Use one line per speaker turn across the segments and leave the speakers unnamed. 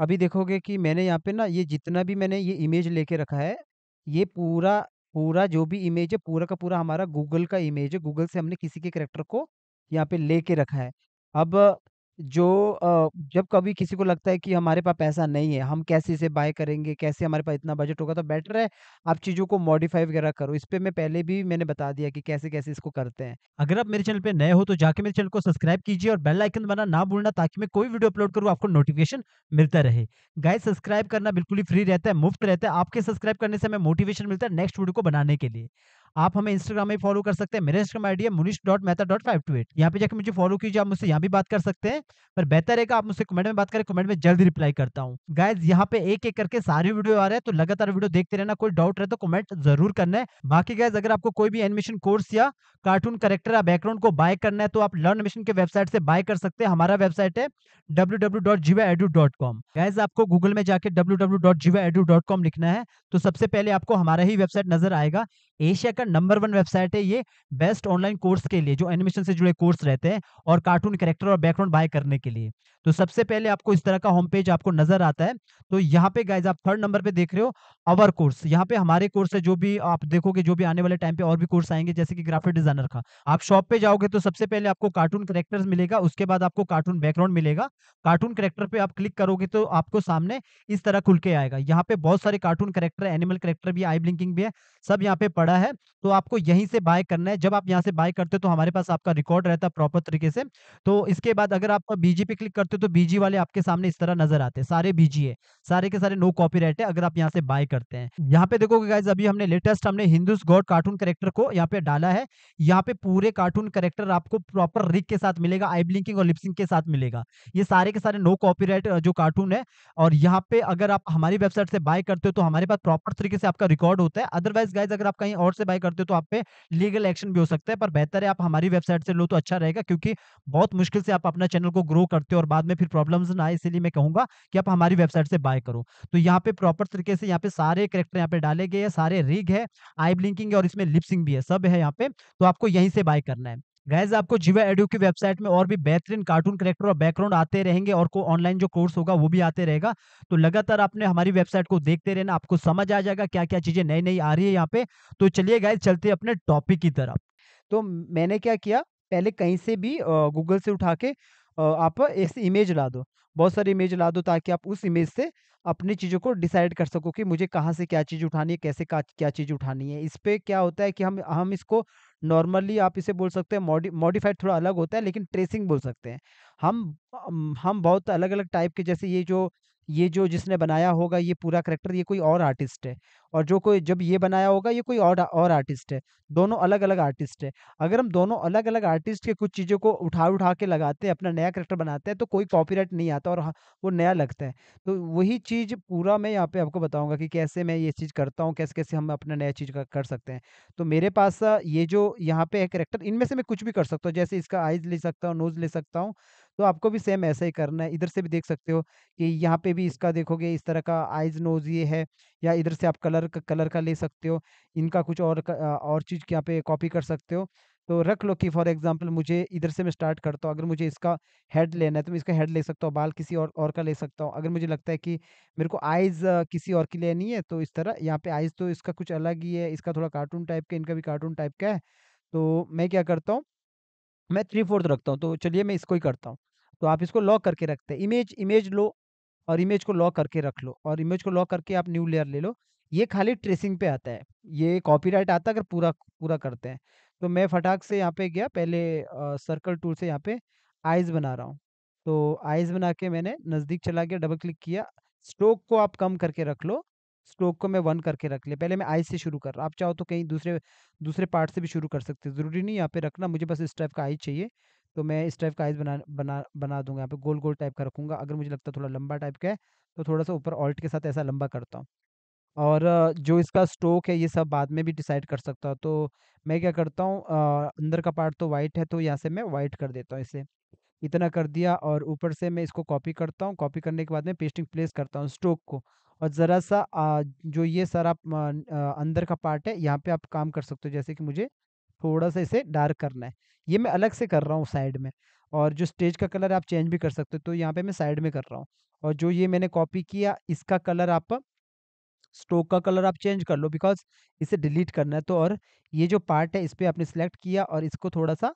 अभी देखोगे कि मैंने यहाँ पे ना ये जितना भी मैंने ये इमेज लेके रखा है, ये पूरा पूरा जो भी इमेज है, पूरा का पूरा हमारा गूगल का इमेज है। गूगल से हमने किसी के करेक्टर को यहाँ पे लेके रखा है। अब जो जब कभी किसी को लगता है कि हमारे पास पैसा नहीं है, हम कैसे इसे बाय करेंगे, कैसे हमारे पास इतना बजट होगा, तो बेटर है आप चीज़ों को मॉडिफ़ाई वगैरह करो। पर मैं पहले भी मैंने बता दिया कि कैसे-कैसे इसको करते हैं। अगर आप मेरे चैनल पे नए हो तो जाके मेरे चैनल को सब्सक्राइब कीजिए और बेल आइकन बना ना भूलना ताकि मैं कोई वीडियो अपलोड करूँ आपको नोटिफिकेशन मिलता रहे। गाय सब्सक्राइब करना बिल्कुल ही फ्री रहता है, मुफ्त रहता है। आपके सब्सक्राइब करने से हमें मोटिवेशन मिलता है नेक्स्ट वीडियो को बनाने के लिए। आप हमें इंस्टाग्राम में फॉलो कर सकते हैं मेरा इंस्टाग्राम आईडी है Munish dot Mehta dot five two eight यहाँ पे जाकर मुझे फॉलो कीजिए आप मुझसे यहाँ भी बात कर सकते हैं पर बेहतर है कि आप मुझसे कमेंट में बात करें कमेंट में जल्द रिप्लाई करता हूँ गाइज यहाँ पे एक एक करके सारे वीडियो आ रहे हैं तो लगातार वीडियो देखते रहना कोई डाउट रहे तो कमेंट जरूर करना है बाकी गाइज अगर आपको कोई भी एनिमेशन कोर्स या कार्टून करेक्टर या बैकग्राउंड को बाय करना है तो आप लर्न मिशन के वेबसाइट से बाय कर सकते हैं हमारा वेबसाइट है W W dot dot Jiva edu com guys आपको गूगल में जाकर W W dot Jiva dot com लिखना है तो सबसे पहले आपको हमारा ही वेबसाइट नजर आएगा एशिया का का नंबर वन वेबसाइट है ये बेस्ट ऑनलाइन कोर्स के लिए जो एनिमेशन से जुड़े कोर्स रहते हैं और कार्टून कैरेक्टर और बैकग्राउंड बाय करने के लिए तो सबसे पहले आपको इस तरह का होम पेज आपको नजर आता है तो यहाँ पे गाइज आप थर्ड नंबर पे देख रहे हो अवर कोर्स यहाँ पे हमारे कोर्स है जो भी आप देखोगे जो भी आने वाले टाइम पे और भी कोर्स आएंगे जैसे कि ग्राफिक डिजाइनर का आप शॉप पे जाओगे तो सबसे पहले आपको कार्टून करेक्टर मिलेगा उसके बाद आपको कार्टून बैकग्राउंड मिलेगा कार्टून करेक्टर पे आप क्लिक करोगे तो आपको सामने इस तरह खुल के आएगा यहाँ पे बहुत सारे कार्टून करेक्टर एनिमल करेक्टर भी आई ब्लिंकिंग भी है सब यहाँ पे पड़ा है तो आपको यहीं से बाय करना है जब आप यहाँ से बाय करते हो तो हमारे पास आपका रिकॉर्ड रहता है प्रॉपर तरीके से तो इसके बाद अगर आप बीजी पे क्लिक करते हो तो बीजी वाले आपके सामने इस तरह नजर आते हैं सारे बीजी है सारे के सारे नो कॉपी है अगर आप यहाँ से बाय करते हैं यहाँ पे देखो गाइज अभी हमने लेटेस्ट हमने हिंदू गॉड कार्टून करेक्टर को यहाँ पे डाला है यहाँ पे पूरे कार्टून करेक्टर आपको प्रॉपर रिक के साथ मिलेगा आई ब्लिंकिंग और लिपसिंग के साथ मिलेगा ये सारे के सारे नो कॉपी जो कार्टून है और यहाँ पे अगर आप हमारी वेबसाइट से बाय करते हो तो हमारे पास प्रॉपर तरीके से आपका रिकॉर्ड होता है अदरवाइज गाइज अगर आप कहीं और से बाय करते हो तो आप पे लीगल एक्शन भी हो सकता है पर बेहतर है आप हमारी वेबसाइट से लो तो अच्छा रहेगा क्योंकि बहुत मुश्किल से आप अपना चैनल को ग्रो करते हो और बाद में फिर प्रॉब्लम्स ना आए इसलिए मैं कहूंगा कि आप हमारी वेबसाइट से बाय करो तो यहाँ पे प्रॉपर तरीके से यहाँ पे सारे करेक्टर यहाँ पे डाले गए हैं सारे रिग है आई ब्लिंकिंग है और इसमें लिपसिंग भी है सब है यहाँ पे तो आपको यहीं से बाय करना है गैज आपको जीवा एडियो की वेबसाइट में और भी बेहतरीन कार्टून करेक्टर और बैकग्राउंड आते रहेंगे और को ऑनलाइन जो कोर्स होगा वो भी आते रहेगा तो लगातार आपने हमारी वेबसाइट को देखते रहना आपको समझ आ जाएगा क्या क्या चीज़ें नई नई आ रही है यहाँ पे तो चलिए गैज चलते अपने टॉपिक की तरफ तो मैंने क्या किया पहले कहीं से भी गूगल से उठा के आप इस इमेज ला दो बहुत सारी इमेज ला दो ताकि आप उस इमेज से अपनी चीज़ों को डिसाइड कर सको कि मुझे कहाँ से क्या चीज़ उठानी है कैसे क्या चीज़ उठानी है इस पर क्या होता है कि हम हम इसको नॉर्मली आप इसे बोल सकते हैं मॉडि मॉडिफाइड थोड़ा अलग होता है लेकिन ट्रेसिंग बोल सकते हैं हम हम बहुत अलग अलग टाइप के जैसे ये जो ये जो जिसने बनाया होगा ये पूरा करेक्टर ये कोई और आर्टिस्ट है और जो कोई जब ये बनाया होगा ये कोई और और आर्टिस्ट है दोनों अलग अलग आर्टिस्ट है अगर हम दोनों अलग अलग आर्टिस्ट के कुछ चीज़ों को उठा उठा के लगाते हैं अपना नया करेक्टर बनाते हैं तो कोई कॉपीराइट नहीं आता और हाँ, वो नया लगता है तो वही चीज़ पूरा मैं यहाँ पे आपको बताऊँगा कि कैसे मैं ये चीज़ करता हूँ कैसे कैसे हम अपना नया चीज़ कर सकते हैं तो मेरे पास ये जो यहाँ पे है करेक्टर इनमें से मैं कुछ भी कर सकता हूँ जैसे इसका आइज़ ले सकता हूँ नोज़ ले सकता हूँ तो आपको भी सेम ऐसा ही करना है इधर से भी देख सकते हो कि यहाँ पे भी इसका देखोगे इस तरह का आइज नोज ये है या इधर से आप कलर कलर का कलर का ले सकते हो इनका कुछ और और चीज़ यहाँ पे कॉपी कर सकते हो तो रख लो कि फॉर एग्जांपल मुझे इधर से मैं स्टार्ट करता हूँ अगर मुझे इसका हेड लेना है तो मैं इसका हेड ले सकता हूँ बाल किसी और और का ले सकता हूँ अगर मुझे लगता है कि मेरे को आइज़ किसी और की लेनी है तो इस तरह यहाँ पे आइज़ तो इसका कुछ अलग ही है इसका थोड़ा कार्टून टाइप का इनका भी कार्टून टाइप का है तो मैं क्या करता हूँ मैं थ्री फोर्थ रखता हूँ तो चलिए मैं इसको ही करता हूँ तो आप इसको लॉक करके रखते हैं इमेज इमेज लो और इमेज को लॉक करके रख लो और इमेज को लॉक करके आप न्यू लेयर ले लो ये खाली ट्रेसिंग पे आता है ये कॉपीराइट आता अगर पूरा पूरा करते हैं तो मैं फटाक से यहाँ पे गया पहले सर्कल टूल से यहाँ पे आइज बना रहा हूँ तो आइज बना के मैंने नज़दीक चला गया डबल क्लिक किया स्ट्रोक को आप कम करके रख लो स्ट्रोक को मैं वन करके रख लिया पहले मैं आइज से शुरू कर रहा आप चाहो तो कहीं दूसरे दूसरे पार्ट से भी शुरू कर सकते हो ज़रूरी नहीं यहाँ पे रखना मुझे बस इस टाइप का आइज चाहिए तो मैं इस टाइप का आइज बना बना बना दूंगा यहाँ पे गोल गोल टाइप का रखूंगा अगर मुझे लगता है थोड़ा लंबा टाइप का है तो थोड़ा सा ऊपर ऑल्ट के साथ ऐसा लंबा करता हूँ और जो इसका स्टोक है ये सब बाद में भी डिसाइड कर सकता हूँ। तो मैं क्या करता हूँ अंदर का पार्ट तो वाइट है तो यहाँ से मैं वाइट कर देता हूँ इसे। इतना कर दिया और ऊपर से मैं इसको कॉपी करता हूँ, कॉपी करने के बाद में पेस्टिंग प्लेस करता हूँ स्टोक को और ज़रा-सा जो ये सारा अंदर का पार्ट है यहाँ पर आप काम कर सकते हो जैसे कि मुझे थोड़ा-सा इसे डार्क करना है। ये मैं अलग से कर रहा हूँ साइड में और जो स्टेज का कलर आप चेंज भी कर सकते हो तो यहाँ पे मैं साइड में कर रहा हूँ और जो ये मैंने कॉपी किया इसका कलर आप स्ट्रोक का कलर आप चेंज कर लो बिकॉज इसे डिलीट करना है तो और ये जो पार्ट है इस पर आपने सेलेक्ट किया और इसको थोड़ा सा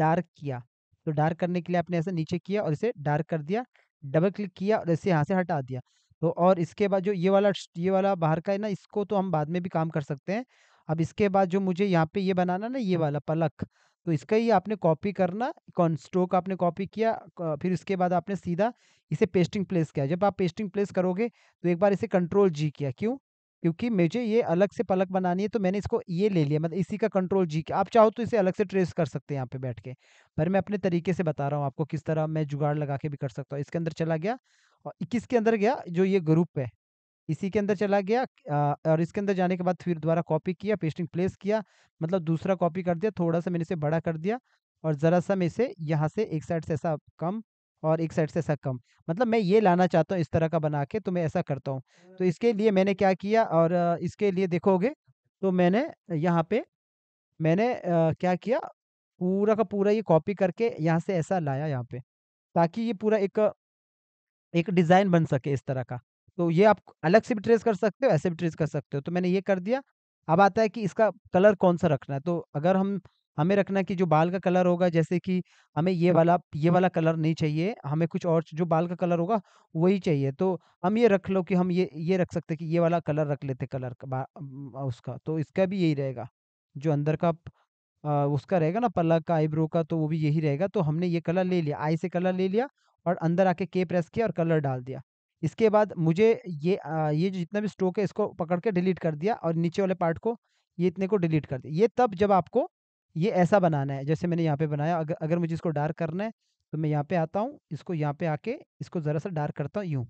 डार्क किया तो डार्क करने के लिए आपने ऐसे नीचे किया और इसे डार्क कर दिया डबल क्लिक किया और इसे यहाँ से हटा दिया तो और इसके बाद जो ये वाला ये वाला बाहर का है ना इसको तो हम बाद में भी काम कर सकते हैं अब इसके बाद जो मुझे यहाँ पे ये बनाना ना ये हाँ। वाला पलक तो इसका ही आपने कॉपी करना कौन स्ट्रोक आपने कॉपी किया फिर उसके बाद आपने सीधा इसे पेस्टिंग प्लेस किया जब आप पेस्टिंग प्लेस करोगे तो एक बार इसे कंट्रोल जी किया क्यों क्योंकि मुझे ये अलग से पलक बनानी है तो मैंने इसको ये ले लिया मतलब इसी का कंट्रोल जी किया आप चाहो तो इसे अलग से ट्रेस कर सकते हैं यहाँ पे बैठ के पर मैं अपने तरीके से बता रहा हूँ आपको किस तरह मैं जुगाड़ लगा के भी कर सकता हूँ इसके अंदर चला गया और इक्कीस के अंदर गया जो ये ग्रुप है इसी के अंदर चला गया और इसके अंदर जाने के बाद फिर दोबारा कॉपी किया पेस्टिंग प्लेस किया मतलब दूसरा कॉपी कर दिया थोड़ा सा मैंने इसे बड़ा कर दिया और ज़रा सा मैं इसे यहाँ से एक साइड से ऐसा कम और एक साइड से ऐसा कम मतलब मैं ये लाना चाहता हूँ इस तरह का बना के तो मैं ऐसा करता हूँ तो इसके लिए मैंने क्या किया और इसके लिए देखोगे तो मैंने यहाँ पे मैंने क्या किया पूरा का पूरा ये कॉपी करके यहाँ से ऐसा लाया यहाँ पे ताकि ये पूरा एक एक डिज़ाइन बन सके इस तरह का तो ये आप अलग से भी ट्रेस कर सकते हो ऐसे भी ट्रेस कर सकते हो तो मैंने ये कर दिया अब आता है कि इसका कलर कौन सा रखना है तो अगर हम हमें रखना है कि जो बाल का कलर होगा जैसे कि हमें ये वाला ये वाला कलर नहीं चाहिए हमें कुछ और जो बाल का कलर होगा वही चाहिए तो हम ये रख लो कि हम ये ये रख सकते कि ये वाला कलर रख लेते कलर का उसका तो इसका भी यही रहेगा जो अंदर का आ, उसका रहेगा ना पलक का आईब्रो का तो वो भी यही रहेगा तो हमने ये कलर ले लिया आई से कलर ले लिया और अंदर आके के प्रेस किया और कलर डाल दिया इसके बाद मुझे ये आ, ये जो जितना भी स्ट्रोक है इसको पकड़ के डिलीट कर दिया और नीचे वाले पार्ट को ये इतने को डिलीट कर दिया ये तब जब आपको ये ऐसा बनाना है जैसे मैंने यहाँ पे बनाया अगर अगर मुझे इसको डार्क करना है तो मैं यहाँ पे आता हूँ इसको यहाँ पे आके इसको ज़रा सा डार्क करता हूँ यूँ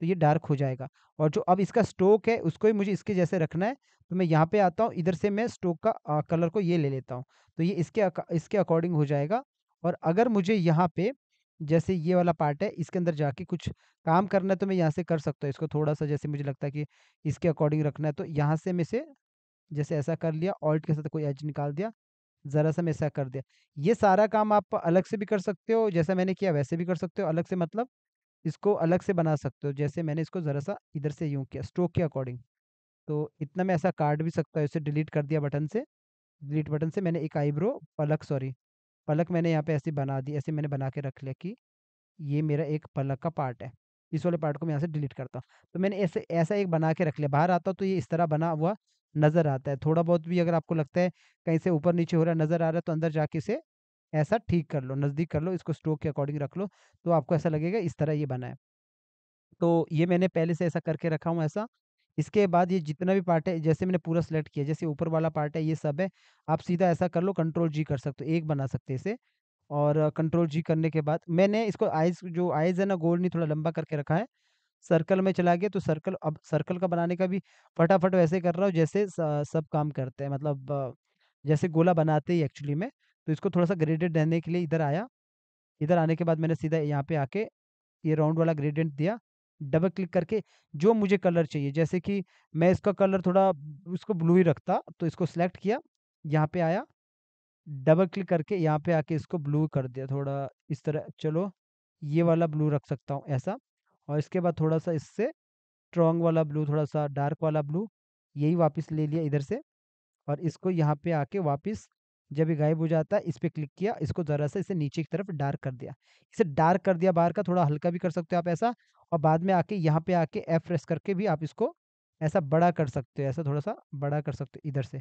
तो ये डार्क हो जाएगा और जो अब इसका स्ट्रोक है उसको ही मुझे इसके जैसे रखना है तो मैं यहाँ पे आता हूँ इधर से मैं स्ट्रोक का आ, कलर को ये ले लेता हूँ तो ये इसके इसके अकॉर्डिंग हो जाएगा और अगर मुझे यहाँ पे जैसे ये वाला पार्ट है इसके अंदर जाके कुछ काम करना है तो मैं यहाँ से कर सकता हूँ इसको थोड़ा सा जैसे मुझे लगता है कि इसके अकॉर्डिंग रखना है तो यहाँ से मैं इसे जैसे ऐसा कर लिया ऑल्ट के साथ कोई एज निकाल दिया ज़रा सा मैं ऐसा कर दिया ये सारा काम आप अलग से भी कर सकते हो जैसा मैंने किया वैसे भी कर सकते हो अलग से मतलब इसको अलग से बना सकते हो जैसे मैंने इसको ज़रा सा इधर से यूँ किया स्ट्रोक के अकॉर्डिंग तो इतना मैं ऐसा काट भी सकता हूँ इसे डिलीट कर दिया बटन से डिलीट बटन से मैंने एक आईब्रो पलक सॉरी पलक मैंने यहाँ पे ऐसे बना दी ऐसे मैंने बना के रख लिया कि ये मेरा एक पलक का पार्ट है इस वाले पार्ट को मैं यहाँ से डिलीट करता हूँ तो मैंने ऐसे ऐसा एक बना के रख लिया बाहर आता तो ये इस तरह बना हुआ नज़र आता है थोड़ा बहुत भी अगर आपको लगता है कहीं से ऊपर नीचे हो रहा है नज़र आ रहा है तो अंदर जाके इसे ऐसा ठीक कर लो नज़दीक कर लो इसको स्ट्रोक के अकॉर्डिंग रख लो तो आपको ऐसा लगेगा इस तरह ये बना है तो ये मैंने पहले से ऐसा करके रखा हूँ ऐसा इसके बाद ये जितना भी पार्ट है जैसे मैंने पूरा सेलेक्ट किया जैसे ऊपर वाला पार्ट है ये सब है आप सीधा ऐसा कर लो कंट्रोल जी कर सकते हो एक बना सकते इसे और कंट्रोल जी करने के बाद मैंने इसको आइज जो आइज है ना गोल नहीं थोड़ा लंबा करके रखा है सर्कल में चला गया तो सर्कल अब सर्कल का बनाने का भी फटाफट वैसे कर रहा हूँ जैसे सब काम करते हैं मतलब जैसे गोला बनाते ही एक्चुअली में तो इसको थोड़ा सा ग्रेडेड रहने के लिए इधर आया इधर आने के बाद मैंने सीधा यहाँ पे आके ये राउंड वाला ग्रेडेंट दिया डबल क्लिक करके जो मुझे कलर चाहिए जैसे कि मैं इसका कलर थोड़ा इसको ब्लू ही रखता तो इसको सिलेक्ट किया यहाँ पे आया डबल क्लिक करके यहाँ पे आके इसको ब्लू कर दिया थोड़ा इस तरह चलो ये वाला ब्लू रख सकता हूँ ऐसा और इसके बाद थोड़ा सा इससे स्ट्रॉन्ग वाला ब्लू थोड़ा सा डार्क वाला ब्लू यही वापस ले लिया इधर से और इसको यहाँ पे आके वापस जब ये गायब हो जाता है इस पर क्लिक किया इसको ज़रा सा इसे नीचे की तरफ डार्क कर दिया इसे डार्क कर दिया बाहर का थोड़ा हल्का भी कर सकते हो आप ऐसा और बाद में आके यहाँ पे आके एफ प्रेस करके भी आप इसको ऐसा बड़ा कर सकते हो ऐसा थोड़ा सा बड़ा कर सकते हो इधर से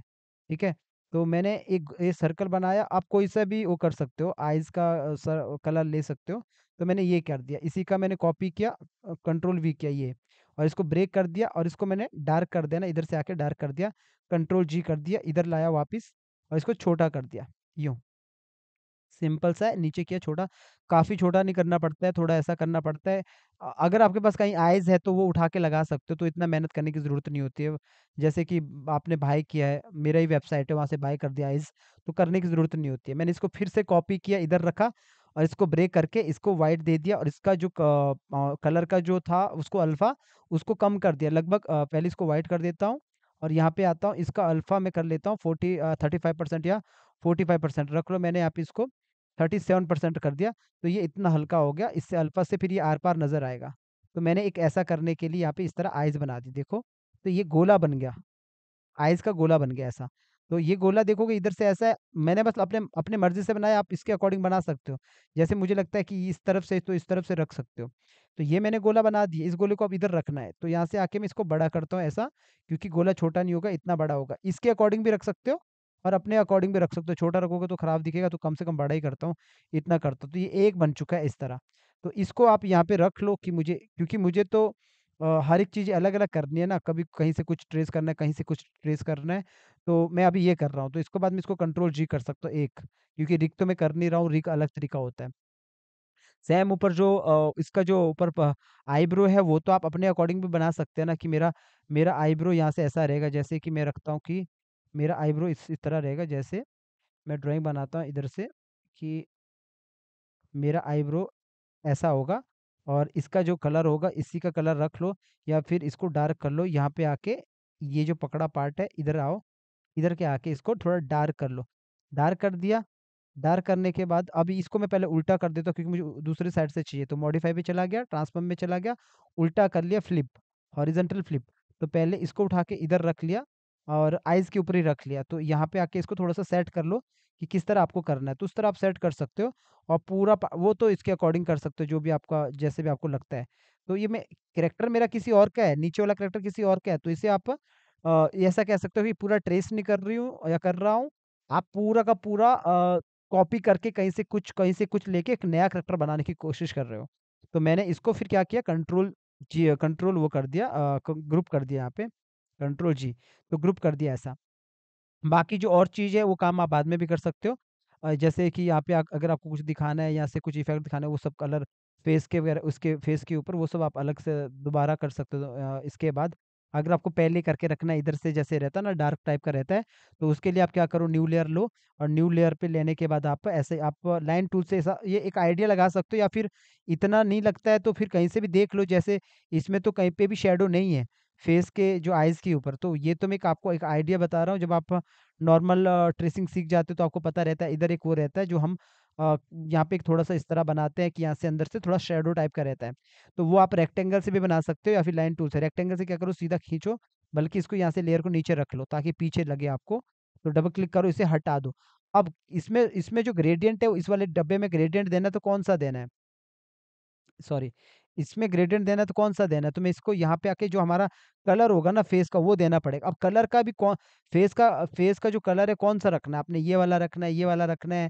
ठीक है तो मैंने एक ये सर्कल बनाया आप कोई सा भी वो कर सकते हो आइज़ का सर कलर ले सकते हो तो मैंने ये कर दिया इसी का मैंने कॉपी किया कंट्रोल वी किया ये और इसको ब्रेक कर दिया और इसको मैंने डार्क कर दिया ना इधर से आके डार्क कर दिया कंट्रोल जी कर दिया इधर लाया वापस और इसको छोटा कर दिया यूँ सिंपल सा है नीचे किया छोटा काफ़ी छोटा नहीं करना पड़ता है थोड़ा ऐसा करना पड़ता है अगर आपके पास कहीं आइज़ है तो वो उठा के लगा सकते हो तो इतना मेहनत करने की ज़रूरत नहीं होती है जैसे कि आपने बाय किया है मेरा ही वेबसाइट है वहाँ से बाय कर दिया आइज़ तो करने की ज़रूरत नहीं होती है मैंने इसको फिर से कॉपी किया इधर रखा और इसको ब्रेक करके इसको वाइट दे दिया और इसका जो कलर का जो था उसको अल्फ़ा उसको कम कर दिया लगभग पहले इसको वाइट कर देता हूँ और यहाँ पे आता हूँ इसका अल्फ़ा में कर लेता हूँ फोर्टी थर्टी फाइव परसेंट या फोर्टी फाइव परसेंट रख लो मैंने यहाँ पे इसको थर्टी सेवन परसेंट कर दिया तो ये इतना हल्का हो गया इससे अल्फ़ा से फिर ये आर पार नज़र आएगा तो मैंने एक ऐसा करने के लिए यहाँ पे इस तरह आइज़ बना दी देखो तो ये गोला बन गया आइज़ का गोला बन गया ऐसा तो ये गोला देखोगे इधर से ऐसा है मैंने बस अपने अपने मर्जी से बनाया आप इसके अकॉर्डिंग बना सकते हो जैसे मुझे लगता है कि इस तरफ से तो इस तरफ से रख सकते हो तो ये मैंने गोला बना दिया इस गोले को अब इधर रखना है तो यहाँ से आके मैं इसको बड़ा करता हूँ ऐसा क्योंकि गोला छोटा नहीं होगा इतना बड़ा होगा इसके अकॉर्डिंग भी रख सकते हो और अपने अकॉर्डिंग भी रख सकते हो छोटा रखोगे तो खराब दिखेगा तो कम से कम बड़ा ही करता हूँ इतना करता हूँ तो ये एक बन चुका है इस तरह तो इसको आप यहाँ पे रख लो कि मुझे क्योंकि मुझे तो हर एक चीज़ अलग अलग करनी है ना कभी कहीं से कुछ ट्रेस करना है कहीं से कुछ ट्रेस करना है तो मैं अभी ये कर रहा हूँ तो इसको बाद में इसको कंट्रोल जी कर सकता हूँ एक क्योंकि रिक तो मैं कर नहीं रहा हूँ रिक अलग तरीका होता है सेम ऊपर जो इसका जो ऊपर आईब्रो है वो तो आप अपने अकॉर्डिंग भी बना सकते हैं ना कि मेरा मेरा आईब्रो यहाँ से ऐसा रहेगा जैसे कि मैं रखता हूँ कि मेरा आईब्रो इस इस तरह रहेगा जैसे मैं ड्राइंग बनाता हूँ इधर से कि मेरा आईब्रो ऐसा होगा और इसका जो कलर होगा इसी का कलर रख लो या फिर इसको डार्क कर लो यहाँ पे आके ये जो पकड़ा पार्ट है इधर आओ इधर के आके इसको थोड़ा डार्क कर लो डार्क कर दिया डार्क करने के बाद अभी इसको मैं पहले उल्टा कर देता हूँ क्योंकि मुझे दूसरी साइड से चाहिए तो मॉडिफाई पे चला गया ट्रांसफॉर्म में चला गया उल्टा कर लिया फ्लिप हॉरिजेंटल फ्लिप तो पहले इसको उठा के इधर रख लिया और आइज़ के ऊपर ही रख लिया तो यहाँ पे आके इसको थोड़ा सा सेट कर लो कि किस तरह आपको करना है तो उस तरह आप सेट कर सकते हो और पूरा वो तो इसके अकॉर्डिंग कर सकते हो जो भी आपका जैसे भी आपको लगता है तो ये मैं करेक्टर मेरा किसी और का है नीचे वाला करेक्टर किसी और का है तो इसे आप ऐसा कह सकते हो कि पूरा ट्रेस नहीं कर रही हूँ या कर रहा हूँ आप पूरा का पूरा कॉपी करके कहीं से कुछ कहीं से कुछ लेके एक नया करेक्टर बनाने की कोशिश कर रहे हो तो मैंने इसको फिर क्या किया कंट्रोल जी कंट्रोल वो कर दिया ग्रुप कर दिया यहाँ पे कंट्रोल जी तो ग्रुप कर दिया ऐसा बाकी जो और चीज़ है वो काम आप बाद में भी कर सकते हो जैसे कि यहाँ पे अगर आपको कुछ दिखाना है यहाँ से कुछ इफेक्ट दिखाना है वो सब कलर फेस के वगैरह उसके फेस के ऊपर वो सब आप अलग से दोबारा कर सकते हो इसके बाद अगर आपको पहले करके रखना इधर से जैसे रहता है ना डार्क टाइप का रहता है तो उसके लिए आप क्या करो न्यू लेयर लो और न्यू लेयर पे लेने के बाद आप ऐसे आप लाइन टूल से ऐसा ये एक आइडिया लगा सकते हो या फिर इतना नहीं लगता है तो फिर कहीं से भी देख लो जैसे इसमें तो कहीं पे भी शेडो नहीं है फेस के जो आइज़ के ऊपर तो ये तो मैं आपको एक आइडिया बता रहा हूँ जब आप नॉर्मल ट्रेसिंग सीख जाते हो तो आपको पता रहता है इधर एक वो रहता है जो हम यहाँ पे एक थोड़ा सा इस तरह बनाते हैं कि यहाँ से अंदर से थोड़ा शेडो टाइप का रहता है तो वो आप रेक्टेंगल से भी बना सकते हो या फिर लाइन टूल से रेक्टेंगल से क्या करो सीधा खींचो बल्कि इसको यहाँ से लेयर को नीचे रख लो ताकि पीछे लगे आपको तो डबल क्लिक करो इसे हटा दो अब इसमें इसमें जो ग्रेडियंट है इस वाले डब्बे में ग्रेडियंट देना तो कौन सा देना है सॉरी इसमें ग्रेडियंट देना तो कौन सा देना है तो मैं इसको यहाँ पे आके जो हमारा कलर होगा ना फेस का वो देना पड़ेगा अब कलर का भी कौन फेस का फेस का जो कलर है कौन सा रखना है आपने ये वाला रखना है ये वाला रखना है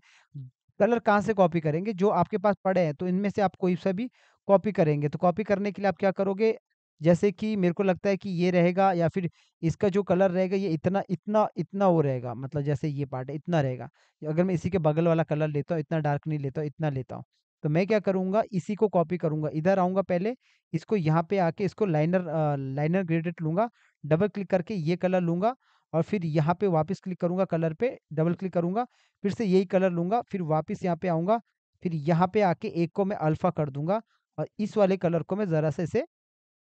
कलर कहाँ से कॉपी करेंगे जो आपके पास पड़े हैं तो इनमें से आप कोई सा भी कॉपी करेंगे तो कॉपी करने के लिए आप क्या करोगे जैसे कि मेरे को लगता है कि ये रहेगा या फिर इसका जो कलर रहेगा ये इतना इतना इतना वो रहेगा मतलब जैसे ये पार्ट है इतना रहेगा अगर मैं इसी के बगल वाला कलर लेता हूँ इतना डार्क नहीं लेता इतना लेता हूँ तो मैं क्या करूँगा इसी को कॉपी करूँगा इधर आऊँगा पहले इसको यहाँ पे आके इसको लाइनर आ, लाइनर ग्रेडेड लूँगा डबल क्लिक करके ये कलर लूँगा और फिर यहाँ पे वापस क्लिक करूंगा कलर पे डबल क्लिक करूंगा फिर से यही कलर लूंगा फिर वापस यहाँ पे आऊंगा फिर यहाँ पे आके एक को मैं अल्फा कर दूंगा और इस वाले कलर को मैं ज़रा से इसे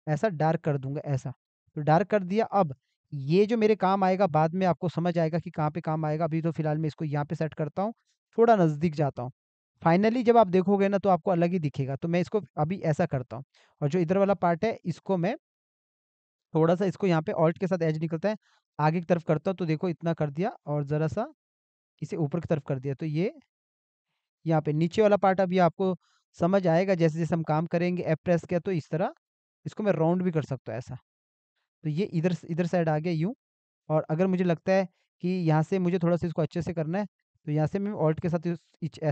ऐसा डार्क कर दूंगा ऐसा तो डार्क कर दिया अब ये जो मेरे काम आएगा बाद में आपको समझ आएगा कि कहाँ पे काम आएगा अभी तो फिलहाल मैं इसको यहाँ पे सेट करता हूँ थोड़ा नज़दीक जाता हूँ फाइनली जब आप देखोगे ना तो आपको अलग ही दिखेगा तो मैं इसको अभी ऐसा करता हूँ और जो इधर वाला पार्ट है इसको मैं थोड़ा सा इसको यहाँ पे ऑल्ट के साथ एज निकलता है आगे की तरफ करता हूँ तो देखो इतना कर दिया और ज़रा सा इसे ऊपर की तरफ कर दिया तो ये यहाँ पे नीचे वाला पार्ट अभी आपको समझ आएगा जैसे जैसे हम काम करेंगे एप प्रेस किया तो इस तरह इसको मैं राउंड भी कर सकता हूँ ऐसा तो ये इधर इधर साइड आ गया यूँ और अगर मुझे लगता है कि यहाँ से मुझे थोड़ा सा इसको अच्छे से करना है तो यहाँ से मैं ऑल्ट के साथ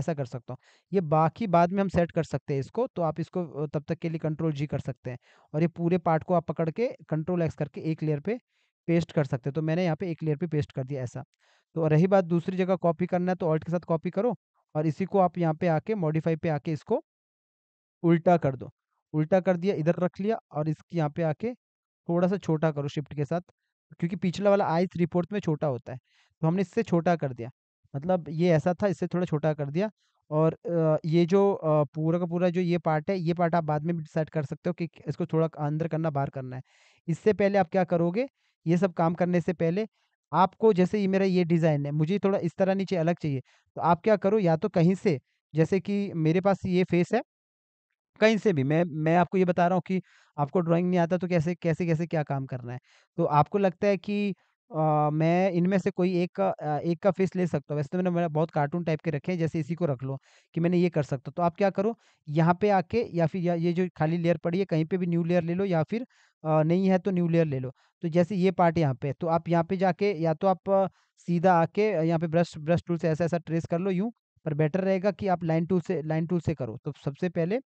ऐसा कर सकता हूँ ये बाकी बाद में हम सेट कर सकते हैं इसको तो आप इसको तब तक के लिए कंट्रोल जी कर सकते हैं और ये पूरे पार्ट को आप पकड़ के कंट्रोल एक्स करके एक लेयर पे पेस्ट कर सकते हो तो मैंने यहाँ पे एक लेयर पे पेस्ट कर दिया ऐसा तो रही बात दूसरी जगह कॉपी करना है तो ऑल्ट के साथ कॉपी करो और इसी को आप यहाँ पे आके मॉडिफाई पे आके इसको उल्टा कर दो उल्टा कर दिया इधर रख लिया और इसकी यहाँ पे आके थोड़ा सा छोटा करो शिफ्ट के साथ क्योंकि पिछला वाला आई थ्री फोर्थ में छोटा होता है तो हमने इससे छोटा कर दिया मतलब ये ऐसा था इससे थोड़ा छोटा कर दिया और ये जो पूरा का पूरा जो ये पार्ट है ये पार्ट आप बाद में भी डिसाइड कर सकते हो कि इसको थोड़ा अंदर करना बाहर करना है इससे पहले आप क्या करोगे ये सब काम करने से पहले आपको जैसे ये मेरा ये डिज़ाइन है मुझे थोड़ा इस तरह नीचे अलग चाहिए तो आप क्या करो या तो कहीं से जैसे कि मेरे पास ये फेस है कहीं से भी मैं मैं आपको ये बता रहा हूँ कि आपको ड्राइंग नहीं आता तो कैसे कैसे कैसे क्या काम करना है तो आपको लगता है कि मैं इनमें से कोई एक का एक का फ़ेस ले सकता हूँ। वैसे तो मैंने मेरा बहुत कार्टून टाइप के रखे हैं, जैसे इसी को रख लो कि मैंने ये कर सकता हूँ। तो आप क्या करो, यहाँ पे आके या फिर या ये जो खाली लेयर पड़ी है, कहीं पे भी न्यू लेयर ले लो या फिर नहीं है तो न्यू लेयर ले लो। तो जैसे ये पार्ट यहाँ पे तो आप यहाँ पे जाके या तो आप सीधा आके यहाँ पे ब्रश ब्रश टूल से ऐसा-ऐसा ट्रेस कर लो यूँ, पर बेटर रहेगा कि आप लाइन टूल से लाइन टूल से करो। तो सबसे पहले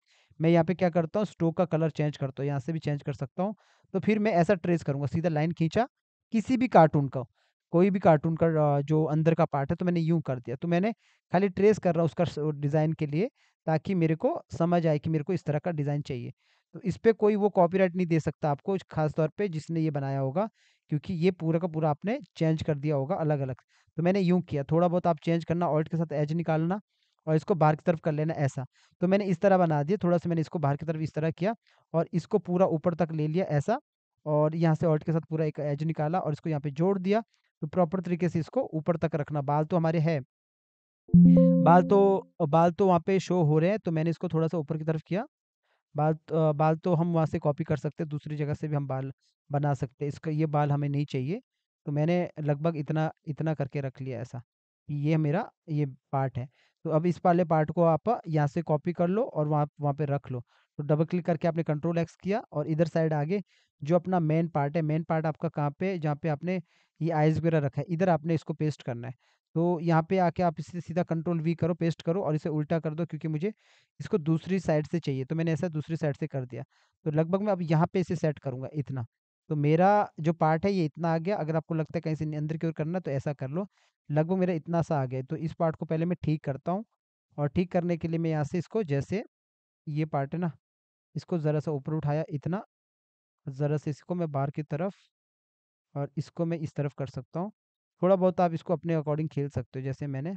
मैं यहाँ पे क्या करता हूँ, स्टोक का कलर चेंज करता हूँ, यहाँ से भी चेंज कर सकता हूँ। तो फिर मैं ऐसा ट्रेस करूँगा, सीधा लाइन खींचा किसी भी कार्टून का कोई भी कार्टून का जो अंदर का पार्ट है तो मैंने यूं कर दिया तो मैंने खाली ट्रेस कर रहा उसका डिज़ाइन के लिए ताकि मेरे को समझ आए कि मेरे को इस तरह का डिज़ाइन चाहिए तो इस पर कोई वो कॉपीराइट नहीं दे सकता आपको खास तौर पे जिसने ये बनाया होगा क्योंकि ये पूरा का पूरा आपने चेंज कर दिया होगा अलग अलग तो मैंने यूँ किया थोड़ा बहुत आप चेंज करना ऑल्ट के साथ एज निकालना और इसको बाहर की तरफ कर लेना ऐसा तो मैंने इस तरह बना दिया थोड़ा सा मैंने इसको बाहर की तरफ इस तरह किया और इसको पूरा ऊपर तक ले लिया ऐसा और यहाँ से ऑल्ट के साथ पूरा एक एज निकाला और इसको यहाँ पे जोड़ दिया तो प्रॉपर तरीके से इसको ऊपर तक रखना बाल तो हमारे है बाल तो बाल तो वहाँ पे शो हो रहे हैं तो मैंने इसको थोड़ा सा ऊपर की तरफ किया बाल तो, बाल तो हम वहाँ से कॉपी कर सकते हैं दूसरी जगह से भी हम बाल बना सकते हैं इसका ये बाल हमें नहीं चाहिए तो मैंने लगभग इतना इतना करके रख लिया ऐसा ये मेरा ये पार्ट है तो अब इस वाले पार्ट को आप यहाँ से कॉपी कर लो और वहाँ वहाँ पे रख लो तो डबल क्लिक करके आपने कंट्रोल एक्स किया और इधर साइड आगे जो अपना मेन पार्ट है मेन पार्ट आपका कहाँ पे जहाँ पे आपने ये आइज वगैरह रखा है इधर आपने इसको पेस्ट करना है तो यहाँ पे आके आप इसे सीधा कंट्रोल वी करो पेस्ट करो और इसे उल्टा कर दो क्योंकि मुझे इसको दूसरी साइड से चाहिए तो मैंने ऐसा दूसरी साइड से कर दिया तो लगभग मैं अब यहाँ पे इसे सेट करूँगा इतना तो मेरा जो पार्ट है ये इतना आ गया अगर आपको लगता है कहीं से अंदर की ओर करना तो ऐसा कर लो लगभग मेरा इतना सा आ गया तो इस पार्ट को पहले मैं ठीक करता हूँ और ठीक करने के लिए मैं यहाँ से इसको जैसे ये पार्ट है ना इसको ज़रा सा ऊपर उठाया इतना ज़रा से इसको मैं बाहर की तरफ और इसको मैं इस तरफ कर सकता हूँ थोड़ा बहुत आप इसको अपने अकॉर्डिंग खेल सकते हो जैसे मैंने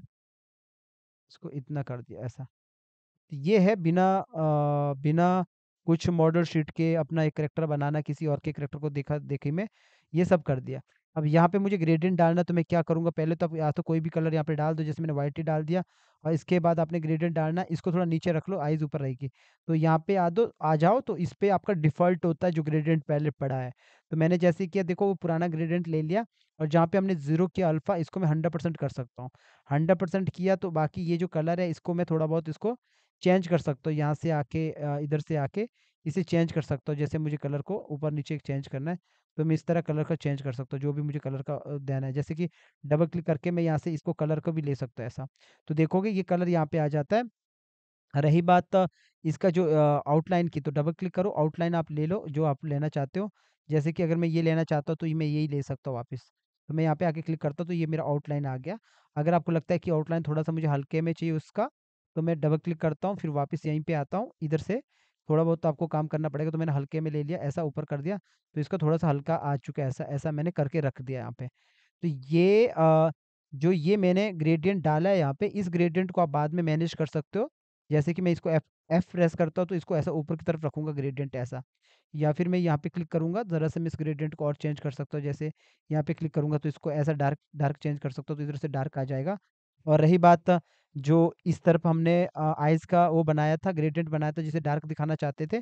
इसको इतना कर दिया ऐसा तो ये है बिना आ, बिना कुछ मॉडल शीट के अपना एक करेक्टर बनाना किसी और के करेक्टर को देखा देखी में ये सब कर दिया अब यहाँ पे मुझे ग्रेडियंट डालना तो मैं क्या करूँगा पहले तो आप या तो कोई भी कलर यहाँ पे डाल दो जैसे मैंने व्हाइट ही डाल दिया और इसके बाद आपने ग्रेडियंट डालना इसको थोड़ा नीचे रख लो आइज़ ऊपर रहेगी तो यहाँ पे आ दो आ जाओ तो इस पर आपका डिफ़ॉल्ट होता है जो ग्रेडियंट पहले पड़ा है तो मैंने जैसे किया देखो वो पुराना ग्रेडियंट ले लिया और जहाँ पे हमने जीरो किया अल्फ़ा इसको मैं हंड्रेड परसेंट कर सकता हूँ हंड्रेड परसेंट किया तो बाकी ये जो कलर है इसको मैं थोड़ा बहुत इसको चेंज कर सकता हूँ यहाँ से आके इधर से आके इसे चेंज कर सकता हूँ जैसे मुझे कलर को ऊपर नीचे चेंज करना है तो मैं इस तरह कलर का चेंज कर सकता हूँ जो भी मुझे कलर का देना है जैसे कि डबल क्लिक करके मैं यहाँ से इसको कलर को भी ले सकता हूँ ऐसा तो देखोगे ये कलर यहाँ पे आ जाता है रही बात इसका जो आउटलाइन की तो डबल क्लिक करो आउटलाइन आप ले लो जो आप लेना चाहते हो जैसे कि अगर मैं ये लेना चाहता हूँ तो मैं यही ले सकता हूँ वापस तो मैं यहाँ पे आके क्लिक करता हूँ तो ये मेरा आउटलाइन आ गया अगर आपको लगता है कि आउटलाइन थोड़ा सा मुझे हल्के में चाहिए उसका तो मैं डबल क्लिक करता हूँ फिर वापस यहीं पे आता हूँ इधर से थोड़ा बहुत तो आपको काम करना पड़ेगा तो मैंने हल्के में ले लिया ऐसा ऊपर कर दिया तो इसका थोड़ा सा हल्का आ चुका है ऐसा ऐसा मैंने करके रख दिया यहाँ पे तो ये आ, जो ये मैंने ग्रेडियंट डाला है यहाँ पे इस ग्रेडियंट को आप बाद में मैनेज कर सकते हो जैसे कि मैं इसको एफ एफ प्रेस करता हूँ तो इसको ऐसा ऊपर की तरफ रखूंगा ग्रेडियंट ऐसा या फिर मैं यहाँ पे क्लिक करूंगा ज़रा से मैं इस ग्रेडियंट को और चेंज कर सकता हूँ जैसे यहाँ पे क्लिक करूंगा तो इसको ऐसा डार्क डार्क चेंज कर सकता हूँ तो इधर से डार्क आ जाएगा और रही बात जो इस तरफ हमने आइज़ का वो बनाया था ग्रेडियंट बनाया था जिसे डार्क दिखाना चाहते थे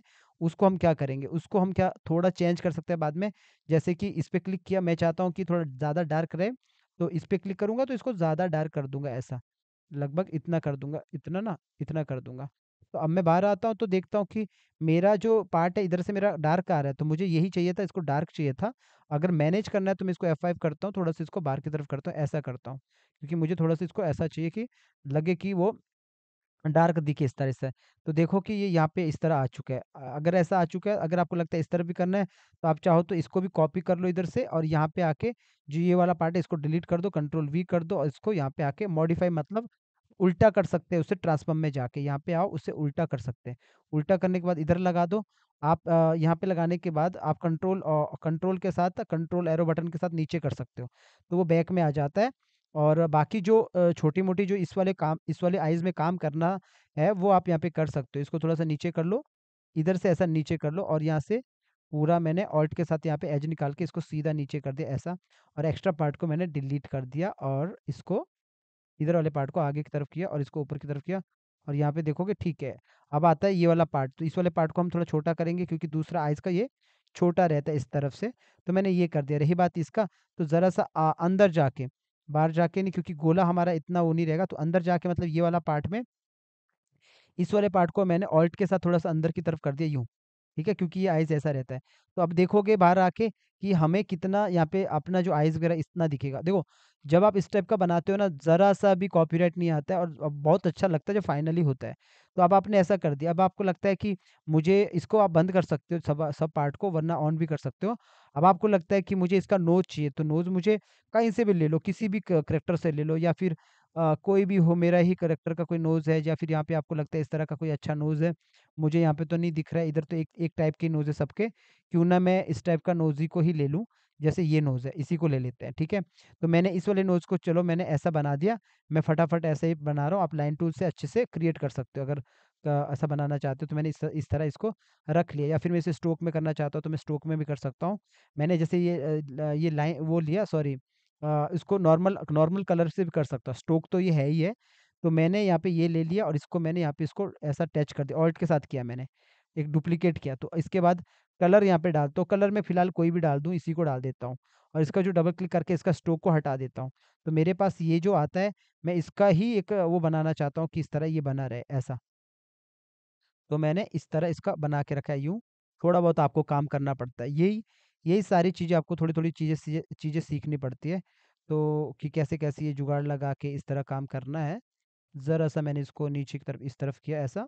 उसको हम क्या करेंगे उसको हम क्या थोड़ा चेंज कर सकते हैं बाद में जैसे कि इस पर क्लिक किया मैं चाहता हूँ कि थोड़ा ज़्यादा डार्क रहे तो इस पर क्लिक करूँगा तो इसको ज़्यादा डार्क कर दूंगा ऐसा लगभग इतना कर दूंगा इतना ना इतना कर दूंगा तो अब मैं बाहर आता हूँ तो देखता हूँ कि मेरा जो पार्ट है इधर से मेरा डार्क आ रहा है तो मुझे यही चाहिए था इसको डार्क चाहिए था अगर मैनेज करना है तो मैं इसको एफ फाइव करता हूँ थोड़ा सा इसको बाहर की तरफ करता हूँ ऐसा करता हूँ क्योंकि मुझे थोड़ा सा इसको ऐसा चाहिए कि लगे कि वो डार्क दिखे इस तरह से तो देखो कि ये यहाँ पे इस तरह आ चुका है अगर ऐसा आ चुका है अगर आपको लगता है इस तरह भी करना है तो आप चाहो तो इसको भी कॉपी कर लो इधर से और यहाँ पे आके जो ये वाला पार्ट है इसको डिलीट कर दो कंट्रोल वी कर दो और इसको यहाँ पे आके मॉडिफाई मतलब उल्टा कर सकते हैं उसे ट्रांसफॉर्म में जाके यहाँ पे आओ उसे उल्टा कर सकते हैं उल्टा करने के बाद इधर लगा दो आप यहाँ पे लगाने के बाद आप कंट्रोल कंट्रोल के साथ कंट्रोल एरो बटन के साथ नीचे कर सकते हो तो वो बैक में आ जाता है और बाकी जो छोटी मोटी जो इस वाले काम इस वाले आइज़ में काम करना है वो आप यहाँ पे कर सकते हो इसको थोड़ा सा नीचे कर लो इधर से ऐसा नीचे कर लो और यहाँ से पूरा मैंने ऑल्ट के साथ यहाँ पे एज निकाल के इसको सीधा नीचे कर दिया ऐसा और एक्स्ट्रा पार्ट को मैंने डिलीट कर दिया और इसको इधर वाले पार्ट को आगे की तरफ किया और इसको ऊपर की तरफ किया और यहाँ पे देखोगे ठीक है अब आता है ये वाला पार्ट तो इस वाले पार्ट को हम थोड़ा छोटा करेंगे क्योंकि दूसरा आइज का ये छोटा रहता है इस तरफ से तो मैंने ये कर दिया रही बात इसका तो ज़रा सा आ, अंदर जाके बाहर जाके नहीं क्योंकि गोला हमारा इतना वो नहीं रहेगा तो अंदर जाके मतलब ये वाला पार्ट में इस वाले पार्ट को मैंने ऑल्ट के साथ थोड़ा सा अंदर की तरफ कर दिया यूँ ठीक है क्योंकि ये आइज ऐसा रहता है तो अब देखोगे बाहर आके कि हमें कितना यहाँ पे अपना जो आइज वगैरह इतना दिखेगा देखो जब आप इस टाइप का बनाते हो ना ज़रा सा भी कॉपीराइट नहीं आता है और बहुत अच्छा लगता है जो फाइनली होता है तो अब आपने ऐसा कर दिया अब आपको लगता है कि मुझे इसको आप बंद कर सकते हो सब सब पार्ट को वरना ऑन भी कर सकते हो अब आपको लगता है कि मुझे इसका नोज चाहिए तो नोज मुझे कहीं से भी ले लो किसी भी करेक्टर से ले लो या फिर कोई भी हो मेरा ही करेक्टर का कोई नोज़ है या फिर यहाँ पे आपको लगता है इस तरह का कोई अच्छा नोज़ है, मुझे यहाँ पे तो नहीं दिख रहा है, इधर तो एक एक टाइप के नोज़ है सबके, क्यों ना मैं इस टाइप का नोज़ ही को ही ले लूँ, जैसे ये नोज़ है, इसी को ले लेते हैं, ठीक है? तो मैंने इस वाले नोज़ को चलो मैंने ऐसा बना दिया, मैं फटाफट ऐसे ही बना रहा हूँ, आप लाइन टूल से अच्छे से क्रिएट कर सकते हो अगर ऐसा बनाना चाहते हो तो मैंने इस तरह इसको रख लिया या फिर मैं इसे स्ट्रोक में करना चाहता हूँ तो मैं स्ट्रोक में भी कर सकता हूँ। मैंने जैसे ये ये लाइन वो लिया सॉरी आ, इसको नॉर्मल नॉर्मल कलर से भी कर सकता हूँ स्ट्रोक तो ये है ही है तो मैंने यहाँ पे ये ले लिया और इसको मैंने यहाँ पे इसको ऐसा टच कर दिया ऑल्ट के साथ किया मैंने एक डुप्लीकेट किया तो इसके बाद कलर यहाँ पे डाल तो कलर में फिलहाल कोई भी डाल दूँ इसी को डाल देता हूँ और इसका जो डबल क्लिक करके इसका स्ट्रोक को हटा देता हूँ तो मेरे पास ये जो आता है मैं इसका ही एक वो बनाना चाहता हूँ कि इस तरह ये बना रहे ऐसा तो मैंने इस तरह इसका बना के रखा है यूँ थोड़ा बहुत आपको काम करना पड़ता है यही यही सारी चीज़ें आपको थोड़ी थोड़ी चीज़ें चीज़ें सीखनी पड़ती है तो कि कैसे कैसे ये जुगाड़ लगा के इस तरह काम करना है ज़रा सा मैंने इसको नीचे की तरफ इस तरफ किया ऐसा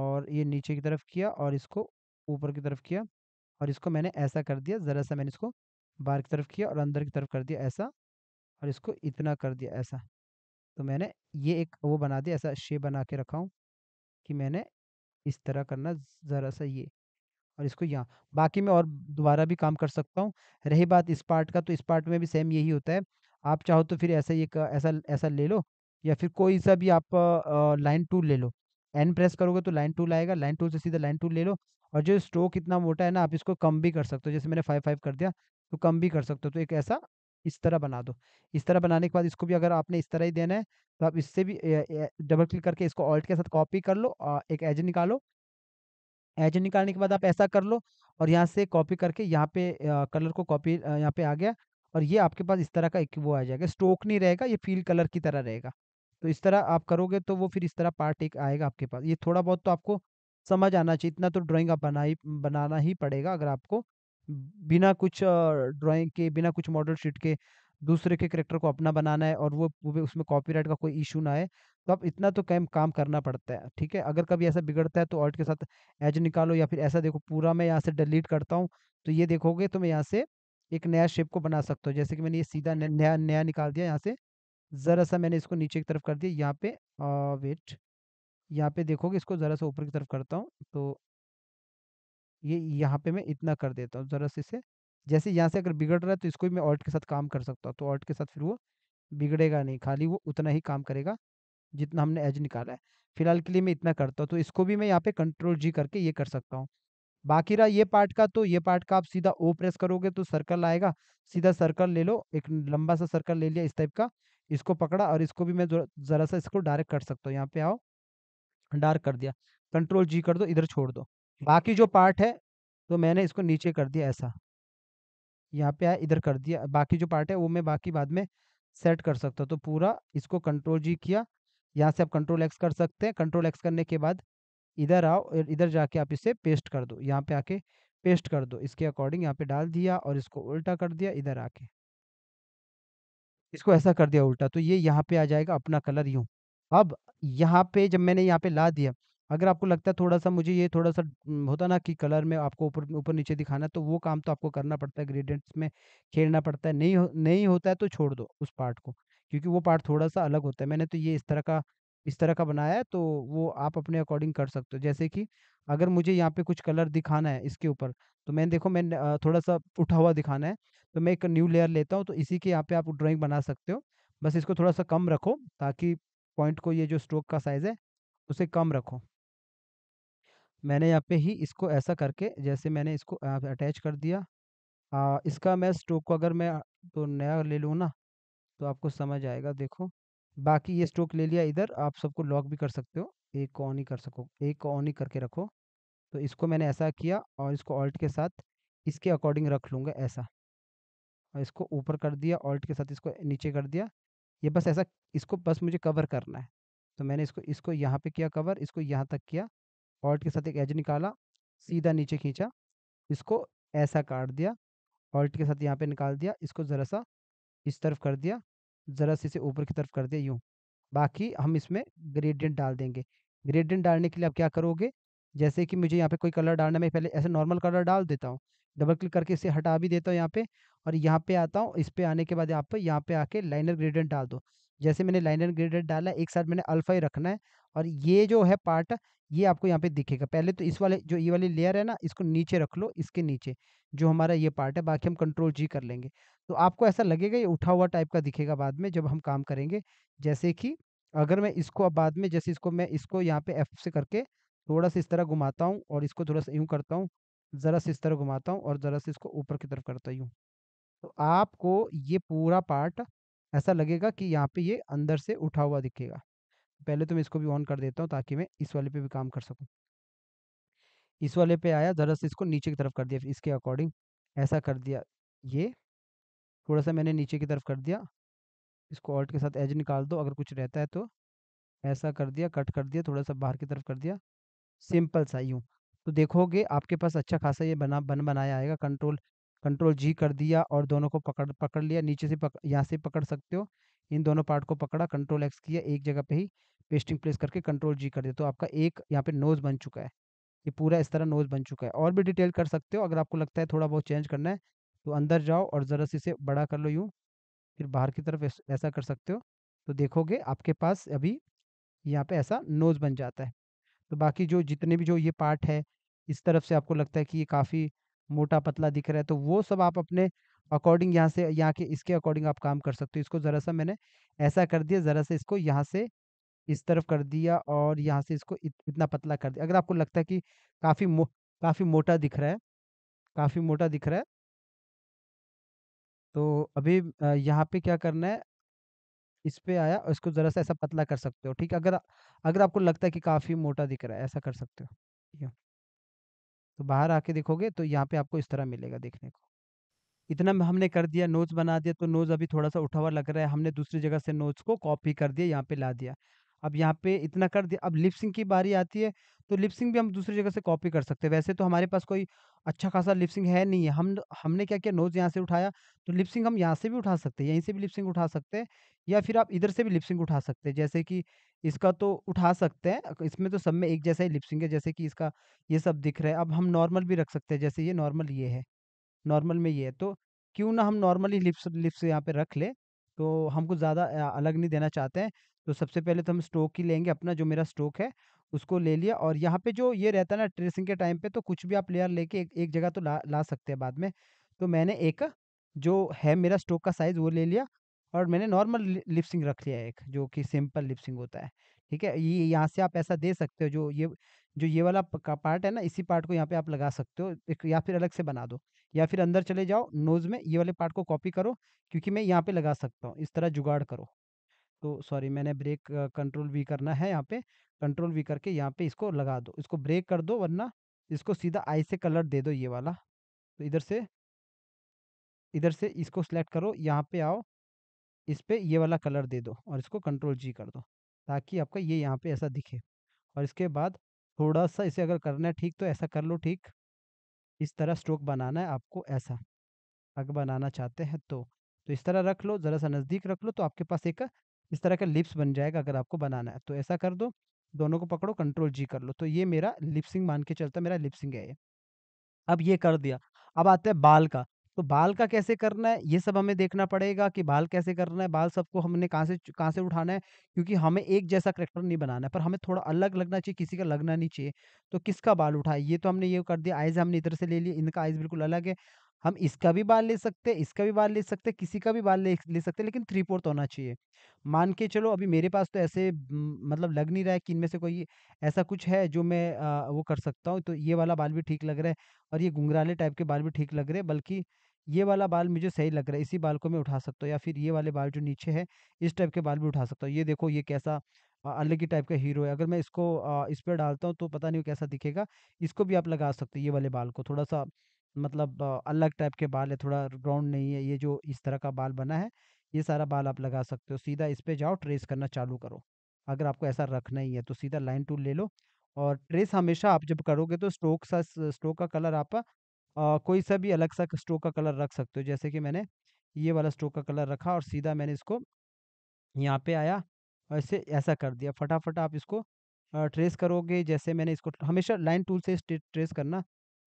और ये नीचे की तरफ किया और इसको ऊपर की तरफ किया और इसको मैंने ऐसा कर दिया ज़रा सा मैंने इसको बाहर की तरफ किया और अंदर की तरफ कर दिया ऐसा और इसको इतना कर दिया ऐसा तो मैंने ये एक वो बना दिया ऐसा शेप बना के रखा हूँ कि मैंने इस तरह करना ज़रा सा ये और इसको यहाँ बाकी मैं और दोबारा भी काम कर सकता हूँ रही बात इस पार्ट का तो इस पार्ट में भी सेम यही होता है आप चाहो तो फिर ऐसा ये ऐसा ऐसा ले लो या फिर कोई सा भी आप लाइन टूल ले लो एन प्रेस करोगे तो लाइन टूल आएगा लाइन टूल से सीधा लाइन टूल ले लो और जो स्ट्रोक इतना मोटा है ना आप इसको कम भी कर सकते हो जैसे मैंने फाइव फाइव कर दिया तो कम भी कर सकते हो तो एक ऐसा इस तरह बना दो इस तरह बनाने के बाद इसको भी अगर आपने इस तरह ही देना है तो आप इससे भी डबल क्लिक करके इसको ऑल्ट के साथ कॉपी कर लो एक एज निकालो एज निकालने के बाद आप ऐसा कर लो और यहाँ से कॉपी करके यहाँ पे कलर को कॉपी यहाँ पे आ गया और ये आपके पास इस तरह का एक वो आ जाएगा स्टोक नहीं रहेगा ये फील कलर की तरह रहेगा तो इस तरह आप करोगे तो वो फिर इस तरह पार्ट एक आएगा आपके पास ये थोड़ा बहुत तो आपको समझ आना चाहिए इतना तो ड्राइंग आप बना ही बनाना ही पड़ेगा अगर आपको बिना कुछ ड्राइंग के बिना कुछ मॉडल शीट के दूसरे के करेक्टर को अपना बनाना है और वो वो उसमें कॉपीराइट का कोई इशू ना आए तो अब इतना तो कैम काम करना पड़ता है ठीक है अगर कभी ऐसा बिगड़ता है तो ऑल्ट के साथ एज निकालो या फिर ऐसा देखो पूरा मैं यहाँ से डिलीट करता हूँ तो ये देखोगे तो मैं यहाँ से एक नया शेप को बना सकता हूँ जैसे कि मैंने ये सीधा नया नया निकाल दिया यहाँ से ज़रा सा मैंने इसको नीचे की तरफ कर दिया यहाँ पे वेट यहाँ पे देखोगे इसको ज़रा सा ऊपर की तरफ करता हूँ तो ये यहाँ पे मैं इतना कर देता हूँ ज़रा से इसे जैसे यहाँ से अगर बिगड़ रहा है तो इसको भी मैं ऑल्ट के साथ काम कर सकता हूँ तो ऑल्ट के साथ फिर वो बिगड़ेगा नहीं खाली वो उतना ही काम करेगा जितना हमने एज निकाला है फिलहाल के लिए मैं इतना करता हूँ तो इसको भी मैं यहाँ पे कंट्रोल जी करके ये कर सकता हूँ बाकी रहा ये पार्ट का तो ये पार्ट का आप सीधा ओ प्रेस करोगे तो सर्कल आएगा सीधा सर्कल ले लो एक लंबा सा सर्कल ले लिया इस टाइप का इसको पकड़ा और इसको भी मैं ज़रा सा इसको डायरेक्ट कर सकता हूँ यहाँ पे आओ डार्क कर दिया कंट्रोल जी कर दो इधर छोड़ दो बाकी जो पार्ट है तो मैंने इसको नीचे कर दिया ऐसा यहाँ पे आया इधर कर दिया बाकी जो पार्ट है वो मैं बाकी बाद में सेट कर सकता हूँ तो पूरा इसको कंट्रोल जी किया यहाँ से आप कंट्रोल एक्स कर सकते हैं कंट्रोल एक्स करने के बाद इधर आओ इधर जाके आप इसे पेस्ट कर दो यहाँ पे आके पेस्ट कर दो इसके अकॉर्डिंग यहाँ पे डाल दिया और इसको उल्टा कर दिया इधर आके इसको ऐसा कर दिया उल्टा तो ये यहाँ पे आ जाएगा अपना कलर यूं अब यहाँ पे जब मैंने यहाँ पे ला दिया अगर आपको लगता है थोड़ा सा मुझे ये थोड़ा सा होता ना कि कलर में आपको ऊपर ऊपर नीचे दिखाना है, तो वो काम तो आपको करना पड़ता है, ग्रेडियंट्स में खेलना पड़ता है। नहीं हो नहीं होता है तो छोड़ दो उस पार्ट को, क्योंकि वो पार्ट थोड़ा-सा अलग होता है। मैंने तो ये इस तरह का इस तरह का बनाया है, तो वो आप अपने अकॉर्डिंग कर सकते हो। जैसे कि अगर मुझे यहाँ पे कुछ कलर दिखाना है इसके ऊपर, तो मैंने देखो मैंने थोड़ा-सा उठा हुआ दिखाना है, तो मैं एक न्यू लेयर लेता हूँ, तो इसी के यहाँ पे आप ड्राइंग बना सकते हो। बस इसको थोड़ा-सा कम रखो, ताकि पॉइंट को ये जो स्ट्रोक का साइज़ है, उसे कम रखो। मैंने यहाँ पे ही इसको ऐसा करके जैसे मैंने इसको अटैच कर दिया आ, इसका मैं स्टोक को अगर मैं तो नया ले लूँ ना तो आपको समझ आएगा देखो बाकी ये स्टोक ले लिया इधर आप सबको लॉक भी कर सकते हो एक को ऑन ही कर सको एक को ऑन ही करके रखो तो इसको मैंने ऐसा किया और इसको ऑल्ट के साथ इसके अकॉर्डिंग रख लूँगा ऐसा और इसको ऊपर कर दिया ऑल्ट के साथ इसको नीचे कर दिया ये बस ऐसा इसको बस मुझे कवर करना है तो मैंने इसको इसको यहाँ पे किया कवर इसको यहाँ तक किया ऑल्ट के साथ एक एज निकाला सीधा नीचे खींचा इसको ऐसा काट दिया ऑल्ट के साथ यहाँ पे निकाल दिया इसको ज़रा सा इस तरफ कर दिया ज़रा से इसे ऊपर की तरफ कर दिया यूँ बाकी हम इसमें ग्रेडियंट डाल देंगे ग्रेडियंट डालने के लिए आप क्या करोगे जैसे कि मुझे यहाँ पे कोई कलर डालना मैं पहले ऐसे नॉर्मल कलर डाल देता हूँ डबल क्लिक करके इसे हटा भी देता हूँ यहाँ पे और यहाँ पे आता हूँ इस पे आने के बाद आप यहाँ पे आके लाइनर ग्रेडियंट डाल दो जैसे मैंने लाइन एंड ग्रेडेड डाला एक साथ मैंने अल्फा ही रखना है और ये जो है पार्ट ये आपको यहाँ पे दिखेगा पहले तो इस वाले जो ये वाली लेयर है ना इसको नीचे रख लो इसके नीचे जो हमारा ये पार्ट है बाकी हम कंट्रोल जी कर लेंगे तो आपको ऐसा लगेगा ये उठा हुआ टाइप का दिखेगा बाद में जब हम काम करेंगे जैसे कि अगर मैं इसको अब बाद में जैसे इसको मैं इसको यहाँ पे एफ से करके थोड़ा सा इस तरह घुमाता हूँ और इसको थोड़ा सा यूँ करता हूँ ज़रा से इस तरह घुमाता हूँ और ज़रा से इसको ऊपर की तरफ करता हूँ तो आपको ये पूरा पार्ट ऐसा लगेगा कि यहाँ पे ये अंदर से उठा हुआ दिखेगा पहले तो मैं इसको भी ऑन कर देता हूँ ताकि मैं इस वाले पे भी काम कर सकूँ इस वाले पे आया ज़रा से इसको नीचे की तरफ कर दिया इसके अकॉर्डिंग ऐसा कर दिया ये थोड़ा सा मैंने नीचे की तरफ कर दिया इसको ऑल्ट के साथ एज निकाल दो अगर कुछ रहता है तो ऐसा कर दिया कट कर दिया थोड़ा सा बाहर की तरफ कर दिया सिंपल सा यूँ तो देखोगे आपके पास अच्छा खासा ये बना बन बनाया आएगा कंट्रोल कंट्रोल जी कर दिया और दोनों को पकड़ पकड़ लिया नीचे से पक, यहाँ से पकड़ सकते हो इन दोनों पार्ट को पकड़ा कंट्रोल एक्स किया एक जगह पे ही पेस्टिंग प्लेस करके कंट्रोल जी कर दिया तो आपका एक यहाँ पे नोज़ बन चुका है ये पूरा इस तरह नोज़ बन चुका है और भी डिटेल कर सकते हो अगर आपको लगता है थोड़ा बहुत चेंज करना है तो अंदर जाओ और ज़रा सी से बड़ा कर लो यूँ फिर बाहर की तरफ ऐसा कर सकते हो तो देखोगे आपके पास अभी यहाँ पर ऐसा नोज़ बन जाता है तो बाकी जो जितने भी जो ये पार्ट है इस तरफ से आपको लगता है कि ये काफ़ी मोटा पतला दिख रहा है तो वो सब आप अपने अकॉर्डिंग यहाँ से यहाँ के इसके अकॉर्डिंग आप काम कर सकते हो इसको ज़रा सा मैंने ऐसा कर दिया ज़रा सा इसको यहाँ से इस तरफ कर दिया और यहाँ से इसको इत, इतना पतला कर दिया अगर आपको लगता है कि काफ़ी मो, काफ़ी मोटा दिख रहा है काफ़ी मोटा दिख रहा है तो अभी यहाँ पे क्या करना है इस पे आया और इसको ज़रा सा ऐसा पतला कर सकते हो ठीक है अगर अगर आपको लगता है कि काफ़ी मोटा दिख रहा है ऐसा कर सकते हो ठीक है तो बाहर आके देखोगे तो यहाँ पे आपको इस तरह मिलेगा देखने को इतना हमने कर दिया नोज बना दिया तो नोज अभी थोड़ा सा उठा हुआ लग रहा है हमने दूसरी जगह से नोज को कॉपी कर दिया यहाँ पे ला दिया अब यहाँ पे इतना कर दिया अब लिपसिंग की बारी आती है तो लिपसिंग भी हम दूसरी जगह से कॉपी कर सकते हैं वैसे तो हमारे पास कोई अच्छा खासा लिपसिंग है नहीं है हम हमने क्या किया नोज यहाँ से उठाया तो लिपसिंग हम यहाँ से भी उठा सकते हैं यहीं से भी लिपसिंग उठा सकते हैं या फिर आप इधर से भी लिपसिंग उठा सकते हैं जैसे कि इसका तो उठा सकते हैं इसमें तो सब में एक जैसा ही लिपसिंग है जैसे कि इसका ये सब दिख रहा है अब हम नॉर्मल भी रख सकते हैं जैसे ये नॉर्मल ये है नॉर्मल में ये है तो क्यों ना हम नॉर्मली लिप्स लिप्स यहाँ पे रख ले तो हमको ज़्यादा अलग नहीं देना चाहते हैं तो सबसे पहले तो हम स्टोक ही लेंगे अपना जो मेरा स्टोक है उसको ले लिया और यहाँ पे जो ये रहता है ना ट्रेसिंग के टाइम पे तो कुछ भी आप लेयर लेके एक, एक जगह तो ला ला सकते हैं बाद में तो मैंने एक जो है मेरा स्टोक का साइज़ वो ले लिया और मैंने नॉर्मल लिपसिंग रख लिया एक जो कि सिंपल लिपसिंग होता है ठीक है ये यहाँ से आप ऐसा दे सकते हो जो ये जो ये वाला पार्ट है ना इसी पार्ट को यहाँ पे आप लगा सकते हो एक या फिर अलग से बना दो या फिर अंदर चले जाओ नोज़ में ये वाले पार्ट को कॉपी करो क्योंकि मैं यहाँ पे लगा सकता हूँ इस तरह जुगाड़ करो तो सॉरी मैंने ब्रेक कंट्रोल वी करना है यहाँ पे, कंट्रोल वी करके यहाँ पे इसको लगा दो, इसको ब्रेक कर दो वरना इसको सीधा आई से कलर दे दो ये वाला। तो इधर से इधर से इसको सेलेक्ट करो, यहाँ पे आओ, इस पर ये वाला कलर दे दो और इसको कंट्रोल जी कर दो, ताकि आपका ये यहाँ पे ऐसा दिखे। और इसके बाद थोड़ा-सा इसे अगर करना है ठीक तो ऐसा कर लो ठीक। इस तरह स्ट्रोक बनाना है आपको ऐसा, अगर बनाना चाहते हैं तो। तो इस तरह रख लो, ज़रा-सा नज़दीक रख लो तो आपके पास एक इस तरह का लिप्स बन जाएगा अगर आपको बनाना है तो ऐसा कर दो दोनों को पकड़ो कंट्रोल जी कर लो तो ये मेरा लिपसिंग मान के चलता है मेरा लिपसिंग है ये अब ये कर दिया अब आता है बाल का तो बाल का कैसे करना है ये सब हमें देखना पड़ेगा कि बाल कैसे करना है बाल सबको हमने कहाँ से कहाँ से उठाना है क्योंकि हमें एक जैसा करेक्टर नहीं बनाना है पर हमें थोड़ा अलग लगना चाहिए किसी का लगना नहीं चाहिए तो किसका बाल उठाए ये तो हमने ये कर दिया आइज़ हमने इधर से ले लिया इनका आइज़ बिल्कुल अलग है हम इसका भी बाल ले सकते हैं इसका भी बाल ले सकते हैं किसी का भी बाल ले, ले सकते हैं लेकिन थ्री फोर्थ होना चाहिए मान के चलो अभी मेरे पास तो ऐसे मतलब लग नहीं रहा है कि इनमें से कोई ऐसा कुछ है जो मैं आ, वो कर सकता हूँ तो ये वाला बाल भी ठीक लग रहा है और ये घुंघराले टाइप के बाल भी ठीक लग रहे हैं बल्कि ये वाला बाल मुझे सही लग रहा है इसी बाल को मैं उठा सकता हूँ या फिर ये वाले बाल जो नीचे है इस टाइप के बाल भी उठा सकता हूँ ये देखो ये कैसा अलग ही टाइप का हीरो है अगर मैं इसको इस पर डालता हूँ तो पता नहीं वो कैसा दिखेगा इसको भी आप लगा सकते हो ये वाले बाल को थोड़ा सा मतलब अलग टाइप के बाल है, थोड़ा राउंड नहीं है, ये जो इस तरह का बाल बना है, ये सारा बाल आप लगा सकते हो। सीधा इस पर जाओ, ट्रेस करना चालू करो। अगर आपको ऐसा रखना ही है, तो सीधा लाइन टूल ले लो और ट्रेस हमेशा आप जब करोगे तो स्ट्रोक सा स्ट्रोक का कलर आप कोई सा भी अलग सा स्ट्रोक का कलर रख सकते हो। जैसे कि मैंने ये वाला स्ट्रोक का कलर रखा और सीधा मैंने इसको यहाँ पे आया, और इसे ऐसा कर दिया। फटाफट आप इसको ट्रेस करोगे, जैसे मैंने इसको हमेशा लाइन टूल से ट्रेस करना।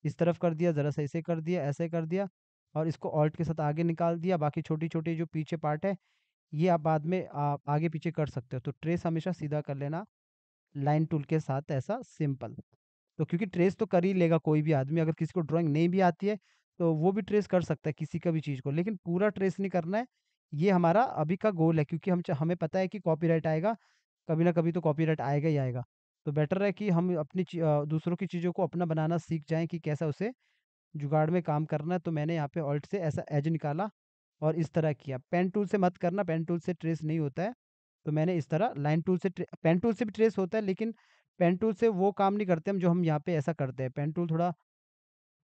इस तरफ कर दिया ज़रा सा ऐसे कर दिया ऐसे कर दिया और इसको ऑल्ट के साथ आगे निकाल दिया बाकी छोटी छोटी जो पीछे पार्ट है ये आप बाद में आप आगे पीछे कर सकते हो तो ट्रेस हमेशा सीधा कर लेना लाइन टूल के साथ ऐसा सिंपल तो क्योंकि ट्रेस तो कर ही लेगा कोई भी आदमी अगर किसी को ड्राइंग नहीं भी आती है तो वो भी ट्रेस कर सकता है किसी का भी चीज़ को लेकिन पूरा ट्रेस नहीं करना है ये हमारा अभी का गोल है क्योंकि हम हमें पता है कि कॉपीराइट आएगा कभी ना कभी तो कॉपीराइट आएगा ही आएगा तो बेटर है कि हम अपनी दूसरों की चीज़ों को अपना बनाना सीख जाएं कि कैसा उसे जुगाड़ में काम करना है तो मैंने यहाँ पे ऑल्ट से ऐसा एज निकाला और इस तरह किया पेन टूल से मत करना पेन टूल से ट्रेस नहीं होता है तो मैंने इस तरह लाइन टूल से पेन टूल से भी ट्रेस होता है लेकिन पेन टूल से वो काम नहीं करते हम जो हम यहाँ पे ऐसा करते हैं पेन टूल थोड़ा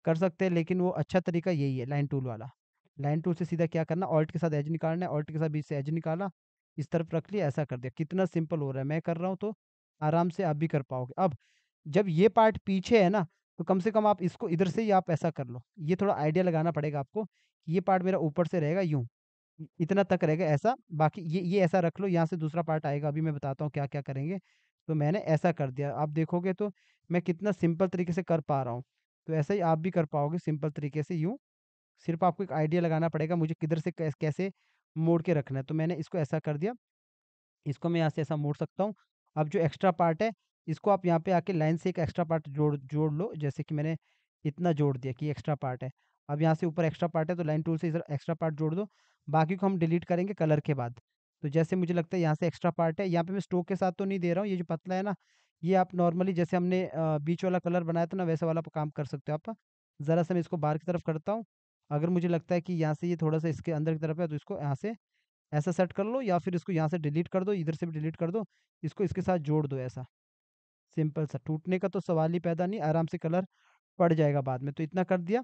कर सकते हैं लेकिन वो अच्छा तरीका यही है लाइन टूल वाला लाइन टूल से सीधा क्या करना ऑल्ट के साथ एज निकालना है ऑल्ट के साथ बीच से एज निकाला इस तरफ रख लिया ऐसा कर दिया कितना सिंपल हो रहा है मैं कर रहा हूँ तो आराम से आप भी कर पाओगे। अब जब ये पार्ट पीछे है ना, तो कम से कम आप इसको इधर से ही आप ऐसा कर लो। ये थोड़ा आइडिया लगाना पड़ेगा आपको कि ये पार्ट मेरा ऊपर से रहेगा यूँ, इतना तक रहेगा ऐसा, बाकी ये ये ऐसा रख लो, यहाँ से दूसरा पार्ट आएगा। अभी मैं बताता हूँ क्या-क्या करेंगे। तो मैंने ऐसा कर दिया। आप देखोगे तो मैं कितना सिंपल तरीके से कर पा रहा हूँ। तो ऐसा ही आप भी कर पाओगे सिंपल तरीके से यूँ। सिर्फ़ आपको एक आइडिया लगाना पड़ेगा मुझे किधर से कैसे मोड़ के रखना है। तो मैंने इसको ऐसा कर दिया। इसको मैं यहाँ से ऐसा मोड़ सकता हूँ। अब जो एक्स्ट्रा पार्ट है इसको आप यहाँ पे आके लाइन से एक एक्स्ट्रा पार्ट जोड़ जोड़ लो जैसे कि मैंने इतना जोड़ दिया कि एक्स्ट्रा पार्ट है अब यहाँ से ऊपर एक्स्ट्रा पार्ट है तो लाइन टूल से इधर एक्स्ट्रा पार्ट जोड़ दो बाकी को हम डिलीट करेंगे कलर के बाद तो जैसे मुझे लगता है यहाँ से एक्स्ट्रा पार्ट है यहाँ पे मैं स्टोक के साथ तो नहीं दे रहा हूँ ये जो पतला है ना ये आप नॉर्मली जैसे हमने बीच वाला कलर बनाया था ना वैसे वाला काम कर सकते हो आप ज़रा सा मैं इसको बाहर की तरफ करता हूँ अगर मुझे लगता है कि यहाँ से ये थोड़ा सा इसके अंदर की तरफ है तो इसको यहाँ से ऐसा सेट कर लो या फिर इसको यहाँ से डिलीट कर दो इधर से भी डिलीट कर दो इसको इसके साथ जोड़ दो ऐसा सिंपल सा टूटने का तो सवाल ही पैदा नहीं आराम से कलर पड़ जाएगा बाद में तो इतना कर दिया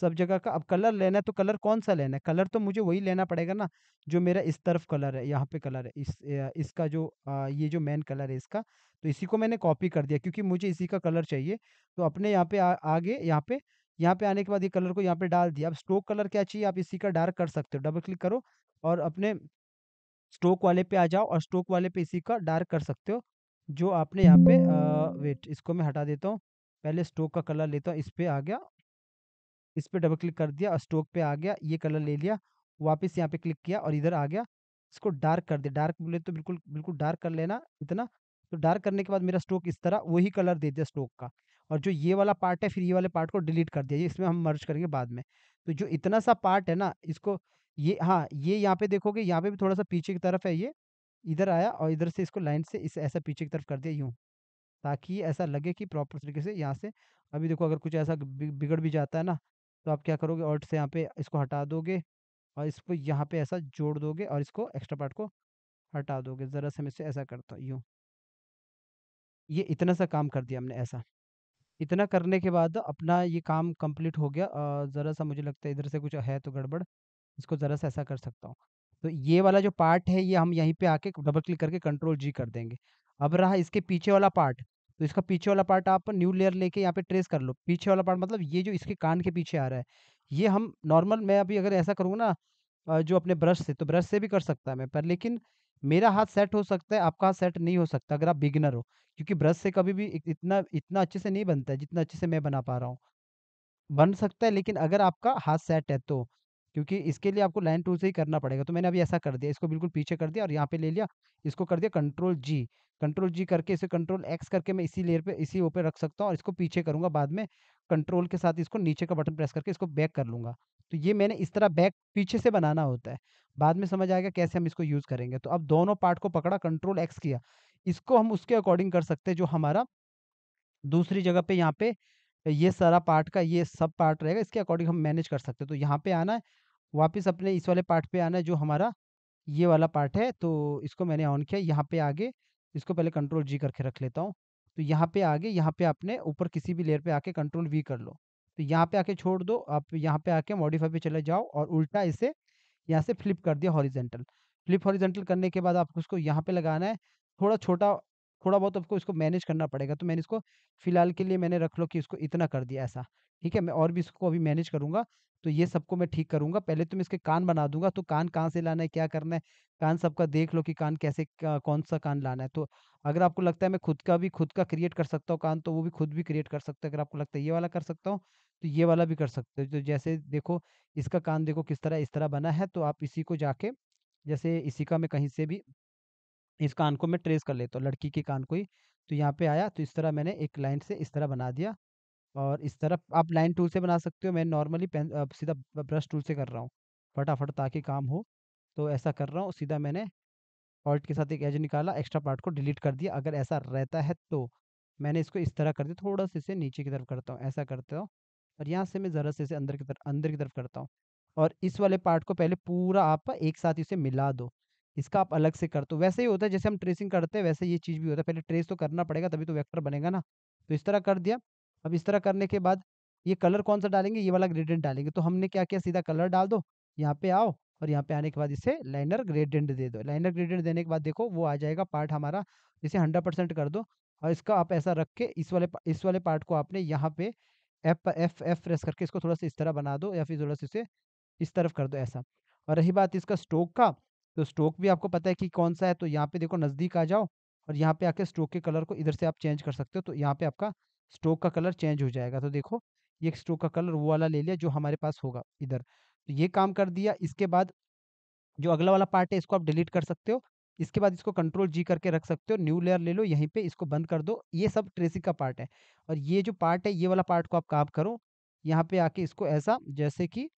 सब जगह का अब कलर लेना है तो कलर कौन सा लेना है कलर तो मुझे वही लेना पड़ेगा ना जो मेरा इस तरफ कलर है यहाँ पे कलर है इस इसका जो ये जो मेन कलर है इसका तो इसी को मैंने कॉपी कर दिया क्योंकि मुझे इसी का कलर चाहिए तो अपने यहाँ पे आ, आगे यहाँ पे यहाँ पे आने के बाद ये कलर को यहाँ पे डाल दिया अब स्ट्रोक कलर क्या चाहिए आप इसी का डार्क कर सकते हो डबल क्लिक करो और अपने स्ट्रोक वाले पे आ जाओ और स्ट्रोक वाले पे इसी का डार्क कर सकते हो जो आपने यहाँ पे आ, वेट इसको मैं हटा देता हूँ पहले स्ट्रोक का कलर लेता हूँ इस पर आ गया इस पर डबल क्लिक कर दिया और स्ट्रोक पे आ गया ये कलर ले लिया वापस यहाँ पे क्लिक किया और इधर आ गया इसको डार्क कर दिया डार्क बोले तो बिल्कुल बिल्कुल डार्क कर लेना इतना तो डार्क करने के बाद मेरा स्ट्रोक इस तरह वही कलर दे दिया स्ट्रोक का और जो ये वाला पार्ट है फिर ये वाले पार्ट को डिलीट कर दिया इसमें हम मर्ज करेंगे बाद में तो जो इतना सा पार्ट है ना इसको ये हाँ, ये यहाँ पे देखोगे यहाँ पे भी थोड़ा-सा पीछे की तरफ है ये। इधर आया और इधर से इसको लाइन से इस ऐसा पीछे की तरफ कर दिया यूँ। ताकि ऐसा लगे कि प्रॉपर तरीके से यहाँ से अभी देखो अगर कुछ ऐसा बिगड़ भी जाता है ना, तो आप क्या करोगे ऑल्ट से यहाँ पे इसको हटा दोगे और इसको यहाँ पे ऐसा जोड़ दोगे और इसको एक्स्ट्रा पार्ट को हटा दोगे। ज़रा से मैं ऐसा करता हूँ, यूँ। ये इतना सा काम कर दिया हमने ऐसा। इतना करने के बाद अपना ये काम कंप्लीट हो गया ज़रा-सा मुझे लगता है इधर से कुछ है तो गड़बड़। इसको ज़रा सा ऐसा कर सकता हूँ। तो ये वाला जो पार्ट है ये हम यहीं पे आके डबल क्लिक करके कंट्रोल जी कर देंगे। अब रहा इसके पीछे वाला पार्ट, तो इसका पीछे वाला पार्ट आप न्यू लेयर लेके यहाँ पे ट्रेस कर लो। पीछे वाला पार्ट मतलब ये जो इसके कान के पीछे आ रहा है, ये हम नॉर्मल मैं अभी अगर ऐसा करूँ ना जो अपने ब्रश से तो ब्रश से भी कर सकता है मैं पर लेकिन मेरा हाथ सेट हो सकता है, आपका हाथ सेट नहीं हो सकता अगर आप बिगिनर हो। क्योंकि ब्रश से कभी भी इतना इतना अच्छे से नहीं बनता है जितना अच्छे से मैं बना पा रहा हूँ। बन सकता है लेकिन अगर आपका हाथ सेट है तो। क्योंकि इसके लिए आपको लाइन टूल से ही करना पड़ेगा तो मैंने अभी ऐसा कर दिया इसको बिल्कुल पीछे कर दिया और यहाँ पे ले लिया इसको कर दिया कंट्रोल जी कंट्रोल जी करके इसे कंट्रोल एक्स करके मैं इसी लेयर पे इसी ओपे रख सकता हूँ और इसको पीछे करूँगा बाद में कंट्रोल के साथ इसको नीचे का बटन प्रेस करके इसको बैक कर लूँगा तो ये मैंने इस तरह बैक पीछे से बनाना होता है बाद में समझ आएगा कैसे हम इसको यूज़ करेंगे तो अब दोनों पार्ट को पकड़ा कंट्रोल एक्स किया इसको हम उसके अकॉर्डिंग कर सकते हैं जो हमारा दूसरी जगह पे यहाँ पे ये सारा पार्ट का ये सब पार्ट रहेगा इसके अकॉर्डिंग हम मैनेज कर सकते हैं तो यहाँ पे आना है वापस अपने इस वाले पार्ट पे आना है जो हमारा ये वाला पार्ट है तो इसको मैंने ऑन किया यहाँ पे आगे इसको पहले कंट्रोल जी करके रख लेता हूँ तो यहाँ पे आगे यहाँ पे आपने ऊपर किसी भी लेयर पे आके कंट्रोल वी कर लो तो यहाँ पे आके छोड़ दो आप यहाँ पे आके मॉडिफाई पे चले जाओ और उल्टा इसे यहाँ से फ्लिप कर दिया हॉरिजेंटल फ्लिप हॉरिजेंटल करने के बाद आपको उसको यहाँ पे लगाना है थोड़ा छोटा थोड़ा बहुत आपको इसको मैनेज करना पड़ेगा तो मैंने इसको फिलहाल के लिए मैंने रख लो कि इसको इतना कर दिया ऐसा ठीक है मैं और भी इसको अभी मैनेज करूंगा तो ये सबको मैं ठीक करूंगा पहले तो मैं इसके कान बना दूंगा तो कान कहाँ से लाना है क्या करना है कान सबका देख लो कि कान कैसे कौन सा कान लाना है तो अगर आपको लगता है मैं खुद का भी खुद का क्रिएट कर सकता हूँ कान तो वो भी खुद भी क्रिएट कर सकता है अगर आपको लगता है ये वाला कर सकता हूँ तो ये वाला भी कर सकते हो तो जैसे देखो इसका कान देखो किस तरह इस तरह बना है तो आप इसी को जाके जैसे इसी का मैं कहीं से भी इस कान को मैं ट्रेस कर लेता हूँ लड़की के कान को ही तो यहाँ पे आया तो इस तरह मैंने एक लाइन से इस तरह बना दिया और इस तरह आप लाइन टूल से बना सकते हो मैं नॉर्मली पेन सीधा ब्रश टूल से कर रहा हूँ फटाफट ताकि काम हो तो ऐसा कर रहा हूँ सीधा मैंने ऑल्ट के साथ एक एज निकाला एक्स्ट्रा पार्ट को डिलीट कर दिया अगर ऐसा रहता है तो मैंने इसको इस तरह कर दिया थोड़ा सा इसे नीचे की तरफ करता हूँ ऐसा करता हूँ और यहाँ से मैं ज़रा से इसे अंदर की तरफ अंदर की तरफ करता हूँ और इस वाले पार्ट को पहले पूरा आप एक साथ इसे मिला दो इसका आप अलग से कर तो वैसे ही होता है जैसे हम ट्रेसिंग करते हैं वैसे ये चीज़ भी होता है पहले ट्रेस तो करना पड़ेगा तभी तो वेक्टर बनेगा ना तो इस तरह कर दिया अब इस तरह करने के बाद ये कलर कौन सा डालेंगे ये वाला ग्रेडेंट डालेंगे तो हमने क्या किया सीधा कलर डाल दो यहाँ पे आओ और यहाँ पे आने के बाद इसे लाइनर ग्रेडेंट दे दो लाइनर ग्रेडेंट देने के बाद देखो वो आ जाएगा पार्ट हमारा इसे हंड्रेड परसेंट कर दो और इसका आप ऐसा रख के इस वाले इस वाले पार्ट को आपने यहाँ पे एफ एफ एफ प्रेस करके इसको थोड़ा सा इस तरह बना दो या फिर थोड़ा सा इसे इस तरफ कर दो ऐसा और रही बात इसका स्टोक का तो स्ट्रोक भी आपको पता है कि कौन सा है तो यहाँ पे देखो नज़दीक आ जाओ और यहाँ पे आके स्ट्रोक के कलर को इधर से आप चेंज कर सकते हो तो यहाँ पे आपका स्ट्रोक का कलर चेंज हो जाएगा तो देखो ये स्ट्रोक का कलर वो वाला ले लिया जो हमारे पास होगा इधर तो ये काम कर दिया इसके बाद जो अगला वाला पार्ट है इसको आप डिलीट कर सकते हो इसके बाद इसको कंट्रोल जी करके रख सकते हो न्यू लेयर ले लो यहीं पे इसको बंद कर दो ये सब ट्रेसिंग का पार्ट है और ये जो पार्ट है ये वाला पार्ट को आप काम करो यहाँ पे आके इसको ऐसा जैसे कि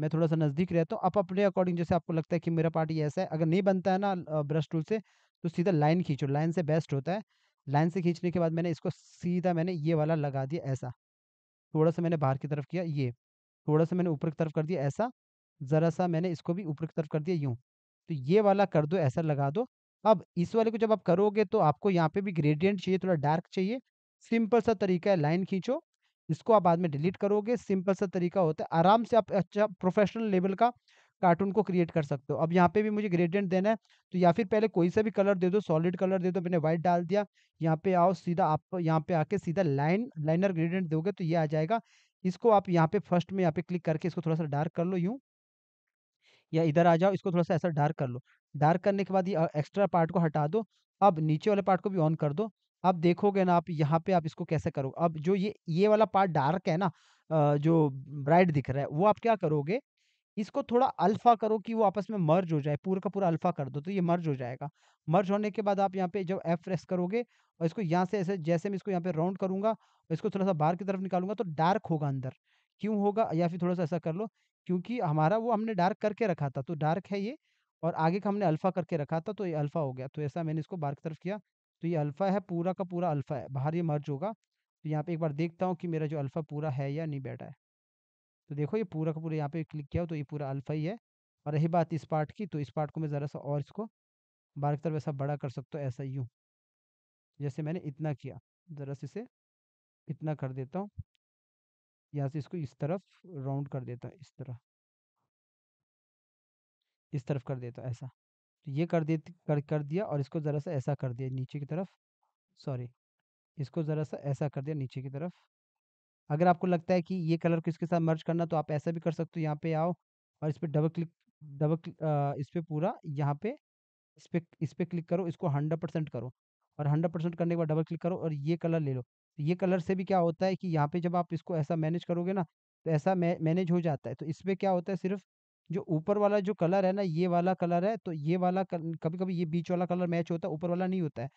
मैं थोड़ा सा नज़दीक रहता हूँ आप अपने अकॉर्डिंग जैसे आपको लगता है कि मेरा पार्ट ये ऐसा है अगर नहीं बनता है ना ब्रश टूल से तो सीधा लाइन खींचो लाइन से बेस्ट होता है लाइन से खींचने के बाद मैंने इसको सीधा मैंने ये वाला लगा दिया ऐसा थोड़ा सा मैंने बाहर की तरफ किया ये थोड़ा सा मैंने ऊपर की तरफ कर दिया ऐसा ज़रा सा मैंने इसको भी ऊपर की तरफ कर दिया यूँ तो ये वाला कर दो ऐसा लगा दो अब इस वाले को जब आप करोगे तो आपको यहाँ पे भी ग्रेडियंट चाहिए थोड़ा डार्क चाहिए सिंपल सा तरीका है लाइन खींचो इसको आप बाद में डिलीट करोगे सिंपल सा तरीका होता है आराम से आप अच्छा प्रोफेशनल लेवल का कार्टून को क्रिएट कर सकते हो अब यहाँ पे भी मुझे ग्रेडियंट देना है तो या फिर पहले कोई सा भी कलर दे दो सॉलिड कलर दे दो मैंने व्हाइट डाल दिया यहाँ पे आओ सीधा आप यहाँ पे आके सीधा लाइन लाइनर ग्रेडियंट दोगे तो ये आ जाएगा इसको आप यहाँ पे फर्स्ट में यहाँ पे क्लिक करके इसको थोड़ा सा डार्क कर लो यूँ या इधर आ जाओ इसको थोड़ा सा ऐसा डार्क कर लो डार्क करने के बाद ये एक्स्ट्रा पार्ट को हटा दो अब नीचे वाले पार्ट को भी ऑन कर दो आप देखोगे ना आप यहाँ पे आप इसको कैसे करोगे अब जो ये ये वाला पार्ट डार्क है ना जो ब्राइट दिख रहा है वो आप क्या करोगे इसको थोड़ा अल्फा करो कि वो आपस में मर्ज हो जाए पूरा का पूरा अल्फा कर दो तो ये मर्ज हो जाएगा मर्ज होने के बाद आप यहाँ पे जब एफ प्रेस करोगे और इसको यहाँ से ऐसे जैसे मैं इसको यहाँ पे राउंड करूंगा और इसको थोड़ा सा बाहर की तरफ निकालूंगा तो डार्क होगा अंदर क्यों होगा या फिर थोड़ा सा ऐसा कर लो क्योंकि हमारा वो हमने डार्क करके रखा था तो डार्क है ये और आगे का हमने अल्फा करके रखा था तो ये अल्फा हो गया तो ऐसा मैंने इसको बाहर की तरफ किया तो ये अल्फ़ा है पूरा का पूरा अल्फ़ा है बाहर ये मर्ज होगा तो यहाँ पे एक बार देखता हूँ कि मेरा जो अल्फ़ा पूरा है या नहीं बैठा है तो देखो ये पूरा का पूरा यहाँ पे क्लिक किया हो तो ये पूरा अल्फ़ा ही है और रही बात इस पार्ट की तो इस पार्ट को मैं ज़रा सा और इसको बाहर की तरफ ऐसा बड़ा कर सकता हूँ ऐसा यूँ जैसे मैंने इतना किया ज़रा से इसे इतना कर देता हूँ यहाँ से इसको इस तरफ राउंड कर देता हूँ इस तरह इस तरफ कर देता हूँ ऐसा ये कर दे कर कर दिया और इसको ज़रा सा ऐसा कर दिया नीचे की तरफ सॉरी इसको ज़रा सा ऐसा कर दिया नीचे की तरफ अगर आपको लगता है कि ये कलर को इसके साथ मर्ज करना तो आप ऐसा भी कर सकते हो यहाँ पे आओ और इस पर डबल क्लिक डबल इस पर पूरा यहाँ पे इस पर इस पर क्लिक करो इसको हंड्रेड परसेंट करो और हंड्रेड परसेंट करने के बाद डबल क्लिक करो और ये कलर ले लो तो ये कलर से भी क्या होता है कि यहाँ पे जब आप इसको ऐसा मैनेज करोगे ना तो ऐसा मैनेज हो जाता है तो इस पर क्या होता है सिर्फ जो ऊपर वाला जो कलर है ना ये वाला कलर है तो ये वाला कभी कभी ये बीच वाला कलर मैच होता है ऊपर वाला नहीं होता है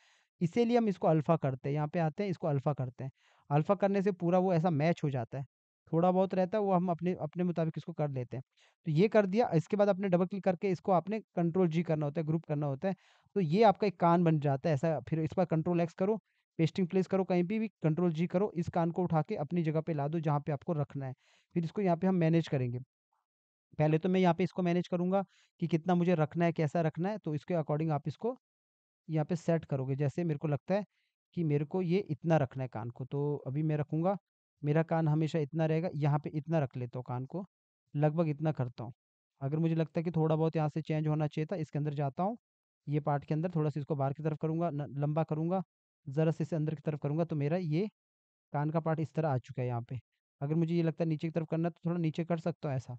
इसीलिए हम इसको अल्फ़ा करते हैं यहाँ पे आते हैं इसको अल्फ़ा करते हैं अल्फ़ा करने से पूरा वो ऐसा मैच हो जाता है थोड़ा बहुत रहता है वो हम अपने अपने मुताबिक इसको कर लेते हैं तो ये कर दिया इसके बाद अपने डबल क्लिक करके इसको आपने कंट्रोल जी करना होता है ग्रुप करना होता है तो ये आपका एक कान बन जाता है ऐसा फिर इस पर कंट्रोल एक्स करो पेस्टिंग प्लेस करो कहीं भी भी कंट्रोल जी करो इस कान को उठा के अपनी जगह पे ला दो जहाँ पे आपको रखना है फिर इसको यहाँ पे हम मैनेज करेंगे पहले तो मैं यहाँ पे इसको मैनेज करूंगा कि कितना मुझे रखना है कैसा रखना है तो इसके अकॉर्डिंग आप इसको यहाँ पे सेट करोगे जैसे मेरे को लगता है कि मेरे को ये इतना रखना है कान को तो अभी मैं रखूँगा मेरा कान हमेशा इतना रहेगा यहाँ पे इतना रख लेता हूँ कान को लगभग इतना करता हूँ अगर मुझे लगता है कि थोड़ा बहुत यहाँ से चेंज होना चाहिए था इसके अंदर जाता हूँ ये पार्ट के अंदर थोड़ा सा इसको बाहर की तरफ करूँगा लंबा करूँगा ज़रा से इसे अंदर की तरफ करूँगा तो मेरा ये कान का पार्ट इस तरह आ चुका है यहाँ पे अगर मुझे ये लगता है नीचे की तरफ करना तो थोड़ा नीचे कर सकता हूँ ऐसा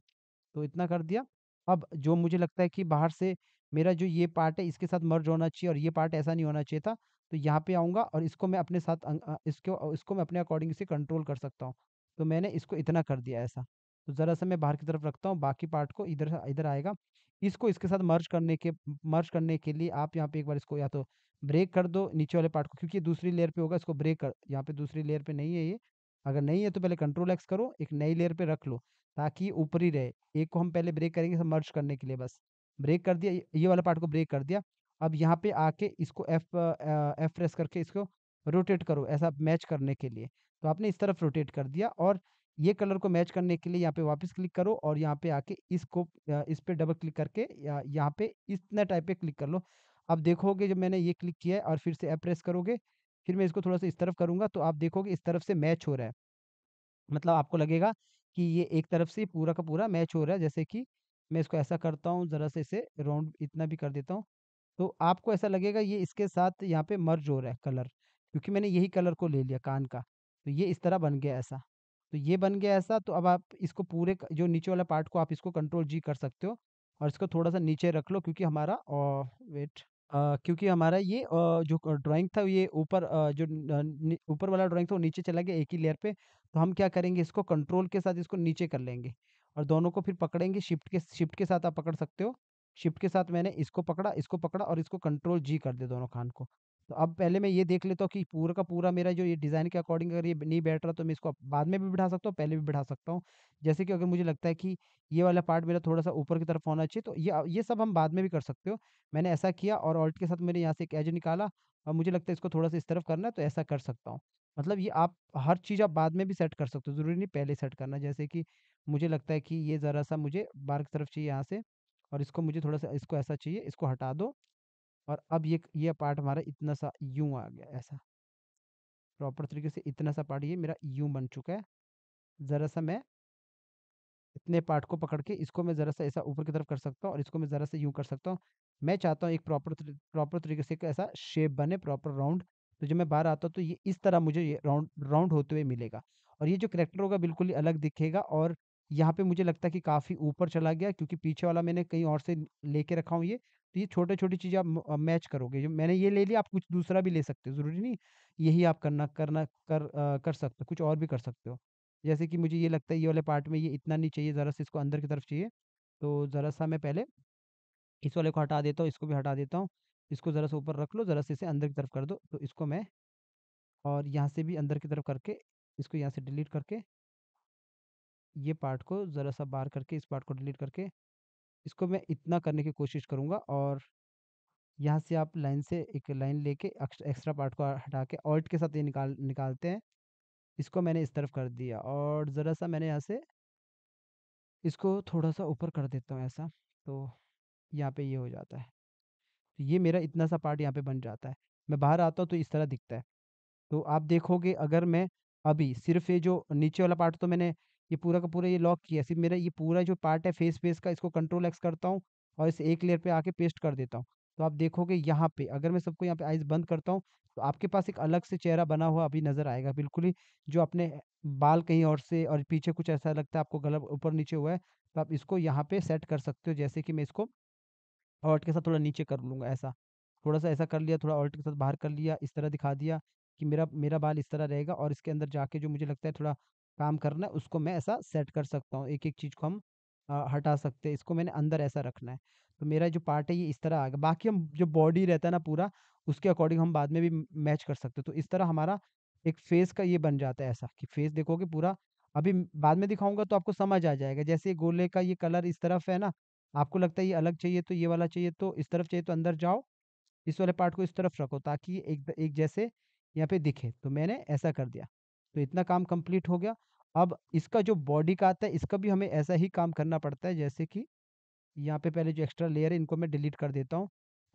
तो इतना कर दिया। अब जो मुझे लगता है कि बाहर से मेरा जो ये पार्ट है इसके साथ मर्ज होना चाहिए और ये पार्ट ऐसा नहीं होना चाहिए था। तो यहाँ पे आऊँगा और इसको मैं अपने साथ अं, अं, इसको इसको मैं अपने अकॉर्डिंग से कंट्रोल कर सकता हूँ। तो मैंने इसको इतना कर दिया ऐसा। तो ज़रा-सा मैं बाहर की तरफ रखता हूँ, बाकी पार्ट को इधर इधर आएगा। इसको इसके साथ मर्ज करने के मर्ज करने के लिए आप यहाँ पे एक बार इसको या तो ब्रेक कर दो नीचे वाले पार्ट को क्योंकि ये दूसरी लेयर पे होगा इसको ब्रेक कर यहाँ पे दूसरी लेयर पे नहीं है ये। अगर नहीं है तो पहले कंट्रोल एक्स करो, एक नई लेयर पे रख लो। ताकि ऊपर ही रहे एक को हम पहले ब्रेक करेंगे मर्ज करने के लिए बस ब्रेक कर दिया ये वाला पार्ट को ब्रेक कर दिया अब यहाँ पे आके इसको एफ एफ प्रेस करके इसको रोटेट करो ऐसा मैच करने के लिए तो आपने इस तरफ रोटेट कर दिया और ये कलर को मैच करने के लिए यहाँ पे वापस क्लिक करो और यहाँ पे आके इसको इस पर डबल क्लिक करके या यहाँ पे इतना टाइप पे क्लिक कर लो अब देखोगे जब मैंने ये क्लिक किया है और फिर से एफ प्रेस करोगे फिर मैं इसको थोड़ा सा इस तरफ करूँगा तो आप देखोगे इस तरफ से मैच हो रहा है मतलब आपको लगेगा कि ये एक तरफ से पूरा का पूरा मैच हो रहा है जैसे कि मैं इसको ऐसा करता हूँ ज़रा से इसे राउंड इतना भी कर देता हूँ तो आपको ऐसा लगेगा ये इसके साथ यहाँ पे मर्ज हो रहा है कलर क्योंकि मैंने यही कलर को ले लिया कान का तो ये इस तरह बन गया ऐसा तो ये बन गया ऐसा तो अब आप इसको पूरे जो नीचे वाला पार्ट को आप इसको कंट्रोल जी कर सकते हो और इसको थोड़ा सा नीचे रख लो क्योंकि हमारा वेट क्योंकि हमारा ये जो ड्राइंग था ये ऊपर जो ऊपर वाला ड्राइंग था वो नीचे चला गया एक ही लेयर पे, तो हम क्या करेंगे इसको कंट्रोल के साथ इसको नीचे कर लेंगे और दोनों को फिर पकड़ेंगे शिफ्ट के शिफ्ट के साथ आप पकड़ सकते हो। शिफ्ट के साथ मैंने इसको पकड़ा, इसको पकड़ा और इसको कंट्रोल जी कर दिया दोनों खान को। तो अब पहले मैं ये देख लेता हूँ कि पूरा का पूरा मेरा जो ये डिज़ाइन के अकॉर्डिंग अगर ये नहीं बैठ रहा तो मैं इसको बाद में भी बैठा सकता हूँ पहले भी बैठा सकता हूँ जैसे कि अगर मुझे लगता है कि ये वाला पार्ट मेरा थोड़ा सा ऊपर की तरफ होना चाहिए तो ये ये सब हम बाद में भी कर सकते हो मैंने ऐसा किया और ऑल्ट के साथ मैंने यहाँ से एक एज निकाला और मुझे लगता है इसको थोड़ा सा इस तरफ करना है तो ऐसा कर सकता हूँ मतलब ये आप हर चीज़ आप बाद में भी सेट कर सकते हो ज़रूरी नहीं पहले सेट करना जैसे कि मुझे लगता है कि ये ज़रा सा मुझे बार की तरफ चाहिए यहाँ से और इसको मुझे थोड़ा सा इसको ऐसा चाहिए इसको हटा दो और अब ये ये पार्ट हमारा इतना सा यूं आ गया ऐसा प्रॉपर तरीके से इतना सा पार्ट ये मेरा यूं बन चुका है ज़रा सा मैं इतने पार्ट को पकड़ के इसको मैं ज़रा सा ऐसा ऊपर की तरफ कर सकता हूँ और इसको मैं ज़रा सा यूं कर सकता हूँ मैं चाहता हूँ एक प्रॉपर प्रॉपर तरीके से एक ऐसा शेप बने प्रॉपर राउंड तो जब मैं बाहर आता हूँ तो ये इस तरह मुझे ये राउंड राउंड होते हुए मिलेगा और ये जो करेक्टर होगा बिल्कुल ही अलग दिखेगा और यहाँ पे मुझे लगता है कि काफ़ी ऊपर चला गया क्योंकि पीछे वाला मैंने कहीं और से लेके रखा हूँ ये तो ये छोटे छोटी चीज़ें आप मैच करोगे जो मैंने ये ले लिया आप कुछ दूसरा भी ले सकते हो ज़रूरी नहीं यही आप करना करना कर आ, कर सकते हो कुछ और भी कर सकते हो जैसे कि मुझे ये लगता है ये वाले पार्ट में ये इतना नहीं चाहिए ज़रा सा इसको अंदर की तरफ चाहिए तो ज़रा सा मैं पहले इस वाले को हटा देता हूँ इसको भी हटा देता हूँ इसको ज़रा सा ऊपर रख लो ज़रा से इसे अंदर की तरफ कर दो तो इसको मैं और यहाँ से भी अंदर की तरफ करके इसको यहाँ से डिलीट करके ये पार्ट को ज़रा सा बार करके इस पार्ट को डिलीट करके इसको मैं इतना करने की कोशिश करूँगा और यहाँ से आप लाइन से एक लाइन लेके एक्स्ट्रा पार्ट को हटा के ऑल्ट के साथ ये निकाल निकालते हैं इसको मैंने इस तरफ कर दिया और ज़रा सा मैंने यहाँ से इसको थोड़ा सा ऊपर कर देता हूँ ऐसा तो यहाँ पे ये हो जाता है तो ये मेरा इतना सा पार्ट यहाँ पे बन जाता है मैं बाहर आता हूँ तो इस तरह दिखता है तो आप देखोगे अगर मैं अभी सिर्फ ये जो नीचे वाला पार्ट तो मैंने ये पूरा का पूरा ये लॉक किया सिर्फ मेरा ये पूरा जो पार्ट है फेस फेस का इसको कंट्रोल एक्स करता हूँ और इस एक लेयर पे आके पेस्ट कर देता हूँ तो आप देखोगे यहाँ पे अगर मैं सबको यहाँ पे आइज बंद करता हूँ तो आपके पास एक अलग से चेहरा बना हुआ अभी नजर आएगा बिल्कुल ही जो अपने बाल कहीं और से और पीछे कुछ ऐसा लगता है आपको गला ऊपर नीचे हुआ है तो आप इसको यहाँ पे सेट कर सकते हो जैसे कि मैं इसको ऑल्ट के साथ थोड़ा नीचे कर लूँगा ऐसा थोड़ा सा ऐसा कर लिया थोड़ा ऑल्ट के साथ बाहर कर लिया इस तरह दिखा दिया कि मेरा मेरा बाल इस तरह रहेगा और इसके अंदर जाके जो मुझे लगता है थोड़ा काम करना है उसको मैं ऐसा सेट कर सकता हूँ एक एक चीज को हम हटा सकते हैं इसको मैंने अंदर ऐसा रखना है तो मेरा जो पार्ट है ये इस तरह आ गया बाकी हम जो बॉडी रहता है ना पूरा उसके अकॉर्डिंग हम बाद में भी मैच कर सकते हैं तो इस तरह हमारा एक फेस का ये बन जाता है ऐसा कि फेस देखोगे पूरा अभी बाद में दिखाऊंगा तो आपको समझ आ जाएगा जैसे ये गोले का ये कलर इस तरफ है ना आपको लगता है ये अलग चाहिए तो ये वाला चाहिए तो इस तरफ चाहिए तो अंदर जाओ इस वाले पार्ट को इस तरफ रखो ताकि ये एक एक जैसे यहाँ पे दिखे तो मैंने ऐसा कर दिया तो इतना काम कंप्लीट हो गया अब इसका जो बॉडी का आता है इसका भी हमें ऐसा ही काम करना पड़ता है जैसे कि यहाँ पे पहले जो एक्स्ट्रा लेयर है इनको मैं डिलीट कर देता हूँ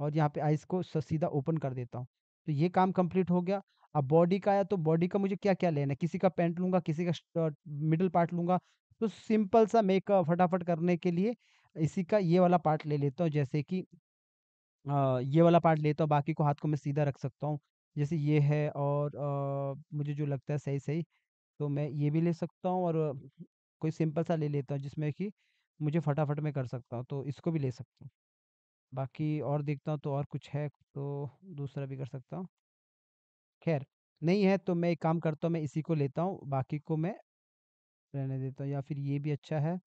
और यहाँ पे आइस को सीधा ओपन कर देता हूँ तो ये काम कंप्लीट हो गया अब बॉडी का आया तो बॉडी का मुझे क्या क्या लेना है किसी का पेंट लूंगा किसी का मिडल पार्ट लूंगा तो सिंपल सा मेक फटाफट करने के लिए इसी का ये वाला पार्ट ले लेता हूँ जैसे कि ये वाला पार्ट लेता हूँ बाकी को हाथ को मैं सीधा रख सकता हूँ जैसे ये है और आ, मुझे जो लगता है सही सही तो मैं ये भी ले सकता हूँ और कोई सिंपल सा ले लेता हूँ जिसमें कि मुझे फटाफट में कर सकता हूँ तो इसको भी ले सकता हूँ। बाकी और देखता हूँ तो और कुछ है तो दूसरा भी कर सकता हूँ। ख़ैर, नहीं है तो मैं एक काम करता हूँ मैं इसी को लेता हूँ, बाकी को मैं रहने देता हूँ या फिर ये भी अच्छा है।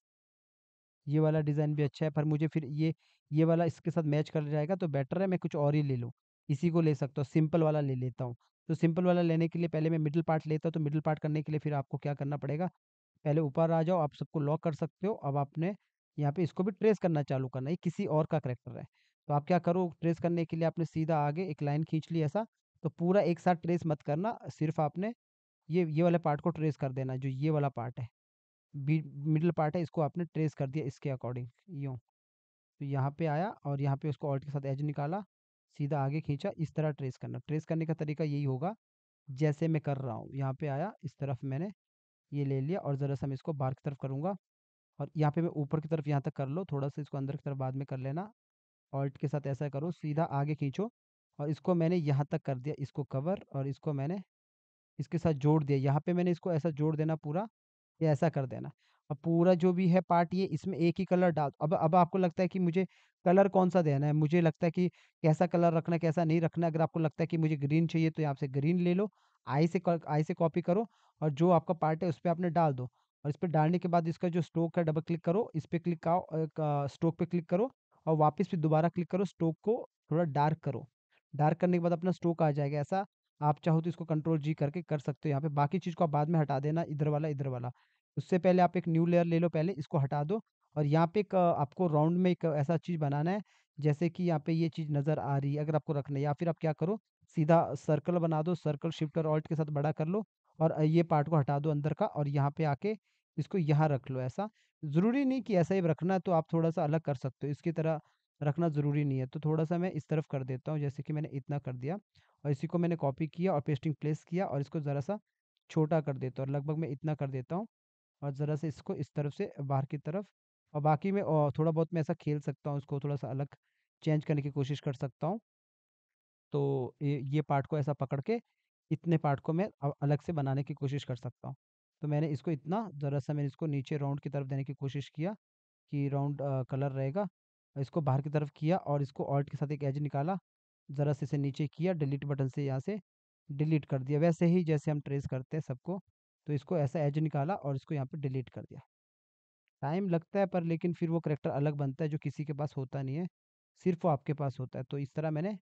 ये वाला डिज़ाइन भी अच्छा है पर मुझे फिर ये ये वाला इसके साथ मैच कर जाएगा तो बेटर है मैं कुछ और ही ले लूँ। इसी को ले सकता हूँ सिंपल वाला ले लेता हूँ तो सिंपल वाला लेने के लिए पहले मैं मिडिल पार्ट लेता हूँ तो मिडिल पार्ट करने के लिए फिर आपको क्या करना पड़ेगा पहले ऊपर आ जाओ आप सबको लॉक कर सकते हो अब आपने यहाँ पे इसको भी ट्रेस करना चालू करना ये किसी और का करेक्टर है तो आप क्या करो ट्रेस करने के लिए आपने सीधा आगे एक लाइन खींच ली ऐसा तो पूरा एक साथ ट्रेस मत करना सिर्फ आपने ये ये वाले पार्ट को ट्रेस कर देना जो ये वाला पार्ट है मिडिल पार्ट है इसको आपने ट्रेस कर दिया इसके अकॉर्डिंग यूँ तो यहाँ पे आया और यहाँ पे उसको ऑल्ट के साथ एज निकाला सीधा आगे खींचा इस तरह ट्रेस करना ट्रेस करने का तरीका यही होगा जैसे मैं कर रहा हूँ यहाँ पे आया इस तरफ मैंने ये ले लिया और ज़रा सा मैं इसको बाहर की तरफ करूँगा और यहाँ पे मैं ऊपर की तरफ यहाँ तक कर लो थोड़ा सा इसको अंदर की तरफ बाद में कर लेना ऑल्ट के साथ ऐसा करो सीधा आगे खींचो और इसको मैंने यहाँ तक कर दिया इसको कवर और इसको मैंने इसके साथ जोड़ दिया यहाँ पर मैंने इसको ऐसा जोड़ देना पूरा या ऐसा कर देना अब पूरा जो भी है पार्ट ये इसमें एक ही कलर डाल अब अब आपको लगता है कि मुझे कलर कौन सा देना है मुझे लगता है कि कैसा कलर रखना कैसा नहीं रखना अगर आपको लगता है कि मुझे ग्रीन चाहिए तो यहाँ से ग्रीन ले लो आई से आई से कॉपी करो और जो आपका पार्ट है उस पर आपने डाल दो और इस पर डालने के बाद इसका जो स्ट्रोक है डबल क्लिक करो इस पर क्लिक आओ स्ट्रोक पे क्लिक करो और वापस फिर दोबारा क्लिक करो स्ट्रोक को थोड़ा डार्क करो डार्क करने के बाद अपना स्ट्रोक आ जाएगा ऐसा आप चाहो तो इसको कंट्रोल जी करके कर सकते हो यहाँ पे बाकी चीज़ को आप बाद में हटा देना इधर वाला इधर वाला उससे पहले आप एक न्यू लेयर ले लो पहले इसको हटा दो और यहाँ पे एक आपको राउंड में एक ऐसा चीज़ बनाना है जैसे कि यहाँ पे ये चीज़ नज़र आ रही है अगर आपको रखना है या फिर आप क्या करो सीधा सर्कल बना दो सर्कल शिफ्ट और ऑल्ट के साथ बड़ा कर लो और ये पार्ट को हटा दो अंदर का और यहाँ पे आके इसको यहाँ रख लो ऐसा ज़रूरी नहीं कि ऐसा ही रखना है तो आप थोड़ा सा अलग कर सकते हो इसकी तरह रखना ज़रूरी नहीं है तो थोड़ा सा मैं इस तरफ कर देता हूँ जैसे कि मैंने इतना कर दिया और इसी को मैंने कॉपी किया और पेस्टिंग प्लेस किया और इसको ज़रा सा छोटा कर देता हूँ और लगभग मैं इतना कर देता हूँ और ज़रा से इसको इस तरफ से बाहर की तरफ और बाकी मैं थोड़ा बहुत मैं ऐसा खेल सकता हूँ इसको थोड़ा सा अलग चेंज करने की कोशिश कर सकता हूँ तो ये ये पार्ट को ऐसा पकड़ के इतने पार्ट को मैं अलग से बनाने की कोशिश कर सकता हूँ तो मैंने इसको इतना ज़रा सा मैंने इसको नीचे राउंड की तरफ देने की कोशिश किया कि राउंड कलर रहेगा इसको बाहर की तरफ किया और इसको ऑल्ट के साथ एक एज निकाला ज़रा से इसे नीचे किया डिलीट बटन से यहाँ से डिलीट कर दिया वैसे ही जैसे हम ट्रेस करते हैं सबको तो इसको ऐसा एज निकाला और इसको यहाँ पर डिलीट कर दिया टाइम लगता है पर लेकिन फिर वो करेक्टर अलग बनता है जो किसी के पास होता नहीं है सिर्फ वो आपके पास होता है तो इस तरह मैंने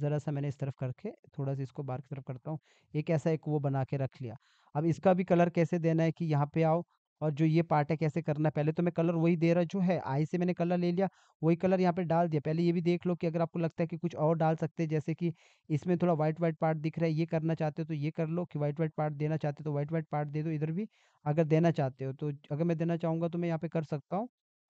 ज़रा सा मैंने इस तरफ करके थोड़ा सा इसको बाहर की तरफ करता हूँ एक ऐसा एक वो बना के रख लिया अब इसका भी कलर कैसे देना है कि यहाँ पे आओ और जो ये पार्ट है कैसे करना है पहले तो मैं कलर वही दे रहा जो है आई से मैंने कलर ले लिया वही कलर यहाँ पे डाल दिया पहले ये भी देख लो कि अगर आपको लगता है कि कुछ और डाल सकते हैं जैसे कि इसमें थोड़ा व्हाइट व्हाइट पार्ट दिख रहा है ये करना चाहते हो तो ये कर लो कि व्हाइट व्हाइट पार्ट देना चाहते हो तो व्हाइट व्हाइट पार्ट दे दो इधर भी अगर देना चाहते हो तो अगर मैं देना चाहूँगा तो मैं यहाँ पे कर सकता हूँ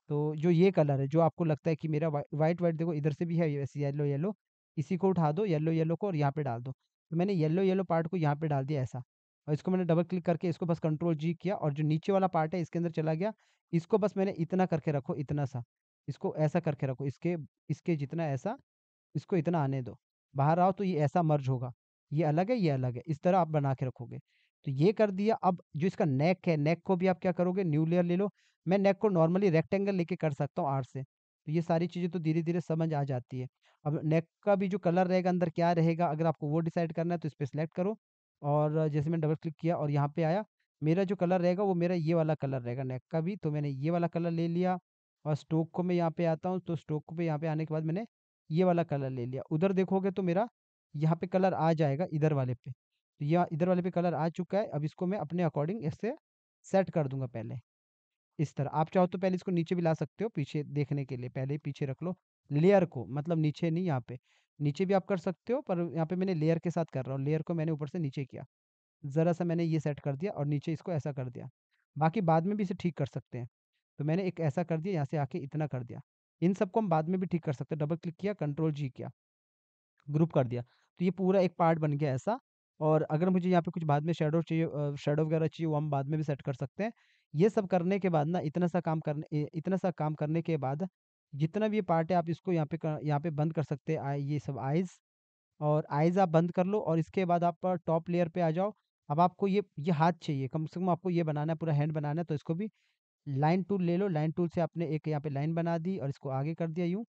तो जो ये कलर है जो आपको लगता है कि मेरा व्हाइट व्हाइट देखो इधर से भी है वैसे येलो येलो इसी को उठा दो येलो येलो को और यहाँ पे डाल दो तो मैंने येलो येलो पार्ट को यहाँ पे डाल दिया ऐसा और इसको मैंने डबल क्लिक करके इसको बस कंट्रोल जी किया और जो नीचे वाला पार्ट है इसके अंदर चला गया इसको बस मैंने इतना करके रखो इतना सा इसको ऐसा करके रखो इसके इसके जितना ऐसा इसको इतना आने दो बाहर आओ तो ये ऐसा मर्ज होगा ये अलग है ये अलग है इस तरह आप बना के रखोगे तो ये कर दिया अब जो इसका नेक है नेक को भी आप क्या करोगे न्यू लेयर ले लो मैं नेक को नॉर्मली रेक्टेंगल लेके कर सकता हूँ आर्ट से तो ये सारी चीज़ें तो धीरे धीरे समझ आ जाती है अब नेक का भी जो कलर रहेगा अंदर क्या रहेगा अगर आपको वो डिसाइड करना है तो इस पर सेलेक्ट करो और जैसे मैंने डबल क्लिक किया और यहाँ पे आया मेरा जो कलर रहेगा वो मेरा ये वाला कलर रहेगा नेक का भी तो मैंने ये वाला कलर ले लिया और स्टोक को मैं यहाँ पे आता हूँ तो स्टोक पे यहाँ पे आने के बाद मैंने ये वाला कलर ले लिया उधर देखोगे तो मेरा यहाँ पे कलर आ जाएगा इधर वाले पे तो यह इधर वाले पे कलर आ चुका है अब इसको मैं अपने अकॉर्डिंग इससे सेट कर दूंगा पहले इस तरह आप चाहो तो पहले इसको नीचे भी ला सकते हो पीछे देखने के लिए पहले ही पीछे रख लो लेयर को मतलब नीचे नहीं यहाँ पे नीचे भी आप कर सकते हो पर यहाँ पे मैंने लेयर के साथ कर रहा हूँ लेयर को मैंने ऊपर से नीचे किया ज़रा सा मैंने ये सेट कर दिया और नीचे इसको ऐसा कर दिया बाकी बाद में भी इसे ठीक कर सकते हैं तो मैंने एक ऐसा कर दिया यहाँ से आके इतना कर दिया इन सबको हम बाद में भी ठीक कर सकते हैं डबल क्लिक किया कंट्रोल जी किया ग्रुप कर दिया तो ये पूरा एक पार्ट बन गया ऐसा और अगर मुझे यहाँ पे कुछ बाद में शेडो चाहिए शेडो वगैरह चाहिए वो हम बाद में भी सेट कर सकते हैं ये सब करने के बाद ना इतना सा काम करने इतना सा काम करने के बाद जितना भी ये पार्ट है आप इसको यहाँ पे कर, यहाँ पे बंद कर सकते हैं आई ये सब आइज़ और आइज़ आप बंद कर लो और इसके बाद आप टॉप लेयर पे आ जाओ अब आपको ये ये हाथ चाहिए कम से कम आपको ये बनाना है पूरा हैंड बनाना है तो इसको भी लाइन टूल ले लो लाइन टूल से आपने एक यहाँ पे लाइन बना दी और इसको आगे कर दिया यूँ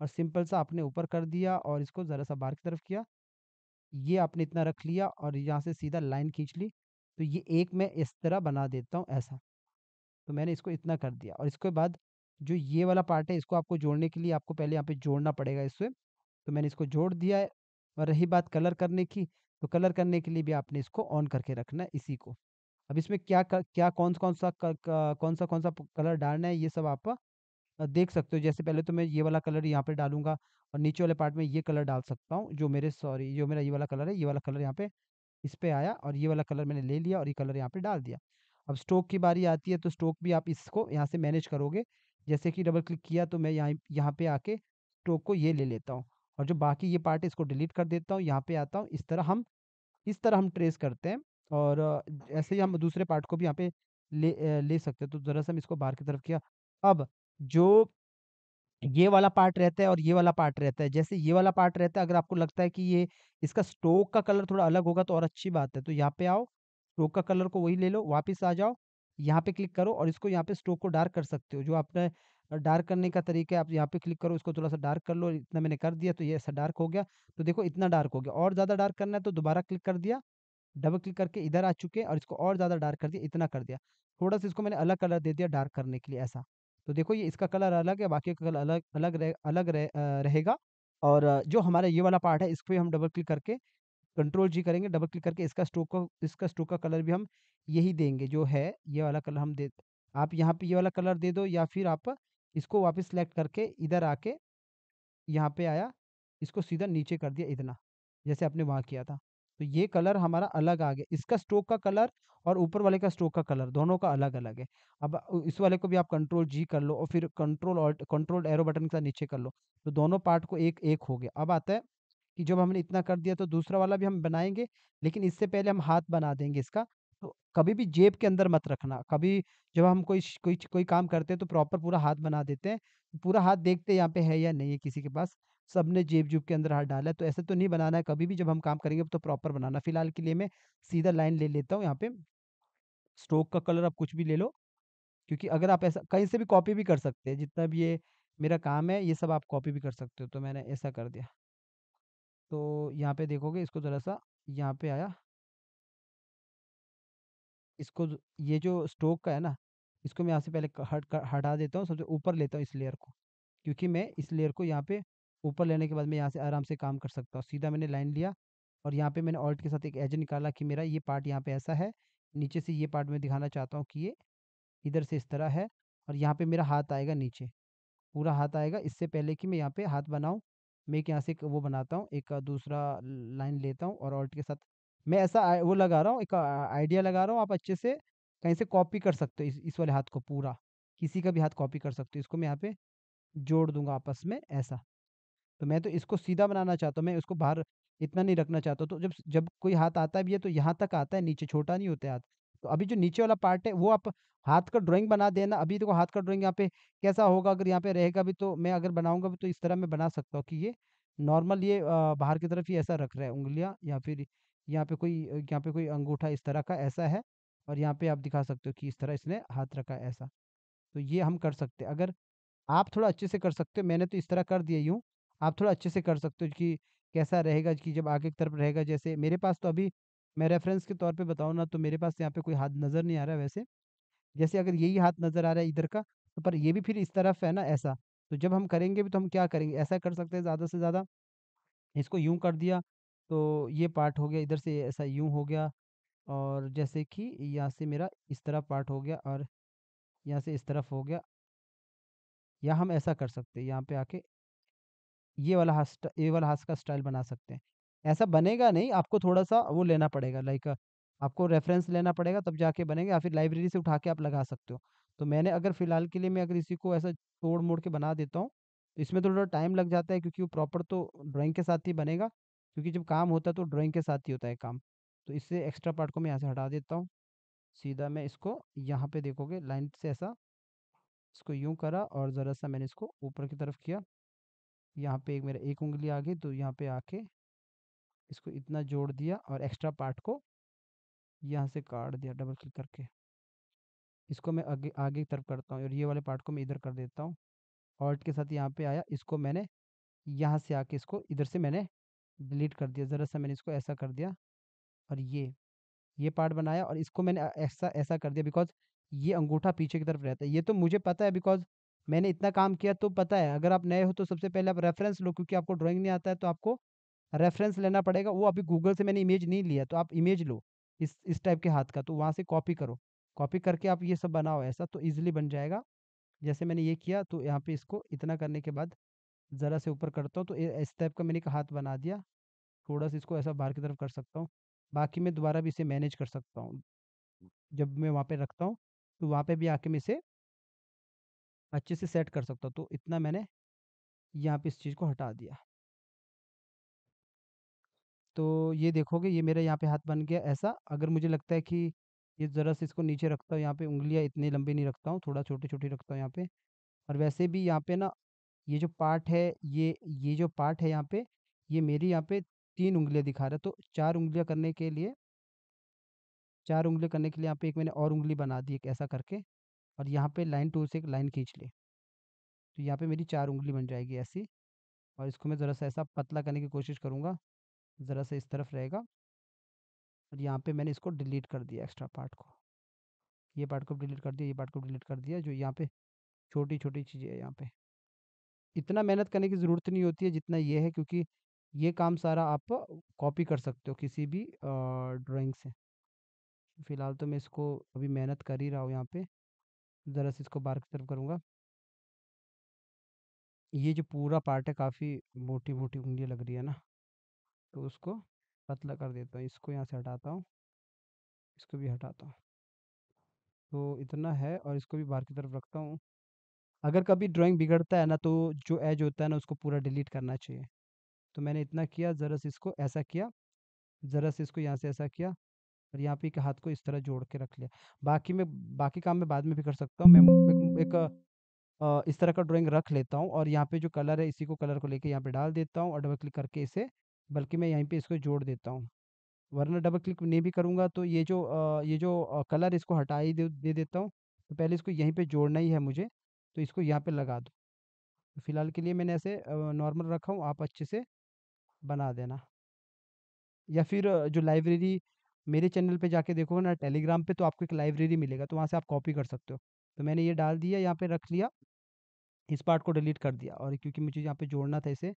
और सिंपल सा आपने ऊपर कर दिया और इसको ज़रा सा बाहर की तरफ किया ये आपने इतना रख लिया और यहाँ से सीधा लाइन खींच ली तो ये एक मैं इस तरह बना देता हूँ ऐसा तो मैंने इसको इतना कर दिया और इसके बाद जो ये वाला पार्ट है इसको आपको जोड़ने के लिए आपको पहले यहाँ पे जोड़ना पड़ेगा इससे तो मैंने इसको जोड़ दिया है और रही बात कलर करने की तो कलर करने के लिए भी आपने इसको ऑन करके रखना है इसी को अब इसमें क्या क्या कौन सा कौन सा कौन सा कौन सा कलर डालना है ये सब आप देख सकते हो जैसे पहले तो मैं ये वाला कलर यहाँ पे डालूंगा और नीचे वाले पार्ट में ये कलर डाल सकता हूँ जो मेरे सॉरी जो मेरा ये वाला कलर है ये वाला कलर यहाँ पे इस पर आया और ये वाला कलर मैंने ले लिया और ये कलर यहाँ पे डाल दिया अब स्टोक की बारी आती है तो स्टोक भी आप इसको यहाँ से मैनेज करोगे जैसे कि डबल क्लिक किया तो मैं यहाँ यहाँ पे आके स्ट्रोक को ये ले लेता हूँ और जो बाकी ये पार्ट है इसको डिलीट कर देता हूँ यहाँ पे आता हूँ इस तरह हम इस तरह हम ट्रेस करते हैं और ऐसे ही हम दूसरे पार्ट को भी यहाँ पे ले ले सकते हैं तो ज़रा सा हम इसको बाहर की तरफ किया अब जो ये वाला पार्ट रहता है और ये वाला पार्ट रहता है जैसे ये वाला पार्ट रहता है अगर आपको लगता है कि ये इसका स्टोक का कलर थोड़ा अलग होगा तो और अच्छी बात है तो यहाँ पे आओ स्टोक का कलर को वही ले लो वापिस आ जाओ यहाँ पे क्लिक करो और इसको यहाँ पे स्ट्रोक को डार्क कर सकते हो जो आपने डार्क करने का तरीका है आप यहाँ पे क्लिक करो इसको थोड़ा सा डार्क कर लो इतना मैंने कर दिया तो ये ऐसा डार्क हो गया तो देखो इतना डार्क हो गया और ज़्यादा डार्क करना है तो दोबारा क्लिक कर दिया डबल क्लिक करके इधर आ चुके और इसको और ज़्यादा डार्क कर दिया इतना कर दिया थोड़ा सा इसको मैंने अलग कलर दे दिया डार्क करने के लिए ऐसा तो देखो ये इसका कलर अलग है बाकी का कलर अलग अलग अलग रहेगा और जो हमारा ये वाला पार्ट है इसको हम डबल क्लिक करके कंट्रोल जी करेंगे डबल क्लिक करके इसका स्ट्रोक का इसका स्ट्रोक का कलर भी हम यही देंगे जो है ये वाला कलर हम दे आप यहाँ पे ये वाला कलर दे दो या फिर आप इसको वापस सेलेक्ट करके इधर आके यहाँ पे आया इसको सीधा नीचे कर दिया इतना जैसे आपने वहाँ किया था तो ये कलर हमारा अलग आ गया इसका स्ट्रोक का कलर और ऊपर वाले का स्ट्रोक का कलर दोनों का अलग अलग है अब इस वाले को भी आप कंट्रोल जी कर लो और फिर कंट्रोल और कंट्रोल एरो बटन के साथ नीचे कर लो तो दोनों पार्ट को एक एक हो गया अब आता है कि जब हमने इतना कर दिया तो दूसरा वाला भी हम बनाएंगे लेकिन इससे पहले हम हाथ बना देंगे इसका तो कभी भी जेब के अंदर मत रखना कभी जब हम कोई कोई कोई काम करते हैं तो प्रॉपर पूरा हाथ बना देते हैं तो पूरा हाथ देखते हैं यहाँ पे है या नहीं है किसी के पास सब ने जेब जूब के अंदर हाथ डाला है तो ऐसे तो नहीं बनाना है कभी भी जब हम काम करेंगे तो प्रॉपर बनाना फिलहाल के लिए मैं सीधा लाइन ले लेता हूँ यहाँ पे स्ट्रोक का कलर आप कुछ भी ले लो क्योंकि अगर आप ऐसा कहीं से भी कॉपी भी कर सकते हैं जितना भी ये मेरा काम है ये सब आप कॉपी भी कर सकते हो तो मैंने ऐसा कर दिया तो यहाँ पे देखोगे इसको ज़रा-सा यहाँ पे आया। इसको ये जो स्टोक का है ना, इसको मैं यहाँ से पहले हट हटा देता हूँ, सबसे ऊपर लेता हूँ इस लेयर को। क्योंकि मैं इस लेयर को यहाँ पे ऊपर लेने के बाद मैं यहाँ से आराम से काम कर सकता हूँ। सीधा मैंने लाइन लिया और यहाँ पे मैंने ऑल्ट के साथ एक एज निकाला कि मेरा ये पार्ट यहाँ पे ऐसा है, नीचे से ये पार्ट मैं दिखाना चाहता हूँ कि ये इधर से इस तरह है और यहाँ पे मेरा हाथ आएगा नीचे। पूरा हाथ आएगा इससे पहले कि मैं यहाँ पे हाथ बनाऊँ मैं एक यहाँ से एक वो बनाता हूँ एक दूसरा लाइन लेता हूँ और ऑल्ट के साथ मैं ऐसा वो लगा रहा हूँ एक आइडिया लगा रहा हूँ आप अच्छे से कहीं से कॉपी कर सकते हो इस, इस वाले हाथ को पूरा किसी का भी हाथ कॉपी कर सकते हो इसको मैं यहाँ पे जोड़ दूंगा आपस में ऐसा तो मैं तो इसको सीधा बनाना चाहता हूँ मैं उसको बाहर इतना नहीं रखना चाहता तो जब जब कोई हाथ आता भी है तो यहाँ तक आता है नीचे छोटा नहीं होता है हाथ तो अभी जो नीचे वाला पार्ट है वो आप हाथ का ड्राइंग बना देना अभी देखो हाथ का ड्राइंग यहाँ पे कैसा होगा अगर यहाँ पे रहेगा भी तो मैं अगर बनाऊंगा भी तो इस तरह मैं बना सकता हूँ कि ये नॉर्मल ये बाहर की तरफ ही ऐसा रख रहा है उंगलियाँ या फिर यहाँ पे कोई यहाँ पे कोई अंगूठा इस तरह का ऐसा है और यहाँ पे आप दिखा सकते हो कि इस तरह इसने हाथ रखा ऐसा तो ये हम कर सकते हैं अगर आप थोड़ा अच्छे से कर सकते हो मैंने तो इस तरह कर दिया यूँ आप थोड़ा अच्छे से कर सकते हो कि कैसा रहेगा कि जब आगे की तरफ रहेगा जैसे मेरे पास तो अभी मैं रेफरेंस के तौर पे बताऊँ ना तो मेरे पास यहाँ पे कोई हाथ नज़र नहीं आ रहा है वैसे। जैसे अगर यही हाथ नज़र आ रहा है इधर का, तो पर ये भी फिर इस तरफ है ना ऐसा, तो जब हम करेंगे भी तो हम क्या करेंगे? ऐसा कर सकते हैं ज़्यादा से ज़्यादा, इसको यूँ कर दिया, तो ये पार्ट हो गया, इधर से ऐसा यूँ हो गया और जैसे कि यहाँ से मेरा इस तरफ पार्ट हो गया और यहाँ से इस तरफ हो गया। या हम ऐसा कर सकते हैं, यहाँ पे आके ये वाला हाथ ये वाला हाथ का स्टाइल बना सकते हैं। ऐसा बनेगा नहीं, आपको थोड़ा-सा वो लेना पड़ेगा लाइक आपको रेफ़रेंस लेना पड़ेगा तब जाके बनेगा या फिर लाइब्रेरी से उठा के आप लगा सकते हो। तो मैंने अगर फिलहाल के लिए मैं अगर इसी को ऐसा तोड़-मोड़ के बना देता हूँ, इसमें थोड़ा टाइम लग जाता है क्योंकि वो प्रॉपर तो ड्राइंग के साथ ही बनेगा, क्योंकि जब काम होता है तो ड्राइंग के साथ ही होता है काम। तो इससे एक्स्ट्रा पार्ट को मैं यहाँ से हटा देता हूँ। सीधा मैं इसको यहाँ पे देखोगे लाइन से ऐसा इसको यूँ करा और ज़रा-सा मैंने इसको ऊपर की तरफ किया। यहाँ पे एक मेरा एक उंगली आ गई तो यहाँ पे आके इसको इतना जोड़ दिया और एक्स्ट्रा पार्ट को यहाँ से काट दिया डबल क्लिक करके इसको मैं आगे आगे की तरफ करता हूँ और ये वाले पार्ट को मैं इधर कर देता हूँ ऑल्ट के साथ यहाँ पे आया इसको मैंने यहाँ से आके इसको इधर से मैंने डिलीट कर दिया ज़रा सा मैंने इसको ऐसा कर दिया और ये ये पार्ट बनाया और इसको मैंने ऐसा ऐसा कर दिया बिकॉज ये अंगूठा पीछे की तरफ रहता है ये तो मुझे पता है बिकॉज मैंने इतना काम किया तो पता है अगर आप नए हो तो सबसे पहले आप रेफरेंस लो क्योंकि आपको ड्राइंग नहीं आता है तो आपको रेफरेंस लेना पड़ेगा वो अभी गूगल से मैंने इमेज नहीं लिया तो आप इमेज लो इस इस टाइप के हाथ का तो वहाँ से कॉपी करो कॉपी करके आप ये सब बनाओ ऐसा तो ईजिली बन जाएगा जैसे मैंने ये किया तो यहाँ पे इसको इतना करने के बाद ज़रा से ऊपर करता हूँ तो इस टाइप का मैंने एक हाथ बना दिया थोड़ा सा इसको ऐसा बाहर की तरफ कर सकता हूँ बाकी मैं दोबारा भी इसे मैनेज कर सकता हूँ जब मैं वहाँ पे रखता हूँ तो वहाँ पे भी आके मैं इसे अच्छे से सेट कर सकता हूँ तो इतना मैंने यहाँ पे इस चीज़ को हटा दिया तो ये देखोगे ये मेरा यहाँ पे हाथ बन गया ऐसा अगर मुझे लगता है कि ये ज़रा से इसको नीचे रखता हूँ यहाँ पे उंगलियाँ इतनी लंबी नहीं रखता हूँ थोड़ा छोटी छोटी रखता हूँ यहाँ पे और वैसे भी यहाँ पे ना ये जो पार्ट है ये ये जो पार्ट है यहाँ पे ये मेरी यहाँ पे तीन उंगलियाँ दिखा रहा है तो चार उंगलियाँ करने के लिए चार उंगलियाँ करने के लिए यहाँ पे एक मैंने और उंगली बना दी एक ऐसा करके और यहाँ पर लाइन टूल से एक लाइन खींच ली तो यहाँ पर मेरी चार उंगली बन जाएगी ऐसी और इसको मैं ज़रा सा ऐसा पतला करने की कोशिश करूँगा ज़रा सा इस तरफ रहेगा और यहाँ पे मैंने इसको डिलीट कर दिया एक्स्ट्रा पार्ट को ये पार्ट को डिलीट कर दिया ये पार्ट को डिलीट कर दिया जो यहाँ पे छोटी छोटी चीज़ें हैं यहाँ पे इतना मेहनत करने की ज़रूरत नहीं होती है जितना ये है क्योंकि ये काम सारा आप कॉपी कर सकते हो किसी भी ड्राइंग से फ़िलहाल तो मैं इसको अभी मेहनत कर ही रहा हूँ यहाँ पर ज़रा से इसको बार की तरफ करूँगा ये जो पूरा पार्ट है काफ़ी मोटी मोटी उंगलियाँ लग रही है ना तो उसको पतला कर देता हूँ इसको यहाँ से हटाता हूँ इसको भी हटाता हूँ तो इतना है और इसको भी बाहर की तरफ रखता हूँ अगर कभी ड्राइंग बिगड़ता है ना तो जो एज होता है ना उसको पूरा डिलीट करना चाहिए तो मैंने इतना किया ज़रा से इसको ऐसा किया ज़रा से इसको यहाँ से ऐसा किया और यहाँ पे एक हाथ को इस तरह जोड़ के रख लिया बाकी मैं बाकी काम मैं बाद में भी कर सकता हूँ मैं एक एक इस तरह का ड्राइंग रख लेता हूँ और यहाँ पे जो कलर है इसी को कलर को लेके यहाँ पे डाल देता हूँ और डबल क्लिक करके इसे बल्कि मैं यहीं पे इसको जोड़ देता हूँ। वरना डबल क्लिक नहीं भी करूँगा तो ये जो ये जो कलर इसको हटा ही दे दे देता हूँ। तो पहले इसको यहीं पे जोड़ना ही है मुझे, तो इसको यहाँ पे लगा दो। तो फ़िलहाल के लिए मैंने ऐसे नॉर्मल रखा हूँ, आप अच्छे से बना देना। या फिर जो लाइब्रेरी मेरे चैनल पर जाके देखोगे ना टेलीग्राम पर तो आपको एक लाइब्रेरी मिलेगा, तो वहाँ से आप कॉपी कर सकते हो। तो मैंने ये डाल दिया, यहाँ पर रख लिया। इस पार्ट को डिलीट कर दिया और क्योंकि मुझे यहाँ पे जोड़ना था इसे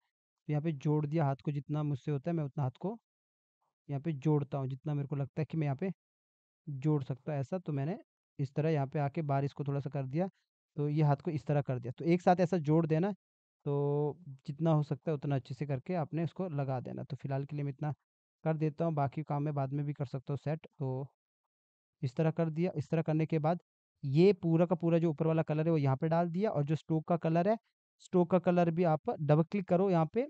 तो यहाँ पे जोड़ दिया हाथ को जितना मुझसे होता है मैं उतना हाथ को यहाँ पे जोड़ता हूँ जितना मेरे को लगता है कि मैं यहाँ पे जोड़ सकता हूँ ऐसा तो मैंने इस तरह यहाँ पे आके बारिश को थोड़ा सा कर दिया तो ये हाथ को इस तरह कर दिया तो एक साथ ऐसा जोड़ देना तो जितना हो सकता है उतना अच्छे से करके आपने उसको लगा देना तो फिलहाल के लिए मैं इतना कर देता हूँ बाकी काम मैं बाद में भी कर सकता हूँ सेट तो इस तरह कर दिया इस तरह करने के बाद ये पूरा का पूरा जो ऊपर वाला कलर है वो यहाँ पे डाल दिया और जो स्टोक का कलर है स्टोक का कलर भी आप डबल क्लिक करो यहाँ पे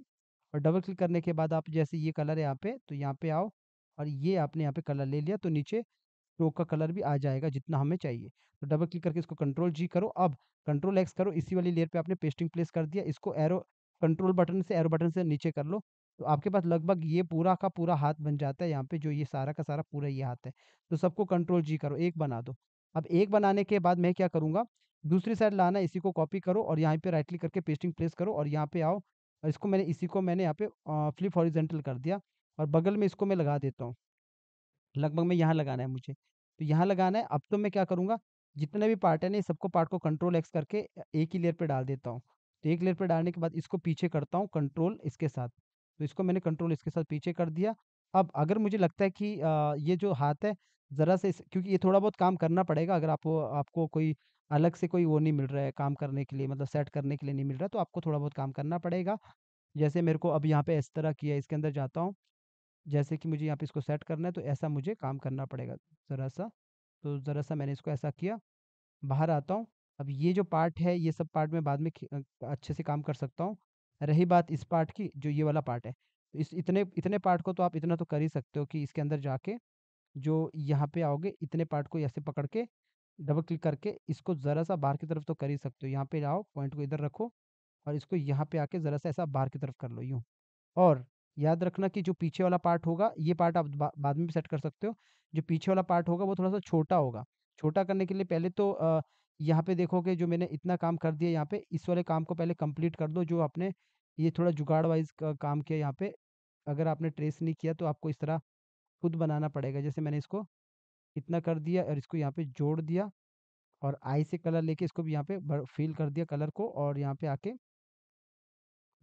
और डबल क्लिक करने के बाद आप जैसे ये कलर है यहाँ पे तो यहाँ पे आओ और ये आपने यहाँ पे कलर ले लिया तो नीचे स्टोक का कलर भी आ जाएगा जितना हमें चाहिए तो डबल क्लिक करके इसको कंट्रोल जी करो अब कंट्रोल एक्स करो इसी वाली लेयर पर आपने पेस्टिंग प्लेस कर दिया इसको एरो कंट्रोल बटन से एरो बटन से नीचे कर लो तो आपके पास लगभग ये पूरा का पूरा हाथ बन जाता है यहाँ पे जो ये सारा का सारा पूरा ये हाथ है तो सबको कंट्रोल जी करो एक बना दो अब एक बनाने के बाद मैं क्या करूँगा दूसरी साइड लाना इसी को कॉपी करो और यहाँ पे राइट क्लिक करके पेस्टिंग प्लेस करो और यहाँ पे आओ और इसको मैंने इसी को मैंने यहाँ पे फ्लिप हॉरिजेंटल कर दिया और बगल में इसको मैं लगा देता हूँ लगभग मैं यहाँ लगाना है मुझे तो यहाँ लगाना है अब तो मैं क्या करूँगा जितने भी पार्ट है ना सबको पार्ट को कंट्रोल एक्स करके एक ही लेयर पर डाल देता हूँ तो एक लेयर पर डालने के बाद इसको पीछे करता हूँ कंट्रोल इसके साथ तो इसको मैंने कंट्रोल इसके साथ पीछे कर दिया अब अगर मुझे लगता है कि ये जो हाथ है ज़रा से इस क्योंकि ये थोड़ा बहुत काम करना पड़ेगा अगर आपको आपको कोई अलग से कोई वो नहीं मिल रहा है काम करने के लिए मतलब सेट करने के लिए नहीं मिल रहा है, तो आपको थोड़ा बहुत काम करना पड़ेगा। जैसे मेरे को अब यहाँ पे इस तरह किया इसके अंदर जाता हूँ। जैसे कि मुझे यहाँ पे इसको सेट करना है तो ऐसा मुझे काम करना पड़ेगा ज़रा-सा। तो ज़रा-सा मैंने इसको ऐसा किया, बाहर आता हूँ। अब ये जो पार्ट है ये सब पार्ट में बाद में अच्छे से काम कर सकता हूँ। रही बात इस पार्ट की जो ये वाला पार्ट है, इस इतने इतने पार्ट को तो आप इतना तो कर ही सकते हो कि इसके अंदर जाके जो यहाँ पे आओगे इतने पार्ट को ऐसे पकड़ के डबल क्लिक करके इसको ज़रा सा बाहर की तरफ तो कर ही सकते हो यहाँ पे आओ पॉइंट को इधर रखो और इसको यहाँ पे आके ज़रा सा ऐसा बाहर की तरफ कर लो यूँ और याद रखना कि जो पीछे वाला पार्ट होगा ये पार्ट आप बा, बाद में भी सेट कर सकते हो जो पीछे वाला पार्ट होगा वो थोड़ा सा छोटा होगा छोटा करने के लिए पहले तो यहाँ पर देखोगे जो मैंने इतना काम कर दिया यहाँ पर इस वाले काम को पहले कम्प्लीट कर दो जो आपने ये थोड़ा जुगाड़ वाइज काम किया यहाँ पर अगर आपने ट्रेस नहीं किया तो आपको इस तरह खुद बनाना पड़ेगा जैसे मैंने इसको इतना कर दिया और इसको यहाँ पे जोड़ दिया और आई से कलर लेके इसको भी यहाँ पे फील कर दिया कलर को और यहाँ पे आके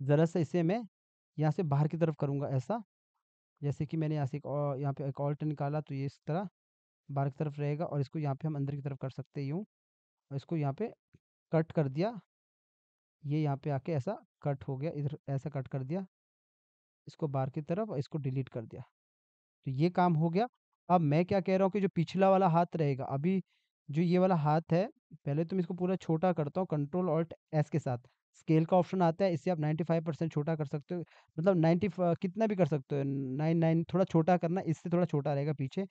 ज़रा सा इसे मैं यहाँ से बाहर की तरफ करूँगा ऐसा जैसे कि मैंने यहाँ से एक यहाँ पे एक ऑल्ट निकाला तो ये इस तरह बाहर की तरफ रहेगा और इसको यहाँ पे हम अंदर की तरफ कर सकते यूँ और इसको यहाँ पे कट कर दिया ये यहाँ पे आके ऐसा कट हो गया इधर ऐसा कट कर दिया इसको बाहर की तरफ और इसको डिलीट कर दिया तो ये काम हो गया। अब मैं क्या कह रहा हूँ कि जो पिछला वाला हाथ रहेगा, अभी जो ये वाला हाथ है, पहले तो मैं इसको पूरा छोटा करता हूँ कंट्रोल ऑल्ट एस के साथ। स्केल का ऑप्शन आता है, इससे आप 95% छोटा कर सकते हो। मतलब 90 कितना भी कर सकते हो, 99 थोड़ा छोटा करना, इससे थोड़ा छोटा रहेगा पीछे।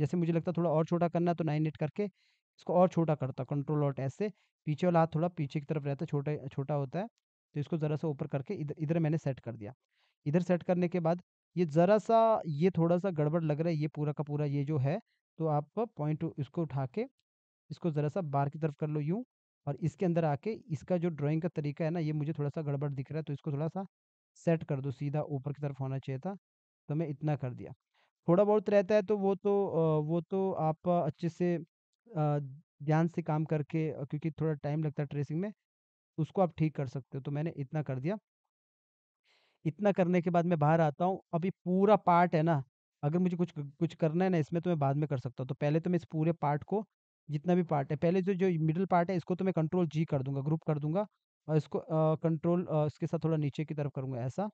जैसे मुझे लगता है थोड़ा और छोटा करना तो तो एट करके इसको और छोटा करता हूँ कंट्रोल ऑल्ट एस से। पीछे वाला हाथ थोड़ा पीछे की तरफ रहता है, छोटा छोटा होता है, तो इसको ज़रा-सा ऊपर करके इधर इधर मैंने सेट कर दिया। इधर सेट करने के बाद ये ज़रा सा ये थोड़ा-सा गड़बड़ लग रहा है, ये पूरा का पूरा ये जो है, तो आप पॉइंट इसको उठा के, इसको ज़रा-सा बाहर की तरफ कर लो यूँ और इसके अंदर आके इसका जो ड्राइंग का तरीका है ना, ये मुझे थोड़ा-सा गड़बड़ दिख रहा है, तो इसको थोड़ा-सा सेट कर दो, सीधा ऊपर की तरफ होना चाहिए था, तो मैं इतना कर दिया। थोड़ा बहुत रहता है तो वो तो वो तो आप अच्छे से ध्यान से काम करके क्योंकि थोड़ा टाइम लगता है ट्रेसिंग में, उसको आप ठीक कर सकते हो, तो मैंने इतना कर दिया। इतना करने के बाद मैं बाहर आता हूँ। अभी पूरा पार्ट है ना, अगर मुझे कुछ कुछ करना है ना इसमें तो मैं बाद में कर सकता हूँ। तो पहले तो मैं इस पूरे पार्ट को जितना भी पार्ट है, पहले जो जो मिडिल पार्ट है इसको तो मैं कंट्रोल जी कर दूँगा, ग्रुप कर दूँगा और इसको आ, कंट्रोल आ, इसके साथ थोड़ा नीचे की तरफ करूँगा ऐसा।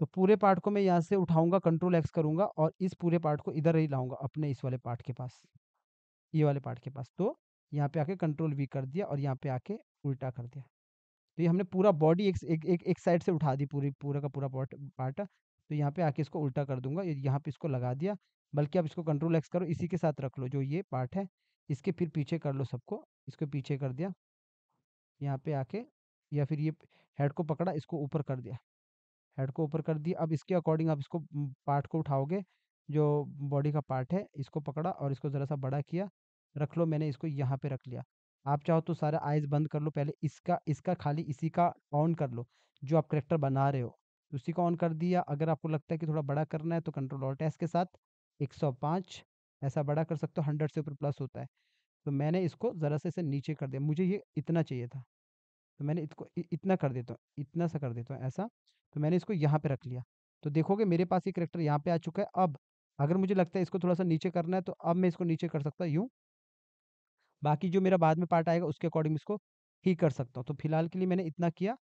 तो पूरे पार्ट को मैं यहाँ से उठाऊंगा कंट्रोल एक्स करूँगा और इस पूरे पार्ट को इधर ही लाऊँगा अपने इस वाले पार्ट के पास। ये वाले पार्ट के पास। तो यहाँ पे आके कंट्रोल वी कर दिया और यहाँ पे आके उल्टा कर दिया। तो ये हमने पूरा बॉडी एक एक एक, एक साइड से उठा दी पूरी पूरा का पूरा पार्ट तो यहाँ पे आके इसको उल्टा कर दूंगा यहाँ पे इसको लगा दिया बल्कि आप इसको कंट्रोल एक्स करो इसी के साथ रख लो जो ये पार्ट है इसके फिर पीछे कर लो सबको इसको पीछे कर दिया यहाँ पे आके या फिर ये हेड को पकड़ा इसको ऊपर कर दिया हेड को ऊपर कर दिया अब इसके अकॉर्डिंग आप इसको पार्ट को उठाओगे जो बॉडी का पार्ट है इसको पकड़ा और इसको ज़रा सा बड़ा किया रख लो मैंने इसको यहाँ पे रख लिया आप चाहो तो सारा आइज़ बंद कर लो पहले इसका इसका खाली इसी का ऑन कर लो जो आप करेक्टर बना रहे हो उसी का ऑन कर दिया अगर आपको लगता है कि थोड़ा बड़ा करना है तो कंट्रोल और टेस्ट के साथ 105 ऐसा बड़ा कर सकते हो हंड्रेड से ऊपर प्लस होता है तो मैंने इसको ज़रा से इसे नीचे कर दिया मुझे ये इतना चाहिए था तो मैंने इसको इतना कर देता हूँ इतना सा कर देता हूँ ऐसा तो मैंने इसको यहाँ पर रख लिया तो देखोगे मेरे पास ये करेक्टर यहाँ पर आ चुका है अब अगर मुझे लगता है इसको थोड़ा सा नीचे करना है तो अब मैं इसको नीचे कर सकता हूँ यूँ बाकी जो मेरा बाद में पार्ट आएगा उसके अकॉर्डिंग इसको ही कर सकता हूँ तो फिलहाल के लिए मैंने इतना किया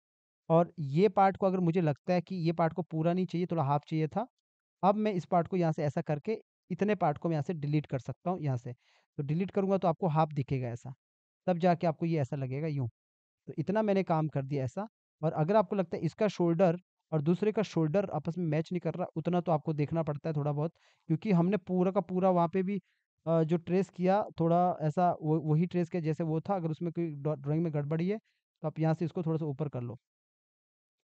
और ये पार्ट को अगर मुझे लगता है कि ये पार्ट को पूरा नहीं चाहिए थोड़ा हाफ चाहिए था अब मैं इस पार्ट को यहाँ से ऐसा करके इतने पार्ट को मैं यहाँ से डिलीट कर सकता हूँ यहाँ से तो डिलीट करूँगा तो आपको हाफ दिखेगा ऐसा तब जाके आपको ये ऐसा लगेगा यूँ तो इतना मैंने काम कर दिया ऐसा और अगर आपको लगता है इसका शोल्डर और दूसरे का शोल्डर आपस में मैच नहीं कर रहा उतना तो आपको देखना पड़ता है थोड़ा बहुत क्योंकि हमने पूरा का पूरा वहाँ पे भी जो ट्रेस किया थोड़ा ऐसा वो वही ट्रेस किया जैसे वो था, अगर उसमें कोई ड्राइंग में गड़बड़ी है, तो आप यहाँ से इसको थोड़ा-सा ऊपर कर लो।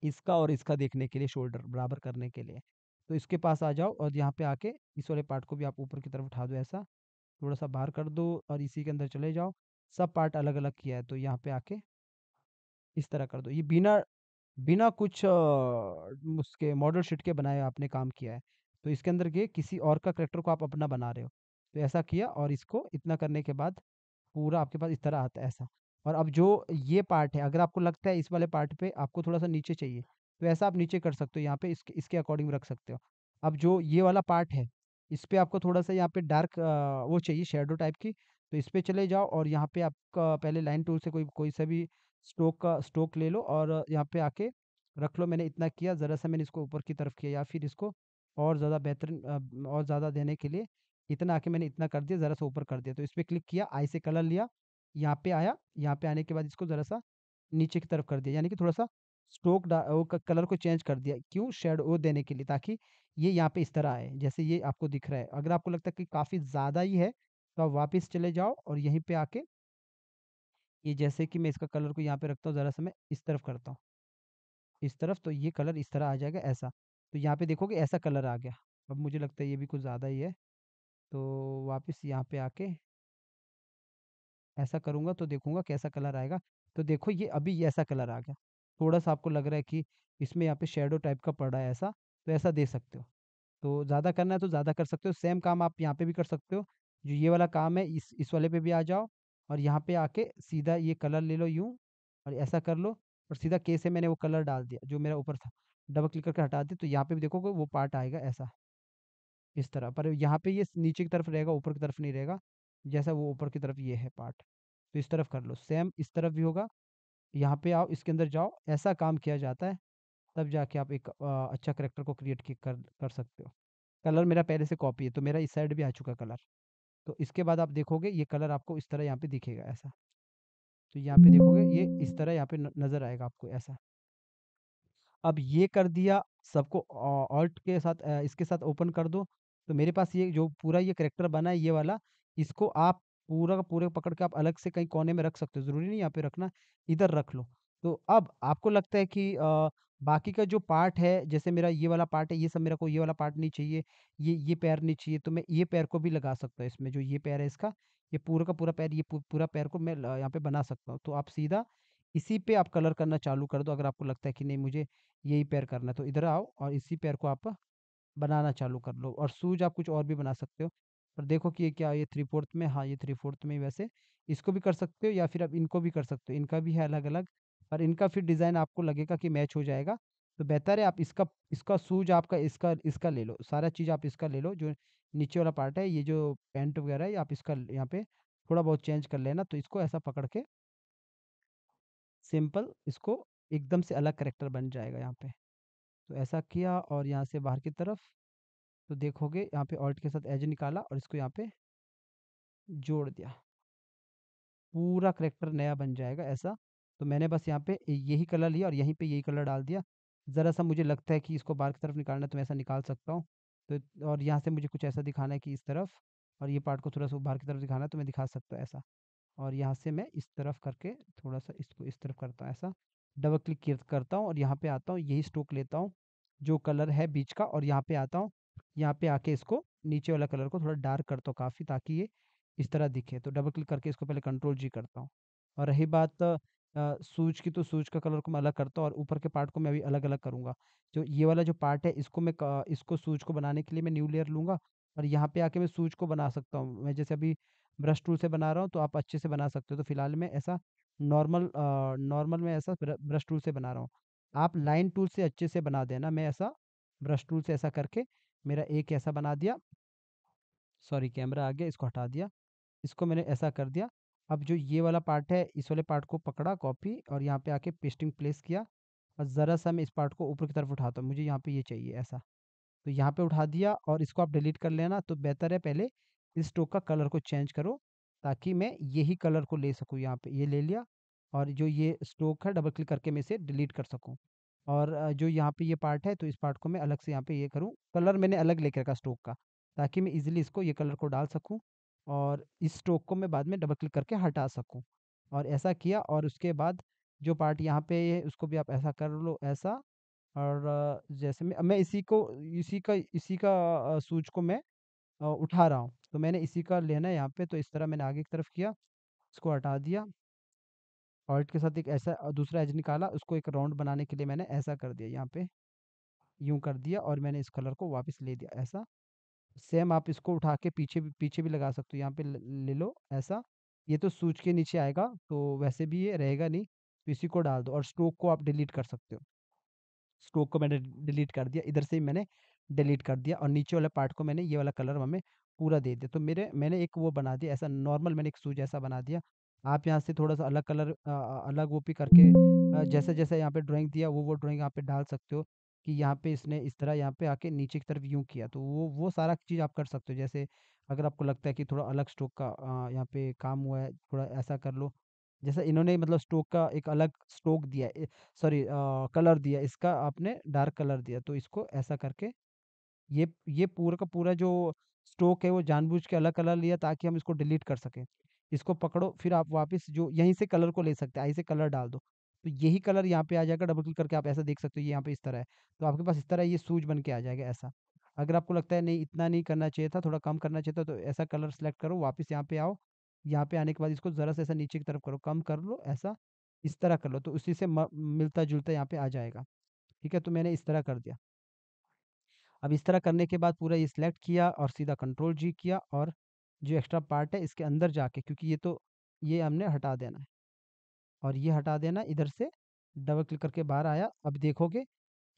इसका और इसका देखने के लिए शोल्डर बराबर करने के लिए। तो इसके पास आ जाओ और यहाँ पे आके इस वाले पार्ट को भी आप ऊपर की तरफ उठा दो ऐसा, थोड़ा-सा बाहर कर दो और इसी के अंदर चले जाओ। सब पार्ट अलग-अलग किया है, तो यहाँ पे आके इस तरह कर दो। ये बिना बिना कुछ उसके मॉडल शीट के बनाए आपने काम किया है। तो इसके अंदर ये किसी और का करेक्टर को आप अपना बना रहे हो। तो ऐसा किया और इसको इतना करने के बाद पूरा आपके पास इस तरह आता है ऐसा और अब जो ये पार्ट है अगर आपको लगता है इस वाले पार्ट पे आपको थोड़ा सा नीचे चाहिए तो ऐसा आप नीचे कर सकते हो यहाँ पे इसके इसके अकॉर्डिंग रख सकते हो अब जो ये वाला पार्ट है इस पर आपको थोड़ा सा यहाँ पे डार्क वो चाहिए शेडो टाइप की तो इस पर चले जाओ और यहाँ पे आपका पहले लाइन टूल से कोई कोई सा भी स्टोक का स्टोक ले लो और यहाँ पे आके रख लो मैंने इतना किया ज़रा सा मैंने इसको ऊपर की तरफ किया या फिर इसको और ज़्यादा बेहतरीन और ज़्यादा देने के लिए इतना आके मैंने इतना कर दिया ज़रा सा ऊपर कर दिया तो इस पर क्लिक किया आई से कलर लिया यहाँ पे आया यहाँ पे आने के बाद इसको ज़रा सा नीचे की तरफ कर दिया यानी कि थोड़ा सा स्ट्रोक वो कलर को चेंज कर दिया क्यों शेड वो देने के लिए ताकि ये यहाँ पे इस तरह आए जैसे ये आपको दिख रहा है अगर आपको लगता है कि काफ़ी ज़्यादा ही है तो आप वापस चले जाओ और यहीं पे आके ये जैसे कि मैं इसका कलर को यहाँ पे रखता हूँ ज़रा सा मैं इस तरफ करता हूँ इस तरफ तो ये कलर इस तरह आ जाएगा ऐसा तो यहाँ पे देखोगे ऐसा कलर आ गया अब मुझे लगता है ये भी कुछ ज़्यादा ही है तो वापस यहाँ पे आके ऐसा करूँगा तो देखूँगा कैसा कलर आएगा तो देखो ये अभी ये ऐसा कलर आ गया थोड़ा सा आपको लग रहा है कि इसमें यहाँ पे शेडो टाइप का पड़ रहा है ऐसा तो ऐसा दे सकते हो तो ज़्यादा करना है तो ज़्यादा कर सकते हो सेम काम आप यहाँ पे भी कर सकते हो जो ये वाला काम है इस इस वाले पे भी आ जाओ और यहाँ पे आके सीधा ये कलर ले लो यूँ और ऐसा कर लो और सीधा कैसे मैंने वो कलर डाल दिया जो मेरा ऊपर था डबल क्लिक करके हटा दिया तो यहाँ पे भी देखोगे वो पार्ट आएगा ऐसा इस तरह पर यहाँ पे ये नीचे की तरफ रहेगा ऊपर की तरफ नहीं रहेगा जैसा वो ऊपर की तरफ ये है पार्ट तो इस तरफ कर लो सेम इस तरफ भी होगा यहाँ पे आओ इसके अंदर जाओ ऐसा काम किया जाता है तब जाके आप एक आ, अच्छा करेक्टर को क्रिएट कर कर सकते हो कलर मेरा पहले से कॉपी है तो मेरा इस साइड भी आ चुका कलर तो इसके बाद आप देखोगे ये कलर आपको इस तरह यहाँ पे दिखेगा ऐसा तो यहाँ पे देखोगे ये इस तरह यहाँ पे नज़र आएगा आपको ऐसा अब ये कर दिया सबको ऑल्ट के साथ इसके साथ ओपन कर दो तो मेरे पास ये जो पूरा ये करेक्टर बना है ये वाला इसको आप पूरा का पूरा पकड़ के आप अलग से कहीं कोने में रख सकते हो ज़रूरी नहीं यहाँ पे रखना इधर रख लो तो अब आपको लगता है कि आ, बाकी का जो पार्ट है जैसे मेरा ये वाला पार्ट है ये सब मेरा को ये वाला पार्ट नहीं चाहिए ये ये पैर नहीं चाहिए तो मैं ये पैर को भी लगा सकता हूँ इसमें जो ये पैर है इसका ये पूरा का पूरा पैर ये पूरा पैर को मैं यहाँ पे बना सकता हूँ तो आप सीधा इसी पे आप कलर करना चालू कर दो अगर आपको लगता है कि नहीं मुझे यही पैर करना है तो इधर आओ और इसी पैर को आप बनाना चालू कर लो और सूज आप कुछ और भी बना सकते हो। पर देखो कि ये क्या ये थ्री फोर्थ में हाँ, ये थ्री फोर्थ में वैसे इसको भी कर सकते हो या फिर आप इनको भी कर सकते हो। इनका भी है अलग-अलग पर इनका फिर डिज़ाइन आपको लगेगा कि मैच हो जाएगा। तो बेहतर है आप इसका इसका सूज आपका इसका इसका ले लो, सारा चीज़ आप इसका ले लो जो नीचे वाला पार्ट है, ये जो पेंट वगैरह है आप इसका यहाँ पे थोड़ा बहुत चेंज कर लेना। तो इसको ऐसा पकड़ के सिंपल इसको एकदम से अलग करेक्टर बन जाएगा यहाँ पे। तो ऐसा किया और यहाँ से बाहर की तरफ तो देखोगे यहाँ पे ऑल्ट के साथ एज निकाला और इसको यहाँ पे जोड़ दिया पूरा करेक्टर नया बन जाएगा ऐसा तो मैंने बस यहाँ पे यही कलर लिया और यहीं पे यही कलर डाल दिया ज़रा सा मुझे लगता है कि इसको बाहर की तरफ निकालना तो मैं ऐसा निकाल सकता हूँ तो और यहाँ से मुझे कुछ ऐसा दिखाना है कि इस तरफ और ये पार्ट को थोड़ा सा बाहर की तरफ दिखाना है तो मैं दिखा सकता हूँ ऐसा और यहाँ से मैं इस तरफ करके थोड़ा सा इसको इस तरफ करता हूँ ऐसा डबल क्लिक करता हूँ और यहाँ पे आता हूँ यही स्ट्रोक लेता हूँ जो कलर है बीच का और यहाँ पे आता हूँ यहाँ पे आके इसको नीचे वाला कलर को थोड़ा डार्क करता हूँ काफ़ी ताकि ये इस तरह दिखे तो डबल क्लिक करके इसको पहले कंट्रोल जी करता हूँ और रही बात सूज की तो सूज का कलर को मैं अलग करता हूँ और ऊपर के पार्ट को मैं अभी अलग अलग करूँगा जो ये वाला जो पार्ट है इसको मैं इसको सूज को बनाने के लिए मैं न्यू लेयर लूँगा और यहाँ पे आके मैं सूज को बना सकता हूँ मैं जैसे अभी ब्रश टूल से बना रहा हूँ तो आप अच्छे से बना सकते हो तो फिलहाल मैं ऐसा नॉर्मल नॉर्मल मैं ऐसा ब्रश टूल से बना रहा हूँ आप लाइन टूल से अच्छे से बना देना मैं ऐसा ब्रश टूल से ऐसा करके मेरा एक ऐसा बना दिया सॉरी कैमरा आ गया इसको हटा दिया इसको मैंने ऐसा कर दिया अब जो ये वाला पार्ट है इस वाले पार्ट को पकड़ा कॉपी और यहाँ पे आके पेस्टिंग प्लेस किया और ज़रा सा मैं इस पार्ट को ऊपर की तरफ उठाता हूँ मुझे यहाँ पे ये चाहिए ऐसा तो यहाँ पे उठा दिया और इसको आप डिलीट कर लेना तो बेहतर है पहले इस स्टोक का कलर को चेंज करो ताकि मैं यही कलर को ले सकूँ यहाँ पे ये ले लिया और जो ये स्ट्रोक है डबल क्लिक करके मैं इसे डिलीट कर सकूँ और जो यहाँ पे ये पार्ट है तो इस पार्ट को मैं अलग से यहाँ पे ये करूँ कलर मैंने अलग लेके रखा स्ट्रोक का ताकि मैं इजीली इसको ये कलर को डाल सकूँ और इस स्ट्रोक को मैं बाद में डबल क्लिक करके हटा सकूँ और ऐसा किया और उसके बाद जो पार्ट यहाँ पे है उसको भी आप ऐसा कर लो ऐसा और जैसे मैं मैं इसी को इसी का इसी का सूच को मैं उठा रहा हूँ तो मैंने इसी का लेना है यहाँ पे तो इस तरह मैंने आगे की तरफ किया इसको हटा दिया ऑल्ट के साथ एक ऐसा दूसरा एज निकाला उसको एक राउंड बनाने के लिए मैंने ऐसा कर दिया यहाँ पे यूं कर दिया और मैंने इस कलर को वापस ले दिया ऐसा सेम आप इसको उठा के पीछे भी पीछे भी लगा सकते हो यहाँ पे ले लो ऐसा ये तो सूच के नीचे आएगा तो वैसे भी ये रहेगा नहीं तो इसी को डाल दो और स्ट्रोक को आप डिलीट कर सकते हो स्ट्रोक को मैंने डिलीट कर दिया इधर से ही मैंने डिलीट कर दिया और नीचे वाले पार्ट को मैंने ये वाला कलर हमें पूरा दे दिया। तो मेरे मैंने एक वो बना दिया ऐसा नॉर्मल मैंने एक सूज जैसा बना दिया। आप यहाँ से थोड़ा-सा अलग कलर अलग वो भी करके जैसे-जैसे यहाँ पे ड्राइंग दिया वो वो ड्राइंग यहाँ पे डाल सकते हो कि यहाँ पे इसने इस तरह यहाँ पे आके नीचे की तरफ यूँ किया। तो वो वो सारा चीज़ आप कर सकते हो। जैसे अगर आपको लगता है कि थोड़ा अलग स्ट्रोक का यहाँ पे काम हुआ है, थोड़ा ऐसा कर लो। जैसे इन्होंने मतलब स्ट्रोक का एक अलग स्ट्रोक दिया है सॉरी कलर दिया इसका आपने डार्क कलर दिया, तो इसको ऐसा करके ये ये पूरा का पूरा जो स्टोक है वो जानबूझ के अलग कलर लिया ताकि हम इसको डिलीट कर सकें इसको पकड़ो फिर आप वापस जो यहीं से कलर को ले सकते हैं यहीं से कलर डाल दो तो यही कलर यहाँ पे आ जाएगा डबल क्लिक करके आप ऐसा देख सकते हो ये यहाँ पे इस तरह है तो आपके पास इस तरह ये सूज बन के आ जाएगा ऐसा अगर आपको लगता है नहीं इतना नहीं करना चाहिए था थोड़ा कम करना चाहिए था तो ऐसा कलर सेलेक्ट करो वापस यहाँ पे आओ यहाँ पे आने के बाद इसको ज़रा से ऐसा नीचे की तरफ करो कम कर लो ऐसा इस तरह कर लो तो उसी से मिलता जुलता यहाँ पे आ जाएगा ठीक है तो मैंने इस तरह कर दिया अब इस तरह करने के बाद पूरा ये सिलेक्ट किया और सीधा कंट्रोल जी किया और जो एक्स्ट्रा पार्ट है इसके अंदर जाके क्योंकि ये तो ये हमने हटा देना है और ये हटा देना इधर से डबल क्लिक करके बाहर आया अब देखोगे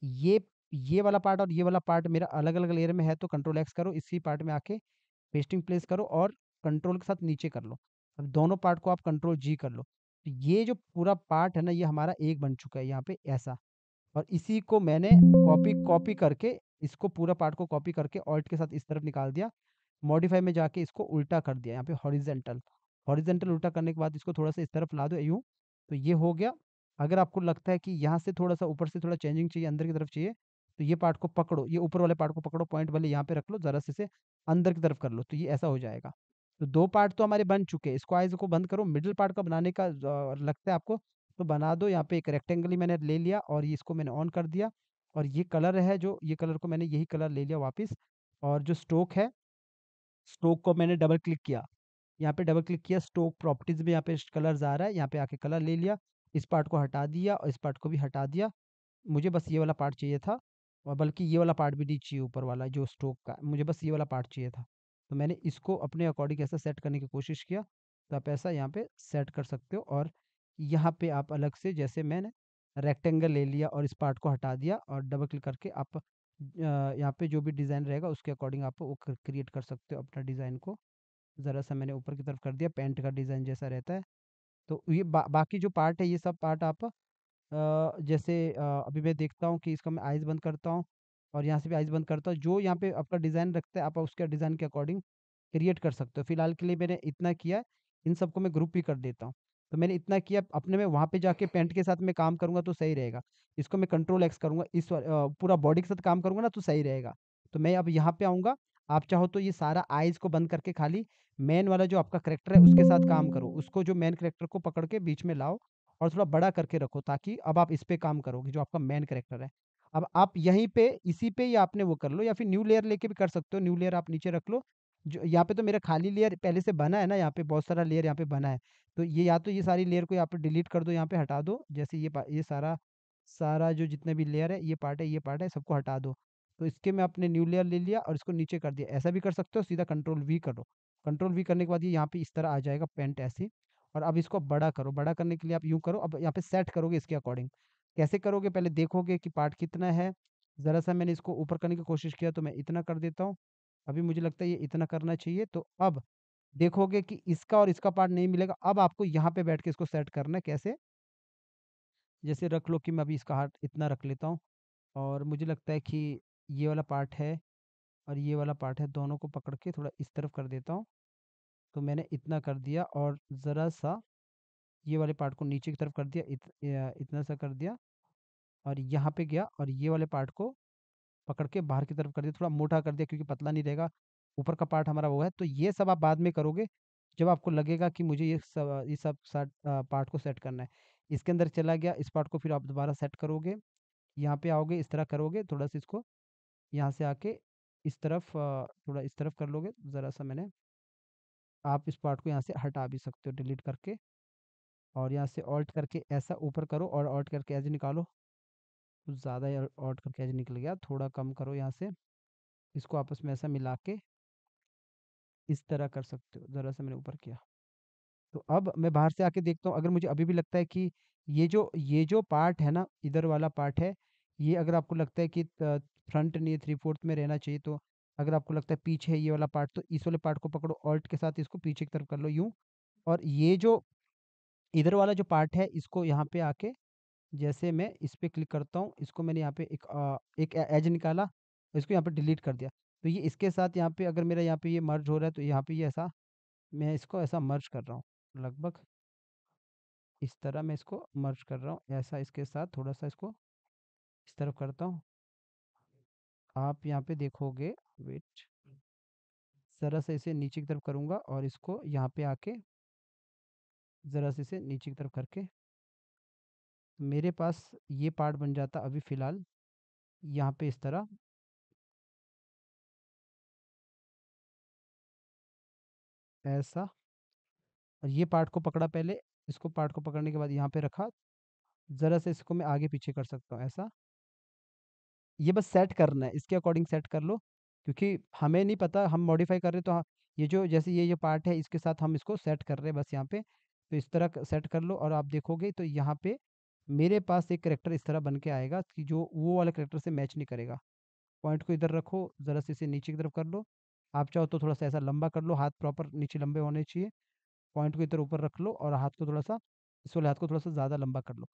ये ये वाला पार्ट और ये वाला पार्ट मेरा अलग अलग लेयर में है तो कंट्रोल एक्स करो इसी पार्ट में आके पेस्टिंग प्लेस करो और कंट्रोल के साथ नीचे कर लो अब दोनों पार्ट को आप कंट्रोल जी कर लो तो ये जो पूरा पार्ट है ना ये हमारा एक बन चुका है यहाँ पे ऐसा और इसी को मैंने कॉपी कॉपी करके इसको पूरा पार्ट को कॉपी करके ऑल्ट के साथ इस तरफ निकाल दिया मॉडिफाई में जाके इसको उल्टा कर दिया यहाँ पे हॉरिजेंटल हॉरिजेंटल उल्टा करने के बाद इसको थोड़ा सा इस तरफ ला दो यूँ तो ये हो गया अगर आपको लगता है कि यहाँ से थोड़ा सा ऊपर से थोड़ा चेंजिंग चाहिए अंदर की तरफ चाहिए तो ये पार्ट को पकड़ो ये ऊपर वाले पार्ट को पकड़ो पॉइंट वाले यहाँ पे रख लो जरा से इसे अंदर की तरफ कर लो तो ये ऐसा हो जाएगा तो दो पार्ट तो हमारे बन चुके हैं इसको आइज को बंद करो मिडिल पार्ट का बनाने का लगता है आपको तो बना दो यहाँ पे एक रेक्टेंगल मैंने ले लिया और इसको मैंने ऑन कर दिया और ये कलर है जो ये कलर को मैंने यही कलर ले लिया वापस और जो स्टोक है स्टोक को मैंने डबल क्लिक किया यहाँ पे डबल क्लिक किया स्टोक प्रॉपर्टीज में यहाँ पे कलर्स आ रहा है यहाँ पे आके कलर ले लिया इस पार्ट को हटा दिया और इस पार्ट को भी हटा दिया मुझे बस ये वाला पार्ट चाहिए था और बल्कि ये वाला पार्ट भी नहीं चाहिए ऊपर वाला जो स्टोक का मुझे बस ये वाला पार्ट चाहिए था तो मैंने इसको अपने अकॉर्डिंग ऐसा सेट करने की कोशिश किया तो आप ऐसा यहाँ पर सेट कर सकते हो और यहाँ पर आप अलग से जैसे मैंने रेक्टेंगल ले लिया और इस पार्ट को हटा दिया और डबल क्लिक करके आप यहाँ पे जो भी डिज़ाइन रहेगा उसके अकॉर्डिंग आप वो क्रिएट कर सकते हो अपना डिज़ाइन को ज़रा सा मैंने ऊपर की तरफ कर दिया पैंट का डिज़ाइन जैसा रहता है तो ये बा, बाकी जो पार्ट है ये सब पार्ट आप जैसे अभी मैं देखता हूँ कि इसका मैं आइज़ बंद करता हूँ और यहाँ से भी आइज़ बंद करता हूँ जो यहाँ पर आपका डिज़ाइन रखता है आप उसके डिज़ाइन के अकॉर्डिंग क्रिएट कर सकते हो फिलहाल के लिए मैंने इतना किया इन सबको मैं ग्रुप भी कर देता हूँ तो मैंने इतना किया अपने में वहाँ पे जाके पेंट के साथ मैं काम करूँगा तो सही रहेगा इसको मैं कंट्रोल एक्स करूँगा इस पूरा बॉडी के साथ काम करूँगा ना तो सही रहेगा तो मैं अब यहाँ पे आऊँगा आप चाहो तो ये सारा आइज को बंद करके खाली मेन वाला जो आपका करेक्टर है उसके साथ काम करो उसको जो मेन करेक्टर को पकड़ के बीच में लाओ और थोड़ा बड़ा करके रखो ताकि अब आप इस पे काम करोगे जो आपका मेन करेक्टर है अब आप यहीं पे इसी पे ही आपने वो कर लो या फिर न्यू लेयर लेके भी कर सकते हो न्यू लेयर आप नीचे रख लो जो यहाँ पे तो मेरा खाली लेयर पहले से बना है ना यहाँ पे बहुत सारा लेयर यहाँ पे बना है तो ये या तो ये सारी लेयर को यहाँ पे डिलीट कर दो यहाँ पे हटा दो जैसे ये पा- ये सारा सारा जो जितने भी लेयर है ये पार्ट है ये पार्ट है सबको हटा दो तो इसके मैं अपने न्यू लेयर ले लिया और इसको नीचे कर दिया ऐसा भी कर सकते हो सीधा कंट्रोल वी करो कंट्रोल वी करने के बाद ये यहाँ पे इस तरह आ जाएगा पेंट ऐसे और अब इसको बड़ा करो बड़ा करने के लिए आप यूँ करो अब यहाँ पे सेट करोगे इसके अकॉर्डिंग कैसे करोगे पहले देखोगे कि पार्ट कितना है ज़रा सा मैंने इसको ऊपर करने की कोशिश किया तो मैं इतना कर देता हूँ अभी मुझे लगता है ये इतना करना चाहिए तो अब देखोगे कि इसका और इसका पार्ट नहीं मिलेगा अब आपको यहाँ पे बैठ के इसको सेट करना है कैसे जैसे रख लो कि मैं अभी इसका हार्ट इतना रख लेता हूँ और मुझे लगता है कि ये वाला पार्ट है और ये वाला पार्ट है दोनों को पकड़ के थोड़ा इस तरफ कर देता हूँ तो मैंने इतना कर दिया और ज़रा सा ये वाले पार्ट को नीचे की तरफ कर दिया इत, इतना सा कर दिया और यहाँ पे गया और ये वाले पार्ट को पकड़ के बाहर की तरफ कर दिया, थोड़ा मोटा कर दिया क्योंकि पतला नहीं रहेगा, ऊपर का पार्ट हमारा वो है। तो ये सब आप बाद में करोगे, जब आपको लगेगा कि मुझे ये सब ये सब साट पार्ट को सेट करना है। इसके अंदर चला गया, इस पार्ट को फिर आप दोबारा सेट करोगे, यहाँ पे आओगे, इस तरह करोगे, थोड़ा-सा इसको यहाँ से आके इस तरफ थोड़ा इस तरफ कर लोगे, ज़रा-सा मैंने आप इस पार्ट को यहाँ से हटा भी सकते हो डिलीट करके और यहाँ से ऑल्ट करके ऐसा ऊपर करो और ऑल्ट करके ऐसे निकालो। कुछ ज़्यादा ही ऑड करके आज निकल गया थोड़ा कम करो यहाँ से इसको आपस में ऐसा मिला के इस तरह कर सकते हो ज़रा सा मैंने ऊपर किया तो अब मैं बाहर से आके देखता हूँ अगर मुझे अभी भी लगता है कि ये जो ये जो पार्ट है ना इधर वाला पार्ट है ये अगर आपको लगता है कि फ्रंट नहीं थ्री फोर्थ में रहना चाहिए तो अगर आपको लगता है पीछे है ये वाला पार्ट तो इस वाले पार्ट को पकड़ो ऑल्ट के साथ इसको पीछे की तरफ कर लो यूँ और ये जो इधर वाला जो पार्ट है इसको यहाँ पे आके जैसे मैं इस पर क्लिक करता हूँ इसको मैंने यहाँ पे एक आ, एक एज निकाला इसको यहाँ पे डिलीट कर दिया तो ये इसके साथ यहाँ पे अगर मेरा यहाँ पे ये मर्ज हो रहा है तो यहाँ पे ये ऐसा मैं इसको ऐसा मर्ज कर रहा हूँ लगभग इस तरह मैं इसको मर्ज कर रहा हूँ ऐसा इसके साथ थोड़ा सा इसको इस तरफ करता हूँ आप यहाँ पे देखोगे वेट ज़रा से इसे नीचे की तरफ करूँगा और इसको यहाँ पे आके ज़रा से इसे नीचे की तरफ करके मेरे पास ये पार्ट बन जाता अभी फ़िलहाल यहाँ पे इस तरह ऐसा और ये पार्ट को पकड़ा पहले इसको पार्ट को पकड़ने के बाद यहाँ पे रखा ज़रा से इसको मैं आगे पीछे कर सकता हूँ ऐसा ये बस सेट करना है इसके अकॉर्डिंग सेट कर लो क्योंकि हमें नहीं पता हम मॉडिफाई कर रहे तो हाँ, ये जो जैसे ये जो पार्ट है इसके साथ हम इसको सेट कर रहे हैं बस यहाँ पे तो इस तरह सेट कर लो और आप देखोगे तो यहाँ पे मेरे पास एक करेक्टर इस तरह बन के आएगा कि जो वो वाले करेक्टर से मैच नहीं करेगा पॉइंट को इधर रखो ज़रा से इसे नीचे की तरफ कर लो आप चाहो तो थोड़ा सा ऐसा लंबा कर लो हाथ प्रॉपर नीचे लंबे होने चाहिए पॉइंट को इधर ऊपर रख लो और हाथ को थोड़ा सा इस वाले हाथ को थोड़ा सा ज़्यादा लंबा कर लो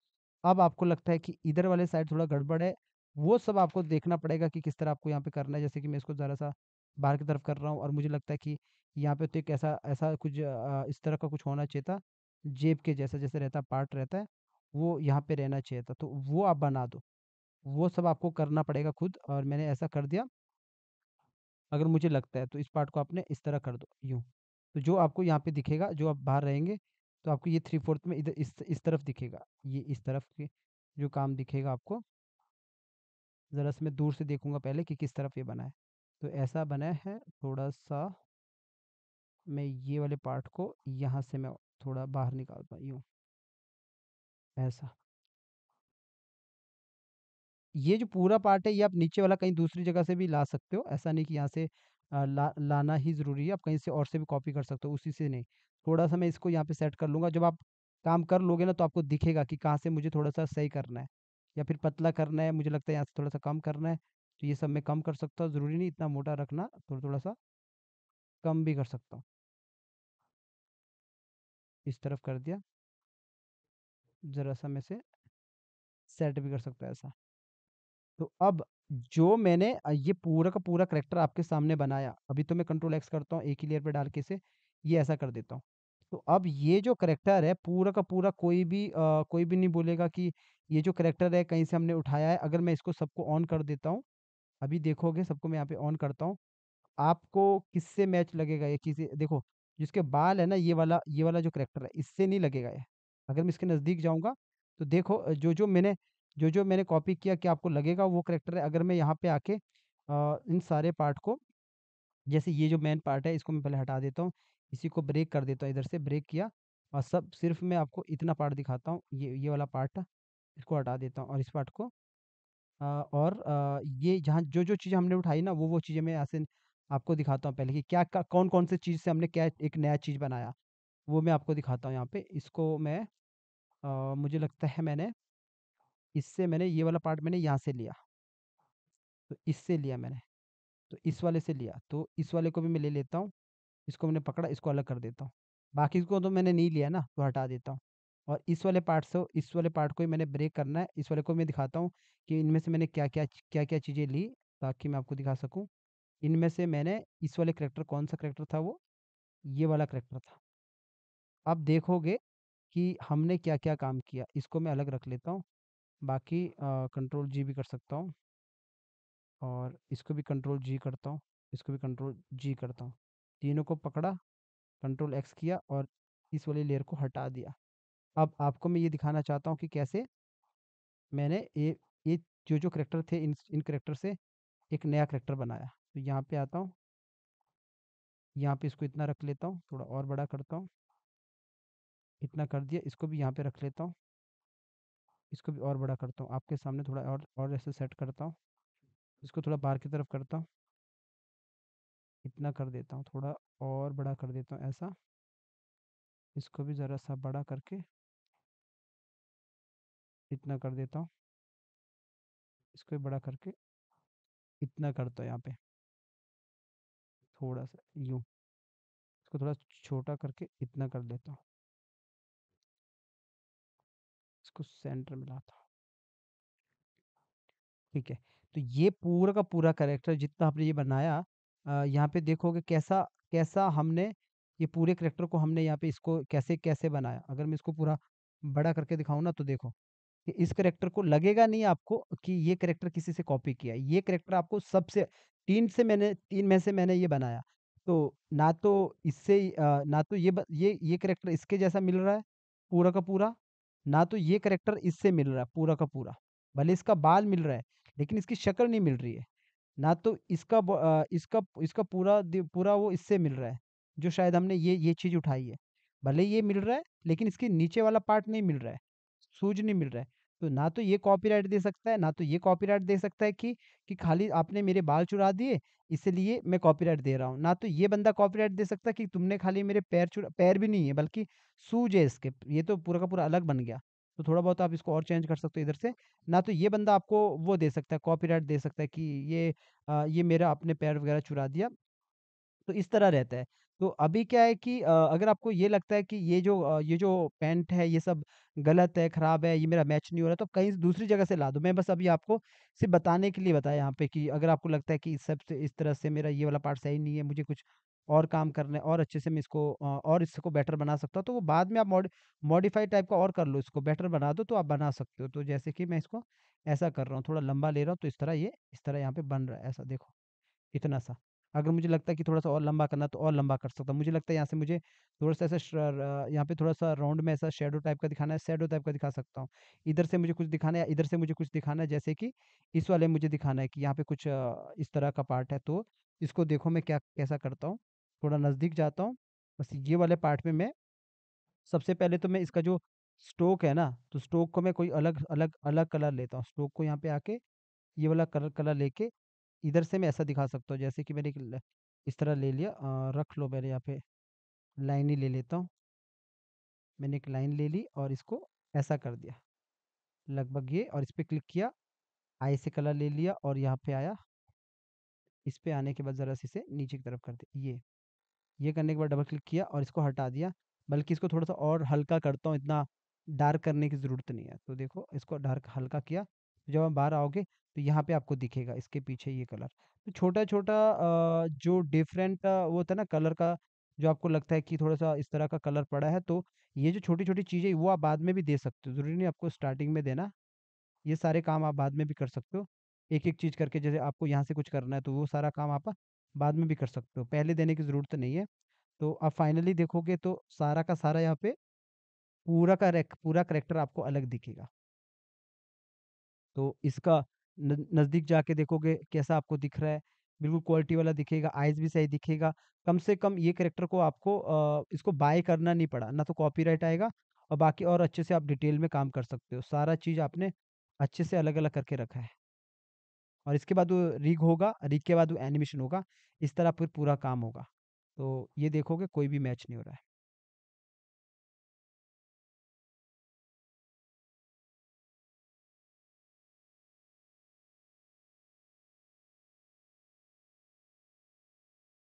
अब आपको लगता है कि इधर वाले साइड थोड़ा गड़बड़ है वो सब आपको देखना पड़ेगा कि किस तरह आपको यहाँ पे करना है जैसे कि मैं इसको ज़रा सा बाहर की तरफ कर रहा हूँ और मुझे लगता है कि यहाँ पे तो एक ऐसा ऐसा कुछ इस तरह का कुछ होना चाहिए था जेब के जैसा जैसे रहता पार्ट रहता है वो यहाँ पे रहना चाहिए था तो वो आप बना दो वो सब आपको करना पड़ेगा खुद और मैंने ऐसा कर दिया अगर मुझे लगता है तो इस पार्ट को आपने इस तरह कर दो यूँ तो जो आपको यहाँ पे दिखेगा जो आप बाहर रहेंगे तो आपको ये थ्री फोर्थ में इधर इस इस तरफ दिखेगा ये इस तरफ के जो काम दिखेगा आपको ज़रा से मैं दूर से देखूंगा पहले कि किस तरफ ये बना है तो ऐसा बना है थोड़ा सा मैं ये वाले पार्ट को यहाँ से मैं थोड़ा बाहर निकालता हूँ यूँ ऐसा। ये जो पूरा पार्ट है, ये आप नीचे वाला कहीं दूसरी जगह से भी ला सकते हो। ऐसा नहीं कि यहाँ से ला लाना ही ज़रूरी है, आप कहीं से और से भी कॉपी कर सकते हो, उसी से नहीं। थोड़ा-सा मैं इसको यहाँ पे सेट कर लूँगा, जब आप काम कर लोगे ना, तो आपको दिखेगा कि कहाँ से मुझे थोड़ा-सा सही करना है या फिर पतला करना है, मुझे लगता है यहाँ से थोड़ा-सा कम करना है, तो ये सब मैं कम कर सकता हूँ। ज़रूरी नहीं इतना मोटा रखना, थोड़ा-थोड़ा-सा कम भी कर सकता हूँ। इस तरफ कर दिया। ज़रा सा मैं से सेट भी कर सकता है ऐसा तो अब जो मैंने ये पूरा का पूरा करेक्टर आपके सामने बनाया अभी तो मैं कंट्रोल एक्स करता हूँ एक ही लेयर पे डाल के से ये ऐसा कर देता हूँ तो अब ये जो करेक्टर है पूरा का पूरा कोई भी आ, कोई भी नहीं बोलेगा कि ये जो करेक्टर है कहीं से हमने उठाया है अगर मैं इसको सबको ऑन कर देता हूँ अभी देखोगे सबको मैं यहाँ पे ऑन करता हूँ आपको किससे मैच लगेगा ये किसी देखो जिसके बाल है ना ये वाला ये वाला जो करेक्टर है इससे नहीं लगेगा ये अगर मैं इसके नज़दीक जाऊँगा तो देखो जो जो मैंने जो जो मैंने कॉपी किया क्या आपको लगेगा वो करेक्टर है अगर मैं यहाँ पे आके इन सारे पार्ट को जैसे ये जो मेन पार्ट है इसको मैं पहले हटा देता हूँ इसी को ब्रेक कर देता हूँ इधर से ब्रेक किया और सब सिर्फ मैं आपको इतना पार्ट दिखाता हूँ ये ये वाला पार्ट इसको हटा देता हूँ और इस पार्ट को और ये जहाँ जो जो चीज़ें हमने उठाई ना वो वो चीज़ें मैं यहाँ से आपको दिखाता हूँ पहले कि क्या कौन कौन से चीज़ से हमने क्या एक नया चीज़ बनाया वो मैं आपको दिखाता हूँ यहाँ पे इसको मैं मुझे लगता है मैंने इससे मैंने ये वाला पार्ट मैंने यहाँ से लिया। तो इससे लिया मैंने, तो इस वाले से लिया, तो इस वाले को भी मैं ले लेता हूँ, इसको मैंने पकड़ा, इसको अलग कर देता हूँ। बाकी को तो मैंने नहीं लिया ना, तो हटा देता हूँ और इस वाले पार्ट से इस वाले पार्ट को ही मैंने ब्रेक करना है, इस वाले को मैं दिखाता हूँ कि इनमें से मैंने क्या-क्या क्या-क्या चीज़ें ली, ताकि मैं आपको दिखा सकूँ। इनमें से मैंने इस वाले करैक्टर कौन-सा करैक्टर था वो? ये वाला करेक्टर था। आप देखोगे कि हमने क्या क्या काम किया इसको मैं अलग रख लेता हूँ बाकी कंट्रोल जी भी कर सकता हूँ और इसको भी कंट्रोल जी करता हूँ इसको भी कंट्रोल जी करता हूँ तीनों को पकड़ा कंट्रोल एक्स किया और इस वाली लेयर को हटा दिया अब आपको मैं ये दिखाना चाहता हूँ कि कैसे मैंने ये ये जो जो करेक्टर थे इन इन करेक्टर से एक नया करेक्टर बनाया तो यहाँ पे आता हूँ यहाँ पे इसको इतना रख लेता हूँ थोड़ा और बड़ा करता हूँ इतना कर दिया इसको भी यहाँ पे रख लेता हूँ इसको भी और बड़ा करता हूँ आपके सामने थोड़ा और और ऐसे सेट करता हूँ इसको थोड़ा बाहर की तरफ करता हूँ इतना कर देता हूँ थोड़ा और बड़ा कर देता हूँ ऐसा इसको भी ज़रा सा बड़ा करके इतना कर देता हूँ इसको भी बड़ा करके इतना करता हूँ यहाँ पे थोड़ा सा यूँ इसको थोड़ा छोटा करके इतना कर देता हूँ इसको सेंटर मिला था ठीक है तो ये पूरा का पूरा करेक्टर जितना हमने ये बनाया यहाँ पे देखोगे कैसा कैसा हमने ये पूरे करेक्टर को हमने यहाँ पे इसको कैसे कैसे बनाया अगर मैं इसको पूरा बड़ा करके दिखाऊँ ना तो देखो कि इस करेक्टर को लगेगा नहीं आपको कि ये करेक्टर किसी से कॉपी किया ये करेक्टर आपको सबसे तीन से मैंने तीन में से मैंने ये बनाया तो ना तो इससे ना तो ये ये ये करेक्टर इसके जैसा मिल रहा है पूरा का पूरा ना तो ये करेक्टर इससे मिल रहा है पूरा का पूरा भले इसका बाल मिल रहा है लेकिन इसकी शक्ल नहीं मिल रही है ना तो इसका इसका इसका पूरा पूरा वो इससे मिल रहा है जो शायद हमने ये ये चीज़ उठाई है भले ये मिल रहा है लेकिन इसके नीचे वाला पार्ट नहीं मिल रहा है सूज नहीं मिल रहा है तो ना तो ये कॉपीराइट दे सकता है ना तो ये कॉपीराइट दे सकता है कि कि खाली आपने मेरे बाल चुरा दिए इसलिए मैं कॉपीराइट दे रहा हूँ ना तो ये बंदा कॉपीराइट दे सकता है कि तुमने खाली मेरे पैर चुरा पैर भी नहीं है बल्कि सूज है इसके ये तो पूरा का पूरा अलग बन गया तो थोड़ा बहुत आप इसको और चेंज कर सकते हो इधर से ना तो ये बंदा आपको वो दे सकता है कॉपीराइट दे सकता है कि ये आ, ये मेरा अपने पैर वगैरह चुरा दिया तो इस तरह रहता है तो अभी क्या है कि अगर आपको ये लगता है कि ये जो ये जो पेंट है ये सब गलत है, ख़राब है, ये मेरा मैच नहीं हो रहा, तो कहीं दूसरी जगह से ला दो। मैं बस अभी आपको सिर्फ़ बताने के लिए बताया यहाँ पे कि अगर आपको लगता है कि इस सब से इस तरह से मेरा ये वाला पार्ट सही नहीं है, मुझे कुछ और काम करना है और अच्छे से मैं इसको और इसको बेटर बना सकता हूँ, तो वो बाद में आप मॉड टाइप का और कर लो इसको, बेटर बना दो तो आप बना सकते हो। तो जैसे कि मैं इसको ऐसा कर रहा हूँ, थोड़ा लंबा ले रहा हूँ, तो इस तरह ये इस तरह यहाँ पे बन रहा है, ऐसा देखो, इतना सा। अगर मुझे लगता है कि थोड़ा सा और लंबा करना तो और लंबा कर सकता हूँ मुझे लगता है यहाँ से मुझे थोड़ा सा ऐसा यहाँ पे थोड़ा सा राउंड में ऐसा शेडो टाइप का दिखाना है शेडो टाइप का दिखा सकता हूँ इधर से मुझे कुछ दिखाना है इधर से मुझे कुछ दिखाना है जैसे कि इस वाले मुझे दिखाना है कि यहाँ पे कुछ इस तरह का पार्ट है तो इसको देखो मैं क्या कैसा करता हूँ थोड़ा नज़दीक जाता हूँ बस ये वाले पार्ट में मैं सबसे पहले तो मैं इसका जो स्टोक है ना तो स्टोक को मैं कोई अलग अलग अलग कलर लेता हूँ स्टोक को यहाँ पे आके ये वाला कलर कलर लेके इधर से मैं ऐसा दिखा सकता हूँ जैसे कि मैंने इस तरह ले लिया आ, रख लो मैंने यहाँ पे लाइन ही ले लेता हूँ मैंने एक लाइन ले ली और इसको ऐसा कर दिया लगभग ये और इस पर क्लिक किया आई से कलर ले लिया और यहाँ पे आया इस पे आने के बाद ज़रा से इसे नीचे की तरफ कर दिया ये ये करने के बाद डबल क्लिक किया और इसको हटा दिया बल्कि इसको थोड़ा सा और हल्का करता हूँ इतना डार्क करने की ज़रूरत नहीं है तो देखो इसको डार्क हल्का किया तो जब आप बाहर आओगे तो यहाँ पे आपको दिखेगा इसके पीछे ये कलर तो छोटा-छोटा जो डिफरेंट वो था ना कलर का जो आपको लगता है कि थोड़ा-सा इस तरह का कलर पड़ा है तो ये जो छोटी-छोटी चीज़ें वो आप बाद में भी दे सकते हो। ज़रूरी नहीं आपको स्टार्टिंग में देना। ये सारे काम आप बाद में भी कर सकते हो। एक-एक चीज़ करके जैसे आपको यहाँ से कुछ करना है तो वो सारा काम आप बाद में भी कर सकते हो। पहले देने की ज़रूरत नहीं है। तो आप फाइनली देखोगे तो सारा का सारा यहाँ पे पूरा का पूरा करेक्टर आपको अलग दिखेगा। तो इसका नज़दीक जाके देखोगे कैसा आपको दिख रहा है, बिल्कुल क्वालिटी वाला दिखेगा, आइज़ भी सही दिखेगा। कम से कम ये करेक्टर को आपको आ, इसको बाय करना नहीं पड़ा, ना तो कॉपीराइट आएगा और बाकी और अच्छे से आप डिटेल में काम कर सकते हो। सारा चीज़ आपने अच्छे से अलग-अलग करके रखा है। और इसके बाद वो रिग होगा, रिग के बाद वो एनिमेशन होगा। इस तरह फिर पूरा काम होगा। तो ये देखोगे कोई भी मैच नहीं हो रहा है।